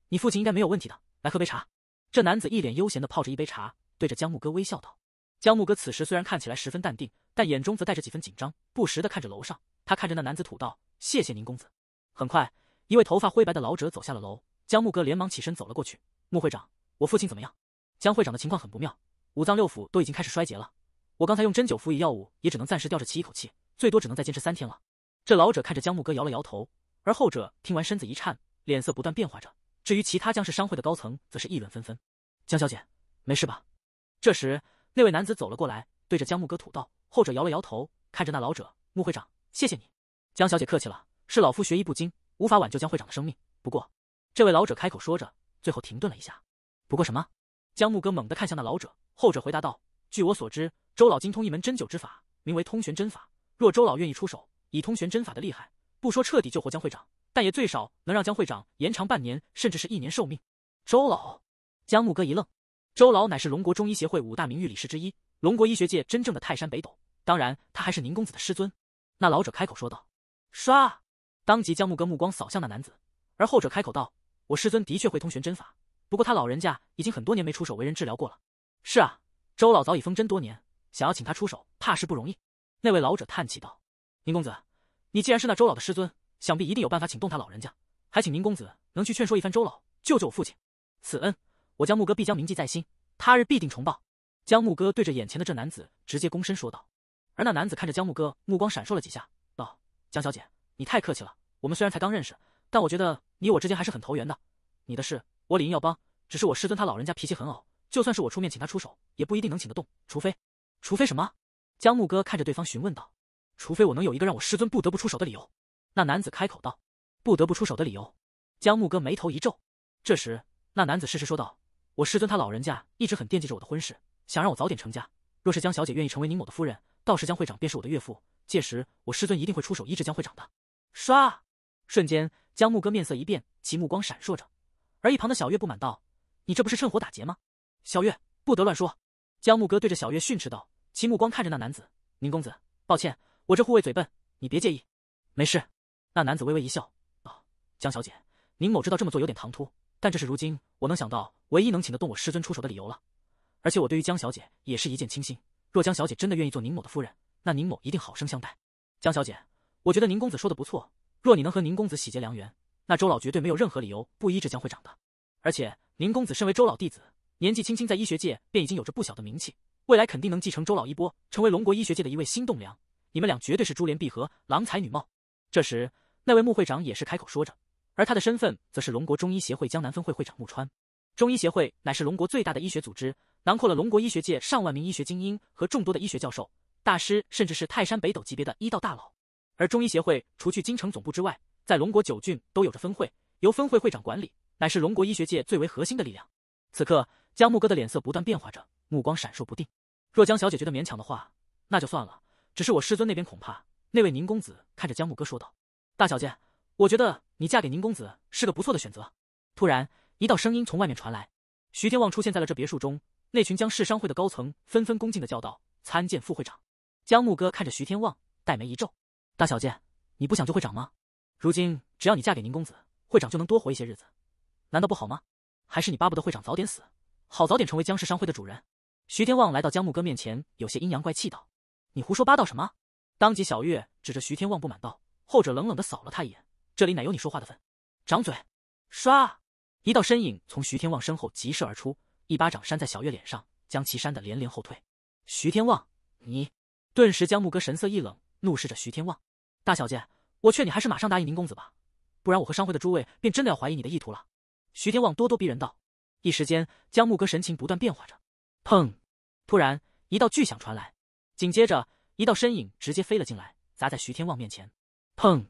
你父亲应该没有问题的。来喝杯茶。这男子一脸悠闲地泡着一杯茶，对着江木哥微笑道。江木哥此时虽然看起来十分淡定，但眼中则带着几分紧张，不时地看着楼上。他看着那男子，吐道：“谢谢您，公子。”很快，一位头发灰白的老者走下了楼。江木哥连忙起身走了过去。穆会长，我父亲怎么样？江会长的情况很不妙。五脏六腑都已经开始衰竭了，我刚才用针灸服以药物，也只能暂时吊着其一口气，最多只能再坚持三天了。这老者看着江木哥摇了摇头，而后者听完身子一颤，脸色不断变化着。至于其他江氏商会的高层，则是议论纷纷。江小姐，没事吧？这时，那位男子走了过来，对着江木哥吐道。后者摇了摇头，看着那老者，穆会长，谢谢你，江小姐客气了，是老夫学艺不精，无法挽救江会长的生命。不过，这位老者开口说着，最后停顿了一下。不过什么？江木哥猛地看向那老者。后者回答道：“据我所知，周老精通一门针灸之法，名为通玄针法。若周老愿意出手，以通玄针法的厉害，不说彻底救活江会长，但也最少能让江会长延长半年，甚至是一年寿命。”周老，江木哥一愣，周老乃是龙国中医协会五大名誉理事之一，龙国医学界真正的泰山北斗，当然，他还是宁公子的师尊。那老者开口说道：“刷！”当即将木哥目光扫向那男子，而后者开口道：“我师尊的确会通玄针法，不过他老人家已经很多年没出手为人治疗过了。”是啊，周老早已封针多年，想要请他出手，怕是不容易。那位老者叹气道：“宁公子，你既然是那周老的师尊，想必一定有办法请动他老人家。还请宁公子能去劝说一番，周老救救我父亲。此恩，我江木哥必将铭记在心，他日必定重报。”江木哥对着眼前的这男子直接躬身说道。而那男子看着江木哥，目光闪烁了几下，道：“江小姐，你太客气了。我们虽然才刚认识，但我觉得你我之间还是很投缘的。你的事，我理应要帮。只是我师尊他老人家脾气很拗。”就算是我出面请他出手，也不一定能请得动。除非，除非什么？江木哥看着对方询问道：“除非我能有一个让我师尊不得不出手的理由。”那男子开口道：“不得不出手的理由。”江木哥眉头一皱。这时，那男子适时说道：“我师尊他老人家一直很惦记着我的婚事，想让我早点成家。若是江小姐愿意成为宁某的夫人，到时江会长便是我的岳父，届时我师尊一定会出手医治江会长的。”唰！瞬间，江木哥面色一变，其目光闪烁着。而一旁的小月不满道：“你这不是趁火打劫吗？”小月不得乱说，江木哥对着小月训斥道。其目光看着那男子，宁公子，抱歉，我这护卫嘴笨，你别介意。没事。那男子微微一笑，哦，江小姐，宁某知道这么做有点唐突，但这是如今我能想到唯一能请得动我师尊出手的理由了。而且我对于江小姐也是一见倾心，若江小姐真的愿意做宁某的夫人，那宁某一定好生相待。江小姐，我觉得宁公子说的不错，若你能和宁公子喜结良缘，那周老绝对没有任何理由不依着江会长的。而且宁公子身为周老弟子。年纪轻轻，在医学界便已经有着不小的名气，未来肯定能继承周老衣钵，成为龙国医学界的一位新栋梁。你们俩绝对是珠联璧合，郎才女貌。这时，那位穆会长也是开口说着，而他的身份则是龙国中医协会江南分会会长穆川。中医协会乃是龙国最大的医学组织，囊括了龙国医学界上万名医学精英和众多的医学教授、大师，甚至是泰山北斗级别的医道大佬。而中医协会除去京城总部之外，在龙国九郡都有着分会，由分会会长管理，乃是龙国医学界最为核心的力量。此刻。江木哥的脸色不断变化着，目光闪烁不定。若江小姐觉得勉强的话，那就算了。只是我师尊那边恐怕……那位宁公子看着江木哥说道：“大小姐，我觉得你嫁给宁公子是个不错的选择。”突然，一道声音从外面传来。徐天旺出现在了这别墅中，那群江氏商会的高层纷纷恭敬的叫道：“参见副会长。”江木哥看着徐天旺，黛眉一皱：“大小姐，你不想救会长吗？如今只要你嫁给宁公子，会长就能多活一些日子，难道不好吗？还是你巴不得会长早点死？”好，早点成为江氏商会的主人。徐天旺来到江木哥面前，有些阴阳怪气道：“你胡说八道什么？”当即，小月指着徐天旺不满道：“后者冷冷的扫了他一眼，这里哪有你说话的份？掌嘴！”唰，一道身影从徐天旺身后疾射而出，一巴掌扇在小月脸上，将其扇得连连后退。徐天旺，你！顿时，江木哥神色一冷，怒视着徐天旺：“大小姐，我劝你还是马上答应宁公子吧，不然我和商会的诸位便真的要怀疑你的意图了。”徐天旺咄咄逼人道。一时间，江木哥神情不断变化着。砰！突然一道巨响传来，紧接着一道身影直接飞了进来，砸在徐天旺面前。砰！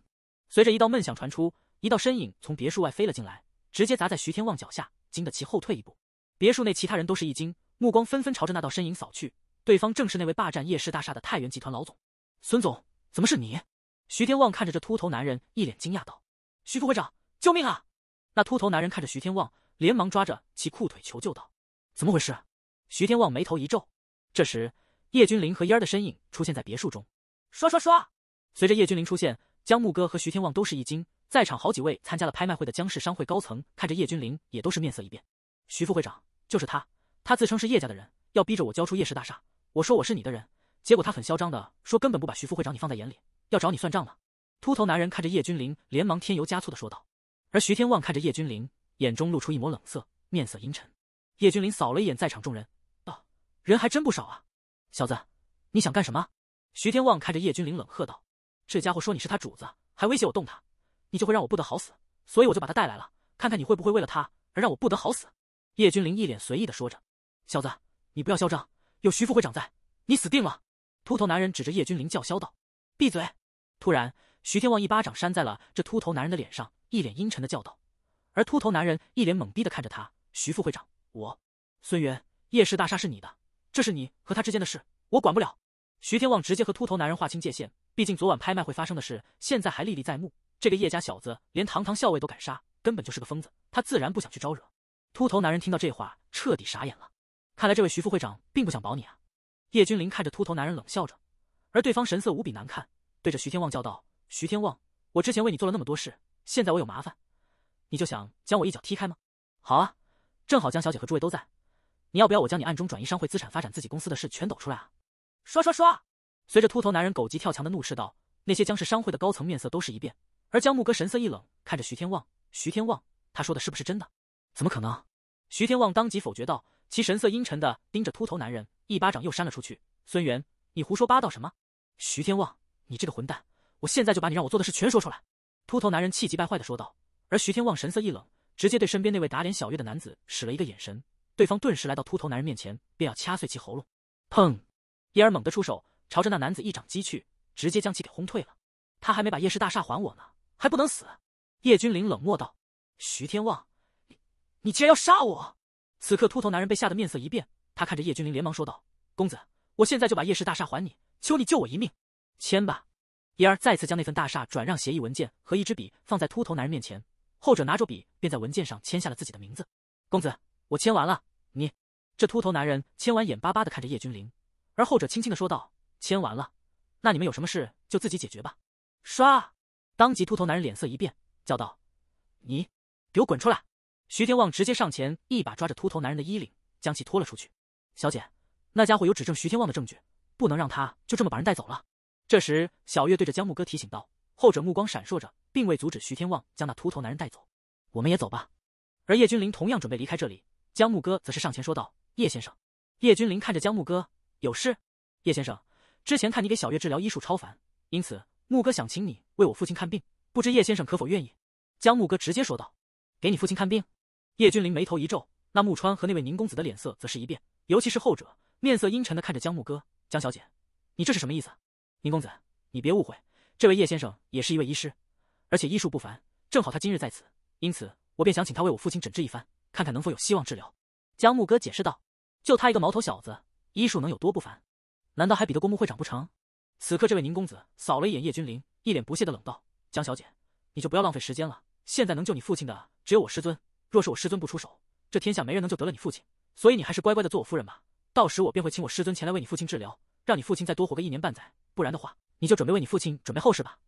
随着一道闷响传出，一道身影从别墅外飞了进来，直接砸在徐天旺脚下，惊得其后退一步。别墅内其他人都是一惊，目光纷纷朝着那道身影扫去。对方正是那位霸占夜市大厦的太原集团老总，孙总，怎么是你？徐天旺看着这秃头男人，一脸惊讶道：“徐副会长，救命啊！”那秃头男人看着徐天旺。连忙抓着其裤腿求救道：“怎么回事？”徐天旺眉头一皱。这时，叶君临和嫣儿的身影出现在别墅中。刷刷刷！随着叶君临出现，江木哥和徐天旺都是一惊。在场好几位参加了拍卖会的江氏商会高层看着叶君临也都是面色一变。徐副会长就是他，他自称是叶家的人，要逼着我交出叶氏大厦。我说我是你的人，结果他很嚣张的说根本不把徐副会长你放在眼里，要找你算账呢。秃头男人看着叶君临，连忙添油加醋的说道。而徐天旺看着叶君临，眼中露出一抹冷色，面色阴沉。叶君凌扫了一眼在场众人，道：“人还真不少啊，小子，你想干什么？”徐天旺看着叶君凌，冷喝道：“这家伙说你是他主子，还威胁我动他，你就会让我不得好死，所以我就把他带来了，看看你会不会为了他而让我不得好死。”叶君凌一脸随意的说着：“小子，你不要嚣张，有徐副会长在，你死定了。”秃头男人指着叶君凌叫嚣道：“闭嘴！”突然，徐天旺一巴掌扇在了这秃头男人的脸上，一脸阴沉的叫道。而秃头男人一脸懵逼的看着他，徐副会长，我，孙元，叶氏大厦是你的，这是你和他之间的事，我管不了。徐天旺直接和秃头男人划清界限，毕竟昨晚拍卖会发生的事，现在还历历在目。这个叶家小子连堂堂校尉都敢杀，根本就是个疯子，他自然不想去招惹。秃头男人听到这话，彻底傻眼了。看来这位徐副会长并不想保你啊。叶君临看着秃头男人冷笑着，而对方神色无比难看，对着徐天旺叫道：“徐天旺，我之前为你做了那么多事，现在我有麻烦。”你就想将我一脚踢开吗？好啊，正好江小姐和诸位都在，你要不要我将你暗中转移商会资产、发展自己公司的事全抖出来啊？刷刷刷！随着秃头男人狗急跳墙的怒斥道，那些江氏商会的高层面色都是一变，而江牧哥神色一冷，看着徐天旺，徐天旺，他说的是不是真的？怎么可能？徐天旺当即否决道，其神色阴沉的盯着秃头男人，一巴掌又扇了出去。孙元，你胡说八道什么？徐天旺，你这个混蛋，我现在就把你让我做的事全说出来！秃头男人气急败坏的说道。而徐天旺神色一冷，直接对身边那位打脸小月的男子使了一个眼神，对方顿时来到秃头男人面前，便要掐碎其喉咙。砰！嫣儿猛地出手，朝着那男子一掌击去，直接将其给轰退了。他还没把夜市大厦还我呢，还不能死！叶君凌冷漠道：“徐天旺，你你竟然要杀我！”此刻秃头男人被吓得面色一变，他看着叶君凌，连忙说道：“公子，我现在就把夜市大厦还你，求你救我一命。”签吧！嫣儿再次将那份大厦转让协议文件和一支笔放在秃头男人面前。后者拿着笔，便在文件上签下了自己的名字。公子，我签完了。你，这秃头男人签完，眼巴巴的看着叶君凌，而后者轻轻的说道：“签完了，那你们有什么事就自己解决吧。”唰，当即秃头男人脸色一变，叫道：“你给我滚出来！”徐天旺直接上前，一把抓着秃头男人的衣领，将其拖了出去。小姐，那家伙有指证徐天旺的证据，不能让他就这么把人带走了。这时，小月对着江木哥提醒道。后者目光闪烁着，并未阻止徐天旺将那秃头男人带走。我们也走吧。而叶君临同样准备离开这里。江牧哥则是上前说道：“叶先生。”叶君临看着江牧哥：“有事？”叶先生，之前看你给小月治疗，医术超凡，因此牧哥想请你为我父亲看病，不知叶先生可否愿意？”江牧哥直接说道：“给你父亲看病？”叶君临眉头一皱。那木川和那位宁公子的脸色则是一变，尤其是后者，面色阴沉的看着江牧哥：“江小姐，你这是什么意思？”宁公子，你别误会。这位叶先生也是一位医师，而且医术不凡。正好他今日在此，因此我便想请他为我父亲诊治一番，看看能否有希望治疗。江木哥解释道：“就他一个毛头小子，医术能有多不凡？难道还比得过穆会长不成？”此刻，这位宁公子扫了一眼叶君临，一脸不屑的冷道：“江小姐，你就不要浪费时间了。现在能救你父亲的只有我师尊。若是我师尊不出手，这天下没人能救得了你父亲。所以你还是乖乖的做我夫人吧。到时我便会请我师尊前来为你父亲治疗，让你父亲再多活个一年半载。不然的话……”你就准备为你父亲准备后事吧，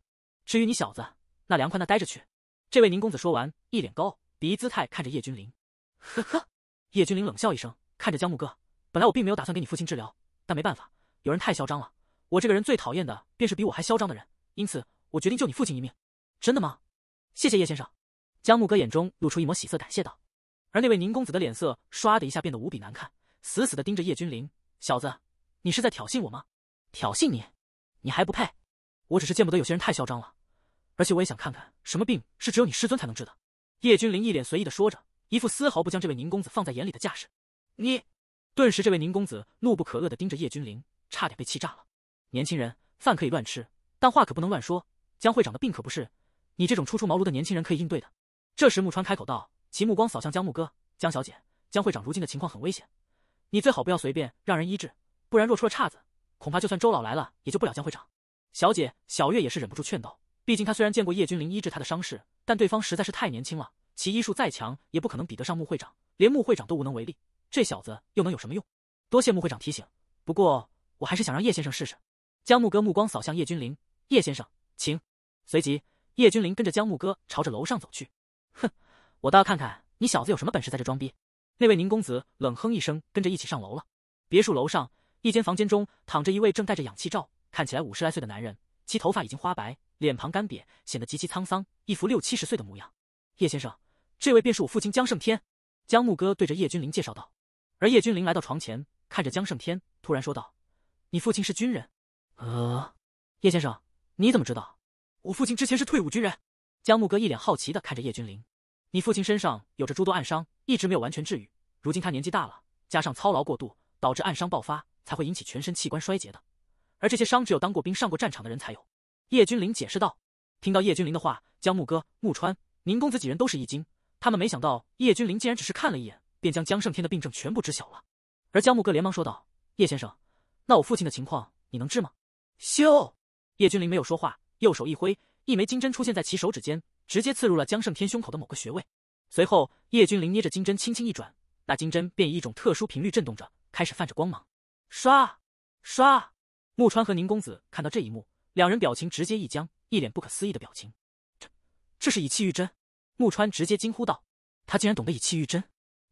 至于你小子，那凉快那待着去。这位宁公子说完，一脸高傲，比姿态看着叶君凌。呵呵。叶君凌冷笑一声，看着江木哥。本来我并没有打算给你父亲治疗，但没办法，有人太嚣张了。我这个人最讨厌的便是比我还嚣张的人，因此我决定救你父亲一命。真的吗？谢谢叶先生。江木哥眼中露出一抹喜色，感谢道。而那位宁公子的脸色唰的一下变得无比难看，死死的盯着叶君凌。小子，你是在挑衅我吗？挑衅你？你还不配，我只是见不得有些人太嚣张了，而且我也想看看什么病是只有你师尊才能治的。叶君凌一脸随意的说着，一副丝毫不将这位宁公子放在眼里的架势。你，顿时这位宁公子怒不可遏的盯着叶君凌，差点被气炸了。年轻人，饭可以乱吃，但话可不能乱说。江会长的病可不是你这种初出茅庐的年轻人可以应对的。这时木川开口道，其目光扫向江木哥、江小姐、江会长，如今的情况很危险，你最好不要随便让人医治，不然若出了岔子。恐怕就算周老来了，也救不了江会长。小姐，小月也是忍不住劝道。毕竟她虽然见过叶君凌医治他的伤势，但对方实在是太年轻了，其医术再强，也不可能比得上穆会长。连穆会长都无能为力，这小子又能有什么用？多谢穆会长提醒，不过我还是想让叶先生试试。江木哥目光扫向叶君凌，叶先生，请。随即，叶君凌跟着江木哥朝着楼上走去。哼，我倒要看看你小子有什么本事在这装逼。那位宁公子冷哼一声，跟着一起上楼了。别墅楼上。一间房间中躺着一位正戴着氧气罩、看起来五十来岁的男人，其头发已经花白，脸庞干瘪，显得极其沧桑，一副六七十岁的模样。叶先生，这位便是我父亲江胜天。江木哥对着叶君临介绍道。而叶君临来到床前，看着江胜天，突然说道：“你父亲是军人？”“呃，叶先生，你怎么知道？”“我父亲之前是退伍军人。”江木哥一脸好奇的看着叶君临。你父亲身上有着诸多暗伤，一直没有完全治愈。如今他年纪大了，加上操劳过度，导致暗伤爆发。”才会引起全身器官衰竭的，而这些伤只有当过兵、上过战场的人才有。叶君临解释道。听到叶君临的话，江木哥、木川、宁公子几人都是一惊，他们没想到叶君临竟然只是看了一眼，便将江胜天的病症全部知晓了。而江木哥连忙说道：“叶先生，那我父亲的情况你能治吗？”咻！叶君临没有说话，右手一挥，一枚金针出现在其手指间，直接刺入了江胜天胸口的某个穴位。随后，叶君临捏着金针轻轻一转，那金针便以一种特殊频率震动着，开始泛着光芒。刷刷。木川和宁公子看到这一幕，两人表情直接一僵，一脸不可思议的表情。这这是以气御真？木川直接惊呼道：“他竟然懂得以气御真！”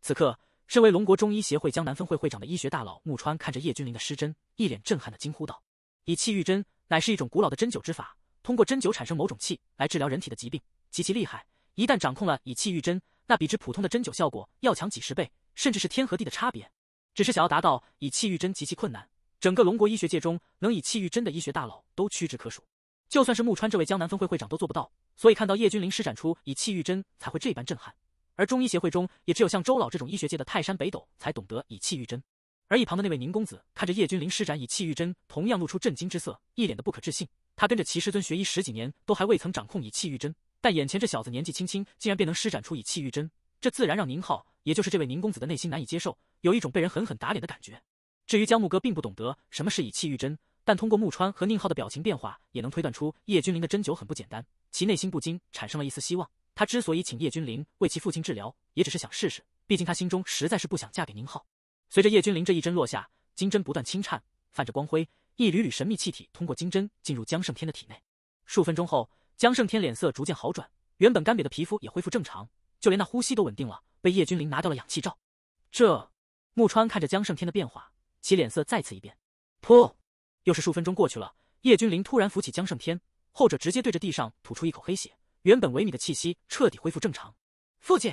此刻，身为龙国中医协会江南分会会长的医学大佬木川，看着叶君临的失针，一脸震撼的惊呼道：“以气御真乃是一种古老的针灸之法，通过针灸产生某种气来治疗人体的疾病，极其厉害。一旦掌控了以气御真，那比之普通的针灸效果要强几十倍，甚至是天和地的差别。”只是想要达到以气御真极其困难，整个龙国医学界中能以气御真的医学大佬都屈指可数，就算是木川这位江南分会会长都做不到。所以看到叶君临施展出以气御真，才会这般震撼。而中医协会中也只有像周老这种医学界的泰山北斗才懂得以气御真。而一旁的那位宁公子看着叶君临施展以气御真，同样露出震惊之色，一脸的不可置信。他跟着齐师尊学医十几年，都还未曾掌控以气御真，但眼前这小子年纪轻轻，竟然便能施展出以气御真，这自然让宁浩，也就是这位宁公子的内心难以接受。有一种被人狠狠打脸的感觉。至于江木哥，并不懂得什么是以气御真，但通过木川和宁浩的表情变化，也能推断出叶君临的针灸很不简单，其内心不禁产生了一丝希望。他之所以请叶君临为其父亲治疗，也只是想试试，毕竟他心中实在是不想嫁给宁浩。随着叶君临这一针落下，金针不断轻颤，泛着光辉，一缕缕神秘气体通过金针进入江胜天的体内。数分钟后，江胜天脸色逐渐好转，原本干瘪的皮肤也恢复正常，就连那呼吸都稳定了，被叶君临拿掉了氧气罩。这。木川看着江胜天的变化，其脸色再次一变。噗，又是数分钟过去了，叶君临突然扶起江胜天，后者直接对着地上吐出一口黑血，原本萎靡的气息彻底恢复正常。父亲，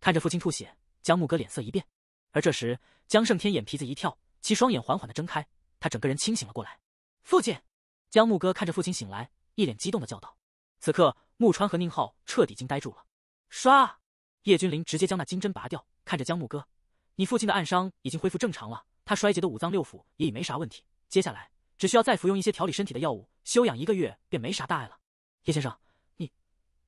看着父亲吐血，江木哥脸色一变。而这时，江胜天眼皮子一跳，其双眼缓缓的睁开，他整个人清醒了过来。父亲，江木哥看着父亲醒来，一脸激动的叫道。此刻，木川和宁浩彻底惊呆住了。唰，叶君临直接将那金针拔掉，看着江木哥。你父亲的暗伤已经恢复正常了，他衰竭的五脏六腑也已没啥问题。接下来只需要再服用一些调理身体的药物，休养一个月便没啥大碍了。叶先生，你，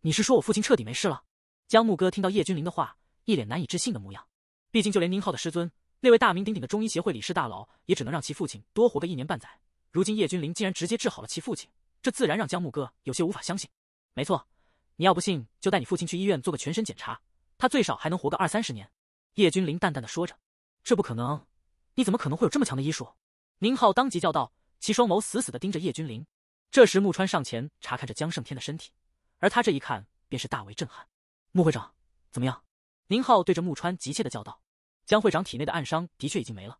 你是说我父亲彻底没事了？江木哥听到叶君临的话，一脸难以置信的模样。毕竟就连宁浩的师尊，那位大名鼎鼎的中医协会理事大佬，也只能让其父亲多活个一年半载。如今叶君临竟然直接治好了其父亲，这自然让江木哥有些无法相信。没错，你要不信，就带你父亲去医院做个全身检查，他最少还能活个二三十年。叶君凌淡淡的说着：“这不可能！你怎么可能会有这么强的医术？”宁浩当即叫道，其双眸死死的盯着叶君凌。这时，木川上前查看着江胜天的身体，而他这一看，便是大为震撼。穆会长，怎么样？”宁浩对着木川急切的叫道。“江会长体内的暗伤的确已经没了，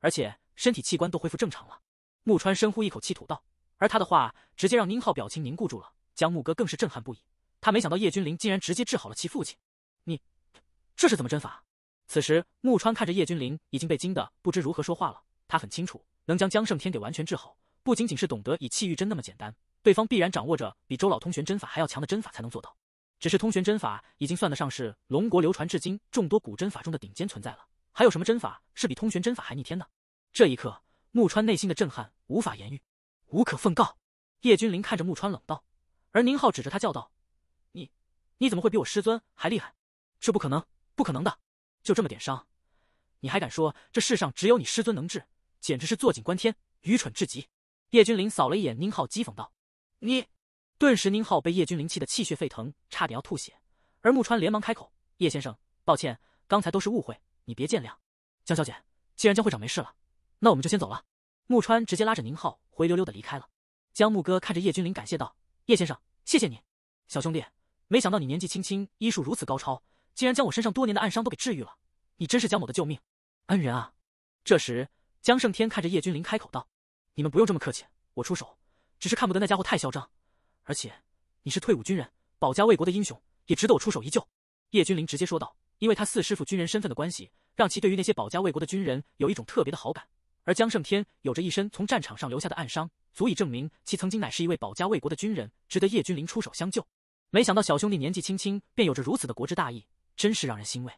而且身体器官都恢复正常了。”木川深呼一口气，吐道。而他的话直接让宁浩表情凝固住了，江木哥更是震撼不已。他没想到叶君凌竟然直接治好了其父亲。你这是怎么针法？此时，木川看着叶君临已经被惊得不知如何说话了。他很清楚，能将江胜天给完全治好，不仅仅是懂得以气御针那么简单，对方必然掌握着比周老通玄针法还要强的针法才能做到。只是通玄针法已经算得上是龙国流传至今众多古针法中的顶尖存在了，还有什么针法是比通玄针法还逆天的？这一刻，木川内心的震撼无法言喻，无可奉告。叶君临看着木川冷道，而宁浩指着他叫道：“你，你怎么会比我师尊还厉害？这不可能，不可能的！”就这么点伤，你还敢说这世上只有你师尊能治？简直是坐井观天，愚蠢至极！叶君凌扫了一眼宁浩，讥讽道：“你！”顿时宁浩被叶君凌气得气血沸腾，差点要吐血。而木川连忙开口：“叶先生，抱歉，刚才都是误会，你别见谅。”江小姐，既然江会长没事了，那我们就先走了。木川直接拉着宁浩灰溜溜的离开了。江木哥看着叶君凌，感谢道：“叶先生，谢谢你，小兄弟，没想到你年纪轻轻，医术如此高超。”竟然将我身上多年的暗伤都给治愈了，你真是江某的救命恩人啊！这时，江胜天看着叶君临开口道：“你们不用这么客气，我出手只是看不得那家伙太嚣张，而且你是退伍军人，保家卫国的英雄，也值得我出手一救。”叶君临直接说道：“因为他四师父军人身份的关系，让其对于那些保家卫国的军人有一种特别的好感，而江胜天有着一身从战场上留下的暗伤，足以证明其曾经乃是一位保家卫国的军人，值得叶君临出手相救。没想到小兄弟年纪轻轻便有着如此的国之大义。”真是让人欣慰，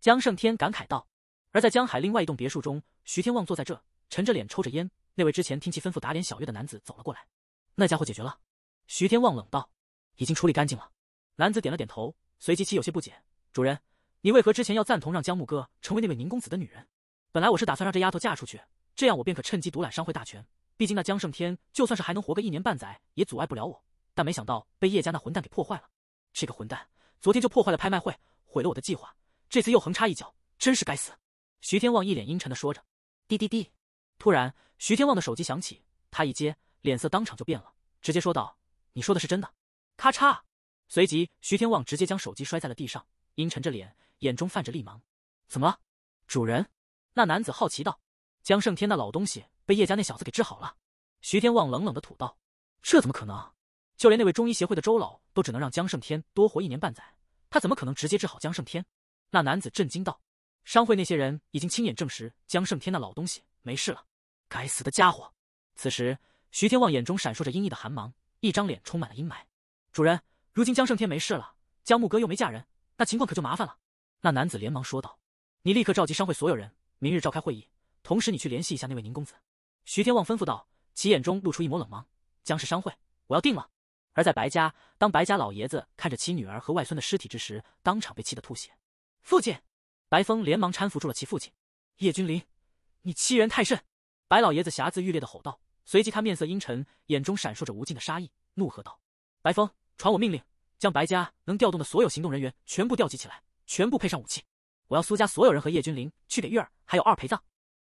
江胜天感慨道。而在江海另外一栋别墅中，徐天旺坐在这，沉着脸抽着烟。那位之前听其吩咐打脸小月的男子走了过来。那家伙解决了？徐天旺冷道：“已经处理干净了。”男子点了点头，随即其有些不解：“主人，你为何之前要赞同让江木哥成为那位宁公子的女人？本来我是打算让这丫头嫁出去，这样我便可趁机独揽商会大权。毕竟那江胜天就算是还能活个一年半载，也阻碍不了我。但没想到被叶家那混蛋给破坏了。这个混蛋昨天就破坏了拍卖会。”毁了我的计划，这次又横插一脚，真是该死！”徐天旺一脸阴沉的说着。滴滴滴！突然，徐天旺的手机响起，他一接，脸色当场就变了，直接说道：“你说的是真的？”咔嚓！随即，徐天旺直接将手机摔在了地上，阴沉着脸，眼中泛着厉芒。“怎么了，主人？”那男子好奇道。“江胜天那老东西被叶家那小子给治好了。”徐天旺冷冷的吐道。“这怎么可能？就连那位中医协会的周老都只能让江胜天多活一年半载。”他怎么可能直接治好江胜天？那男子震惊道：“商会那些人已经亲眼证实，江胜天那老东西没事了。该死的家伙！”此时，徐天旺眼中闪烁着阴翳的寒芒，一张脸充满了阴霾。主人，如今江胜天没事了，江木哥又没嫁人，那情况可就麻烦了。”那男子连忙说道：“你立刻召集商会所有人，明日召开会议。同时，你去联系一下那位宁公子。”徐天旺吩咐道，其眼中露出一抹冷芒：“江氏商会，我要定了。”而在白家，当白家老爷子看着其女儿和外孙的尸体之时，当场被气得吐血。父亲，白风连忙搀扶住了其父亲叶君临。你欺人太甚！白老爷子瑕字欲裂的吼道，随即他面色阴沉，眼中闪烁着无尽的杀意，怒喝道：“白风，传我命令，将白家能调动的所有行动人员全部调集起来，全部配上武器，我要苏家所有人和叶君临去给玉儿还有二陪葬。”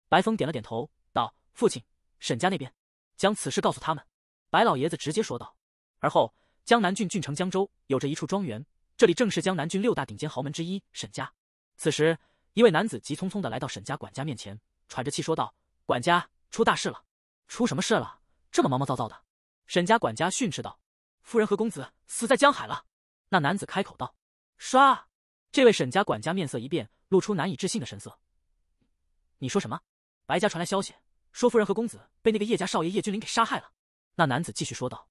白风点了点头，道：“父亲，沈家那边，将此事告诉他们。”白老爷子直接说道。而后，江南郡郡城江州有着一处庄园，这里正是江南郡六大顶尖豪门之一沈家。此时，一位男子急匆匆的来到沈家管家面前，喘着气说道：“管家，出大事了！出什么事了？这么毛毛躁躁的？”沈家管家训斥道：“夫人和公子死在江海了。”那男子开口道：“唰！”这位沈家管家面色一变，露出难以置信的神色：“你说什么？白家传来消息，说夫人和公子被那个叶家少爷叶君临给杀害了。”那男子继续说道。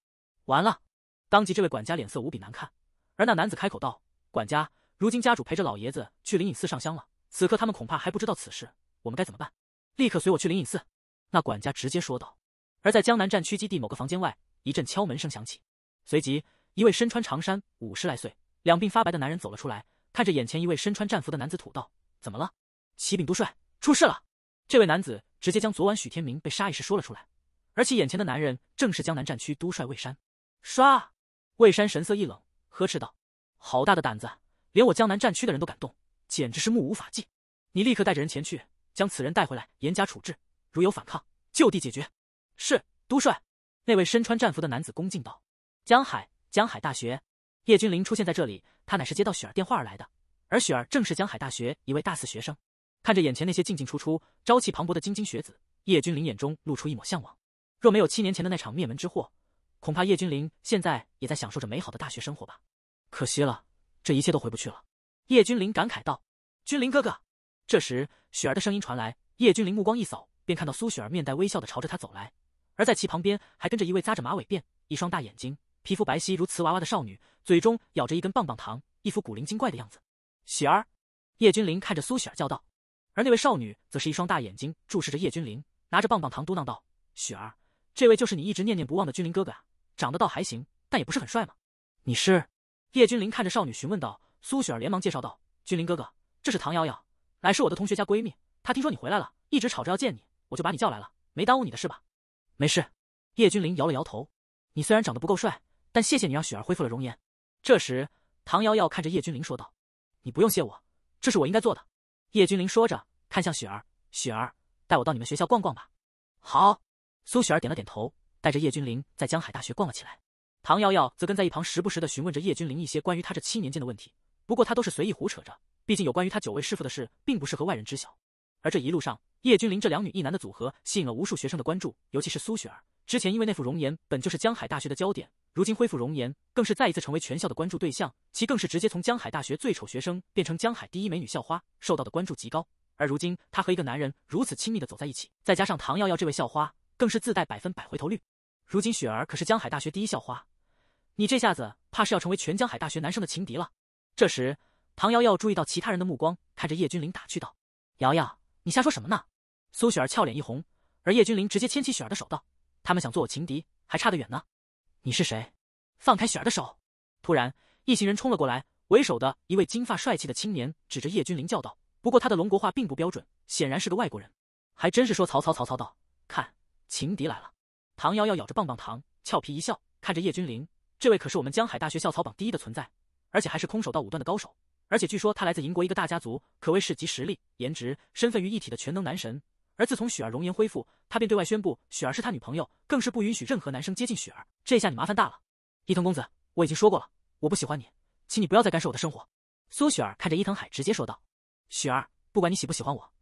完了，当即这位管家脸色无比难看，而那男子开口道：“管家，如今家主陪着老爷子去灵隐寺上香了，此刻他们恐怕还不知道此事，我们该怎么办？”立刻随我去灵隐寺。”那管家直接说道。而在江南战区基地某个房间外，一阵敲门声响起，随即一位身穿长衫、五十来岁、两鬓发白的男人走了出来，看着眼前一位身穿战服的男子，吐道：“怎么了？启禀督帅，出事了！”这位男子直接将昨晚许天明被杀一事说了出来，而其眼前的男人正是江南战区督帅魏山。唰！魏山神色一冷，呵斥道：“好大的胆子，连我江南战区的人都敢动，简直是目无法纪！你立刻带着人前去，将此人带回来，严加处置。如有反抗，就地解决。”是，都帅。那位身穿战服的男子恭敬道：“江海，江海大学，叶君临出现在这里。他乃是接到雪儿电话而来的，而雪儿正是江海大学一位大四学生。看着眼前那些进进出出、朝气磅礴的菁菁学子，叶君临眼中露出一抹向往。若没有七年前的那场灭门之祸……”恐怕叶君临现在也在享受着美好的大学生活吧，可惜了，这一切都回不去了。叶君临感慨道：“君临哥哥。”这时，雪儿的声音传来。叶君临目光一扫，便看到苏雪儿面带微笑的朝着他走来，而在其旁边还跟着一位扎着马尾辫、一双大眼睛、皮肤白皙如瓷娃娃的少女，嘴中咬着一根棒棒糖，一副古灵精怪的样子。雪儿，叶君临看着苏雪儿叫道。而那位少女则是一双大眼睛注视着叶君临，拿着棒棒糖嘟囔道：“雪儿，这位就是你一直念念不忘的君临哥哥啊。”长得倒还行，但也不是很帅嘛。你是？叶君临看着少女询问道。苏雪儿连忙介绍道：“君临哥哥，这是唐瑶瑶，乃是我的同学家闺蜜。她听说你回来了，一直吵着要见你，我就把你叫来了，没耽误你的事吧？”“没事。”叶君临摇了摇头，“你虽然长得不够帅，但谢谢你让雪儿恢复了容颜。”这时，唐瑶瑶看着叶君临说道：“你不用谢我，这是我应该做的。”叶君临说着，看向雪儿：“雪儿，带我到你们学校逛逛吧。”“好。”苏雪儿点了点头。带着叶君临在江海大学逛了起来，唐瑶瑶则跟在一旁，时不时的询问着叶君临一些关于他这七年间的问题。不过他都是随意胡扯着，毕竟有关于他九位师傅的事，并不适合外人知晓。而这一路上，叶君临这两女一男的组合吸引了无数学生的关注，尤其是苏雪儿。之前因为那副容颜本就是江海大学的焦点，如今恢复容颜，更是再一次成为全校的关注对象。其更是直接从江海大学最丑学生变成江海第一美女校花，受到的关注极高。而如今她和一个男人如此亲密的走在一起，再加上唐瑶瑶这位校花。更是自带百分百回头率，如今雪儿可是江海大学第一校花，你这下子怕是要成为全江海大学男生的情敌了。这时，唐瑶瑶注意到其他人的目光，看着叶君凌打趣道：“瑶瑶，你瞎说什么呢？”苏雪儿俏脸一红，而叶君凌直接牵起雪儿的手道：“他们想做我情敌，还差得远呢。”你是谁？放开雪儿的手！突然，一行人冲了过来，为首的一位金发帅气的青年指着叶君凌叫道：“不过他的龙国话并不标准，显然是个外国人。”还真是说曹操曹操道。情敌来了，唐瑶瑶咬着棒棒糖，俏皮一笑，看着叶君凌。这位可是我们江海大学校草榜第一的存在，而且还是空手道五段的高手。而且据说他来自英国一个大家族，可谓是集实力、颜值、身份于一体的全能男神。而自从雪儿容颜恢复，他便对外宣布雪儿是他女朋友，更是不允许任何男生接近雪儿。这下你麻烦大了，伊藤公子，我已经说过了，我不喜欢你，请你不要再干涉我的生活。苏雪儿看着伊藤海，直接说道：“雪儿，不管你喜不喜欢我，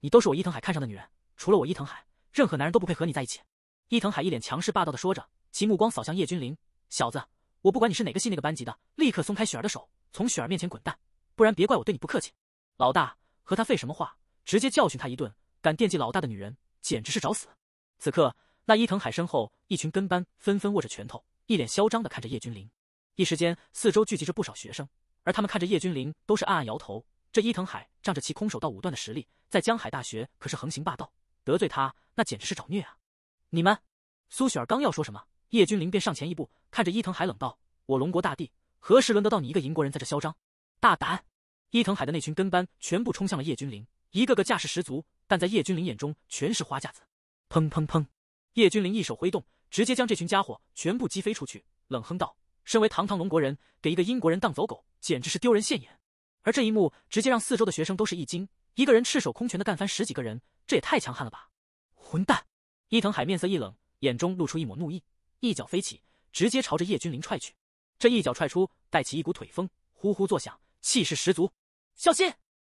你都是我伊藤海看上的女人，除了我伊藤海。”任何男人都不配和你在一起，伊藤海一脸强势霸道的说着，其目光扫向叶君临：“小子，我不管你是哪个系、那个班级的，立刻松开雪儿的手，从雪儿面前滚蛋，不然别怪我对你不客气。老大，和他废什么话，直接教训他一顿。敢惦记老大的女人，简直是找死。此刻，那伊藤海身后一群跟班纷纷握着拳头，一脸嚣张的看着叶君临。一时间，四周聚集着不少学生，而他们看着叶君临，都是暗暗摇头。这伊藤海仗着其空手道武断的实力，在江海大学可是横行霸道。得罪他那简直是找虐啊！你们，苏雪儿刚要说什么，叶君凌便上前一步，看着伊藤海冷道：“我龙国大帝何时轮得到你一个英国人在这嚣张？大胆！”伊藤海的那群跟班全部冲向了叶君凌，一个个架势十足，但在叶君凌眼中全是花架子。砰砰砰！叶君凌一手挥动，直接将这群家伙全部击飞出去，冷哼道：“身为堂堂龙国人，给一个英国人当走狗，简直是丢人现眼。”而这一幕直接让四周的学生都是一惊，一个人赤手空拳的干翻十几个人。这也太强悍了吧！混蛋！伊藤海面色一冷，眼中露出一抹怒意，一脚飞起，直接朝着叶君凌踹去。这一脚踹出，带起一股腿风，呼呼作响，气势十足。小心！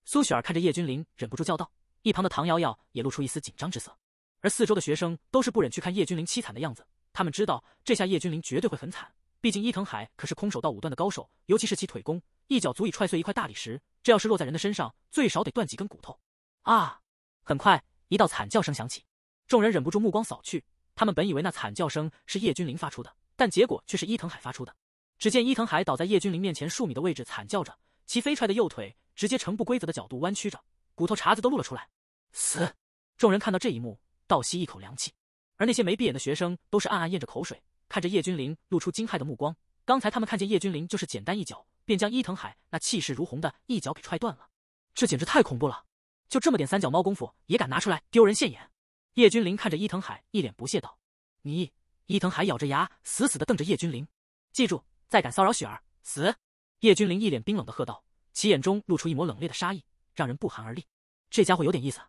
苏雪儿看着叶君凌，忍不住叫道。一旁的唐瑶瑶也露出一丝紧张之色。而四周的学生都是不忍去看叶君凌凄惨的样子，他们知道这下叶君凌绝对会很惨。毕竟伊藤海可是空手道五段的高手，尤其是其腿功，一脚足以踹碎一块大理石。这要是落在人的身上，最少得断几根骨头。啊！很快，一道惨叫声响起，众人忍不住目光扫去。他们本以为那惨叫声是叶君凌发出的，但结果却是伊藤海发出的。只见伊藤海倒在叶君凌面前数米的位置，惨叫着，其飞踹的右腿直接呈不规则的角度弯曲着，骨头茬子都露了出来。死！众人看到这一幕，倒吸一口凉气。而那些没闭眼的学生都是暗暗咽着口水，看着叶君凌露出惊骇的目光。刚才他们看见叶君凌就是简单一脚，便将伊藤海那气势如虹的一脚给踹断了，这简直太恐怖了。就这么点三脚猫功夫也敢拿出来丢人现眼？叶君凌看着伊藤海，一脸不屑道：“你！”伊藤海咬着牙，死死的瞪着叶君凌。记住，再敢骚扰雪儿，死！叶君凌一脸冰冷的喝道，其眼中露出一抹冷冽的杀意，让人不寒而栗。这家伙有点意思。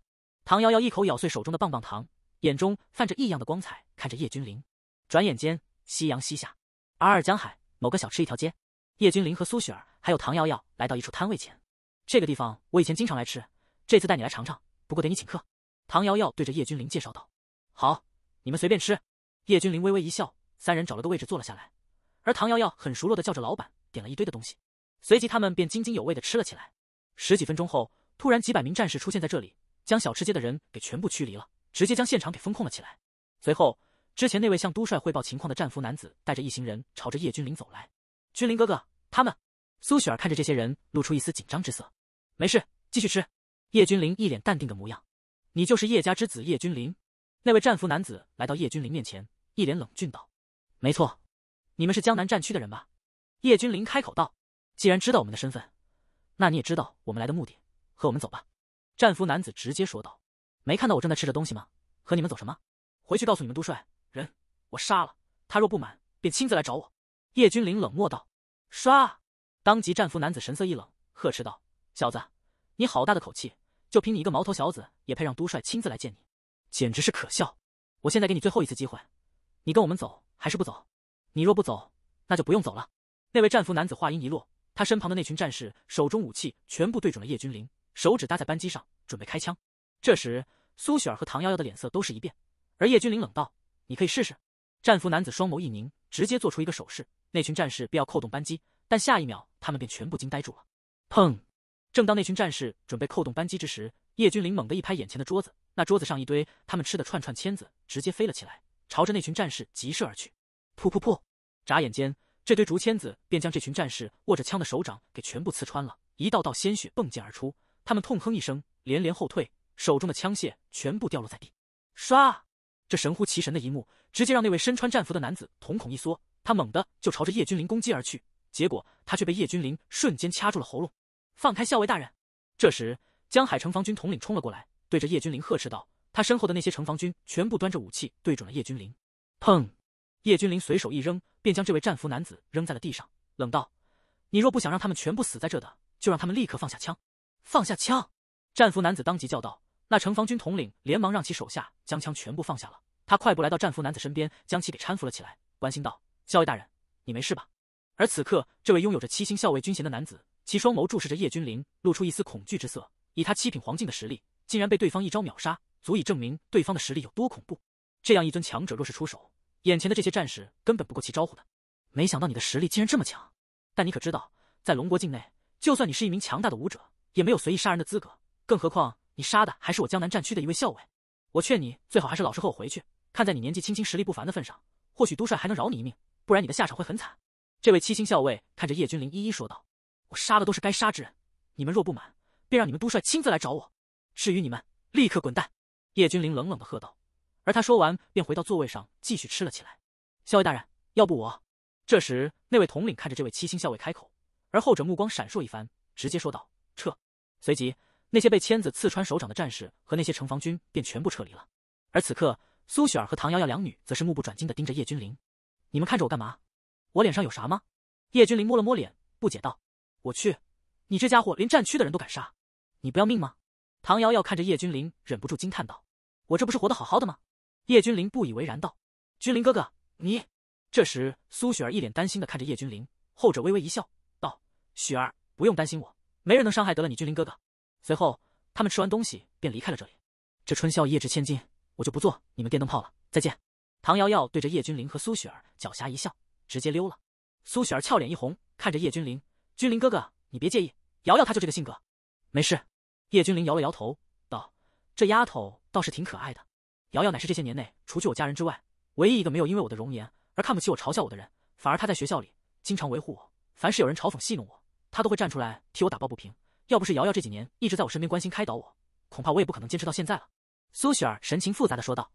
唐瑶瑶一口咬碎手中的棒棒糖，眼中泛着异样的光彩，看着叶君凌。转眼间，夕阳西下，阿尔江海某个小吃一条街，叶君凌和苏雪儿还有唐瑶瑶来到一处摊位前。这个地方我以前经常来吃。这次带你来尝尝，不过得你请客。”唐瑶瑶对着叶君临介绍道，“好，你们随便吃。”叶君临微微一笑，三人找了个位置坐了下来。而唐瑶瑶很熟络的叫着老板，点了一堆的东西，随即他们便津津有味的吃了起来。十几分钟后，突然几百名战士出现在这里，将小吃街的人给全部驱离了，直接将现场给封控了起来。随后，之前那位向督帅汇报情况的战俘男子带着一行人朝着叶君临走来。“君临哥哥，他们。”苏雪儿看着这些人，露出一丝紧张之色。“没事，继续吃。”叶君临一脸淡定的模样，你就是叶家之子叶君临？那位战俘男子来到叶君临面前，一脸冷峻道：“没错，你们是江南战区的人吧？”叶君临开口道：“既然知道我们的身份，那你也知道我们来的目的，和我们走吧。”战俘男子直接说道：“没看到我正在吃着东西吗？和你们走什么？回去告诉你们都帅人，我杀了他，若不满便亲自来找我。”叶君临冷漠道：“杀！”当即战俘男子神色一冷，呵斥道：“小子！”你好大的口气！就凭你一个毛头小子，也配让都帅亲自来见你？简直是可笑！我现在给你最后一次机会，你跟我们走还是不走？你若不走，那就不用走了。那位战俘男子话音一落，他身旁的那群战士手中武器全部对准了叶君凌，手指搭在扳机上，准备开枪。这时，苏雪儿和唐夭夭的脸色都是一变，而叶君凌冷道：“你可以试试。”战俘男子双眸一凝，直接做出一个手势，那群战士便要扣动扳机，但下一秒他们便全部惊呆住了。砰！正当那群战士准备扣动扳机之时，叶君临猛地一拍眼前的桌子，那桌子上一堆他们吃的串串签子直接飞了起来，朝着那群战士疾射而去。噗噗噗！眨眼间，这堆竹签子便将这群战士握着枪的手掌给全部刺穿了，一道道鲜血迸溅而出。他们痛哼一声，连连后退，手中的枪械全部掉落在地。唰！这神乎其神的一幕，直接让那位身穿战服的男子瞳孔一缩，他猛地就朝着叶君临攻击而去，结果他却被叶君临瞬间掐住了喉咙。放开校尉大人！这时，江海城防军统领冲了过来，对着叶君凌呵斥道：“他身后的那些城防军全部端着武器对准了叶君凌。”砰！叶君凌随手一扔，便将这位战俘男子扔在了地上，冷道：“你若不想让他们全部死在这的，就让他们立刻放下枪！放下枪！”战俘男子当即叫道：“那城防军统领连忙让其手下将枪全部放下了。”他快步来到战俘男子身边，将其给搀扶了起来，关心道：“校尉大人，你没事吧？”而此刻，这位拥有着七星校尉军衔的男子。其双眸注视着叶君凌，露出一丝恐惧之色。以他七品黄境的实力，竟然被对方一招秒杀，足以证明对方的实力有多恐怖。这样一尊强者若是出手，眼前的这些战士根本不够其招呼的。没想到你的实力竟然这么强，但你可知道，在龙国境内，就算你是一名强大的武者，也没有随意杀人的资格。更何况你杀的还是我江南战区的一位校尉。我劝你最好还是老实和我回去。看在你年纪轻轻、实力不凡的份上，或许督帅还能饶你一命。不然你的下场会很惨。这位七星校尉看着叶君凌，一一说道。我杀的都是该杀之人，你们若不满，便让你们督帅亲自来找我。至于你们，立刻滚蛋！”叶君凌冷冷的喝道。而他说完，便回到座位上继续吃了起来。校尉大人，要不我？”这时，那位统领看着这位七星校尉开口，而后者目光闪烁一番，直接说道：“撤。”随即，那些被签子刺穿手掌的战士和那些城防军便全部撤离了。而此刻，苏雪儿和唐瑶瑶两女则是目不转睛的盯着叶君凌：“你们看着我干嘛？我脸上有啥吗？”叶君凌摸了摸脸，不解道。我去，你这家伙连战区的人都敢杀，你不要命吗？唐瑶瑶看着叶君临，忍不住惊叹道：“我这不是活得好好的吗？”叶君临不以为然道：“君临哥哥，你……”这时，苏雪儿一脸担心的看着叶君临，后者微微一笑，道：“雪儿不用担心我，没人能伤害得了你，君临哥哥。”随后，他们吃完东西便离开了这里。这春宵一夜值千金，我就不做你们电灯泡了。再见！唐瑶瑶对着叶君临和苏雪儿狡黠一笑，直接溜了。苏雪儿俏脸一红，看着叶君临。君临哥哥，你别介意，瑶瑶她就这个性格，没事。叶君临摇了摇头，道：“这丫头倒是挺可爱的。瑶瑶乃是这些年内，除去我家人之外，唯一一个没有因为我的容颜而看不起我、嘲笑我的人。反而她在学校里经常维护我，凡是有人嘲讽戏弄我，她都会站出来替我打抱不平。要不是瑶瑶这几年一直在我身边关心开导我，恐怕我也不可能坚持到现在了。”苏雪儿神情复杂的说道：“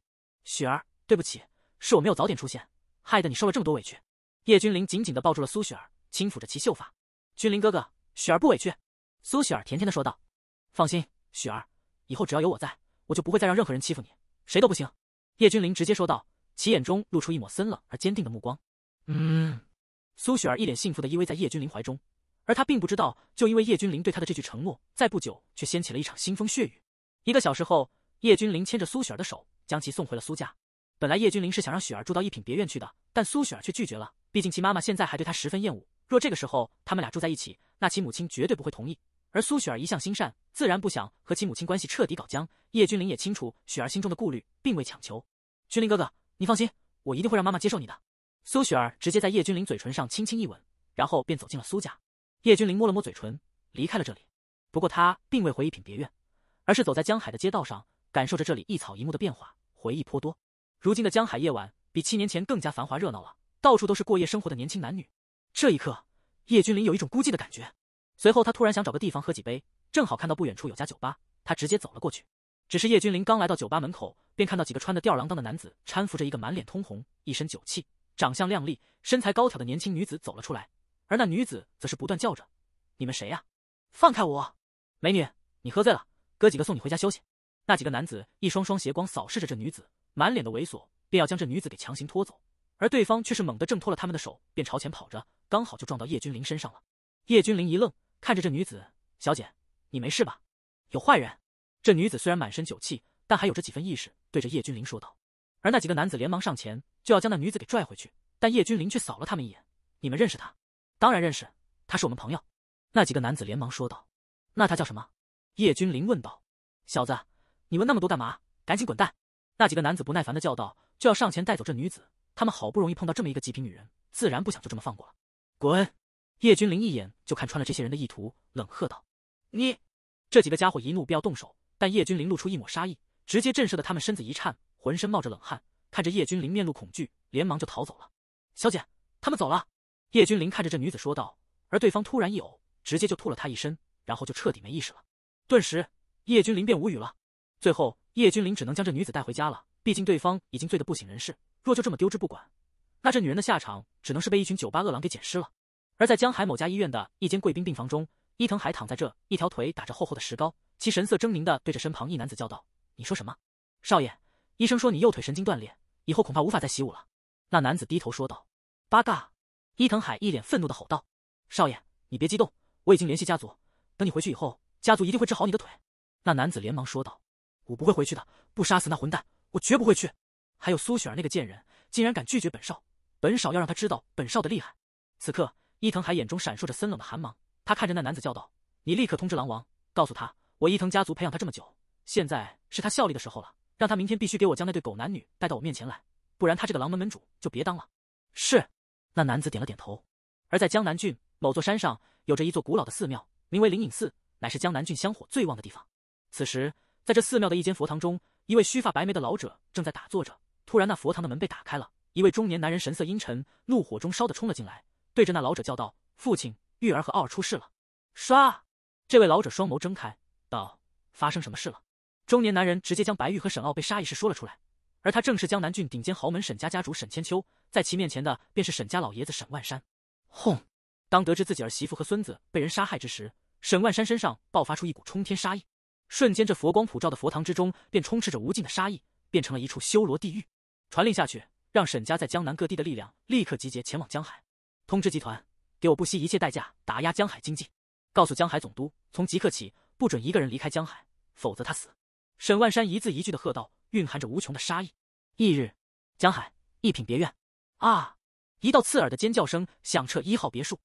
雪儿，对不起，是我没有早点出现，害得你受了这么多委屈。”叶君临紧紧的抱住了苏雪儿，轻抚着其秀发。君临哥哥，雪儿不委屈。”苏雪儿甜甜的说道。“放心，雪儿，以后只要有我在，我就不会再让任何人欺负你，谁都不行。”叶君临直接说道，其眼中露出一抹森冷而坚定的目光。“嗯。”苏雪儿一脸幸福的依偎在叶君临怀中，而她并不知道，就因为叶君临对她的这句承诺，在不久却掀起了一场腥风血雨。一个小时后，叶君临牵着苏雪儿的手，将其送回了苏家。本来叶君临是想让雪儿住到一品别院去的，但苏雪儿却拒绝了，毕竟其妈妈现在还对她十分厌恶。若这个时候他们俩住在一起，那其母亲绝对不会同意。而苏雪儿一向心善，自然不想和其母亲关系彻底搞僵。叶君临也清楚雪儿心中的顾虑，并未强求。君临哥哥，你放心，我一定会让妈妈接受你的。苏雪儿直接在叶君临嘴唇上轻轻一吻，然后便走进了苏家。叶君临摸了摸嘴唇，离开了这里。不过他并未回一品别院，而是走在江海的街道上，感受着这里一草一木的变化，回忆颇多。如今的江海夜晚比七年前更加繁华热闹了，到处都是过夜生活的年轻男女。这一刻，叶君临有一种孤寂的感觉。随后，他突然想找个地方喝几杯，正好看到不远处有家酒吧，他直接走了过去。只是叶君临刚来到酒吧门口，便看到几个穿的吊儿郎当的男子搀扶着一个满脸通红、一身酒气、长相靓丽、身材高挑的年轻女子走了出来，而那女子则是不断叫着：“你们谁呀？放开我！美女，你喝醉了，哥几个送你回家休息。”那几个男子一双双斜光扫视着这女子，满脸的猥琐，便要将这女子给强行拖走，而对方却是猛地挣脱了他们的手，便朝前跑着。刚好就撞到叶君凌身上了。叶君凌一愣，看着这女子，小姐，你没事吧？有坏人。这女子虽然满身酒气，但还有着几分意识，对着叶君凌说道。而那几个男子连忙上前，就要将那女子给拽回去。但叶君凌却扫了他们一眼：“你们认识她？当然认识，她是我们朋友。”那几个男子连忙说道：“那她叫什么？”叶君凌问道。“小子，你问那么多干嘛？赶紧滚蛋！”那几个男子不耐烦的叫道，就要上前带走这女子。他们好不容易碰到这么一个极品女人，自然不想就这么放过了。滚！叶君临一眼就看穿了这些人的意图，冷喝道：“你！”这几个家伙一怒便要动手，但叶君临露出一抹杀意，直接震慑的他们身子一颤，浑身冒着冷汗，看着叶君临面露恐惧，连忙就逃走了。小姐，他们走了。叶君临看着这女子说道，而对方突然一呕，直接就吐了他一身，然后就彻底没意识了。顿时，叶君临便无语了。最后，叶君临只能将这女子带回家了，毕竟对方已经醉得不省人事，若就这么丢之不管。那这女人的下场只能是被一群酒吧饿狼给捡尸了。而在江海某家医院的一间贵宾病房中，伊藤海躺在这一条腿打着厚厚的石膏，其神色狰狞的对着身旁一男子叫道：“你说什么？少爷，医生说你右腿神经断裂，以后恐怕无法再习武了。”那男子低头说道：“八嘎！”伊藤海一脸愤怒的吼道：“少爷，你别激动，我已经联系家族，等你回去以后，家族一定会治好你的腿。”那男子连忙说道：“我不会回去的，不杀死那混蛋，我绝不会去。还有苏雪儿那个贱人，竟然敢拒绝本少。”本少要让他知道本少的厉害。此刻，伊藤海眼中闪烁着森冷的寒芒，他看着那男子叫道：“你立刻通知狼王，告诉他，我伊藤家族培养他这么久，现在是他效力的时候了。让他明天必须给我将那对狗男女带到我面前来，不然他这个狼门门主就别当了。”是。那男子点了点头。而在江南郡某座山上，有着一座古老的寺庙，名为灵隐寺，乃是江南郡香火最旺的地方。此时，在这寺庙的一间佛堂中，一位须发白眉的老者正在打坐着。突然，那佛堂的门被打开了。一位中年男人神色阴沉，怒火中烧的冲了进来，对着那老者叫道：“父亲，玉儿和奥尔出事了！”唰，这位老者双眸睁开，道：“发生什么事了？”中年男人直接将白玉和沈傲被杀一事说了出来，而他正是江南郡顶尖豪门沈家家主沈千秋，在其面前的便是沈家老爷子沈万山。轰！当得知自己儿媳妇和孙子被人杀害之时，沈万山身上爆发出一股冲天杀意，瞬间这佛光普照的佛堂之中便充斥着无尽的杀意，变成了一处修罗地狱。传令下去。让沈家在江南各地的力量立刻集结，前往江海。通知集团，给我不惜一切代价打压江海经济。告诉江海总督，从即刻起不准一个人离开江海，否则他死。沈万山一字一句的喝道，蕴含着无穷的杀意。翌日，江海一品别院，啊，一道刺耳的尖叫声响彻一号别墅。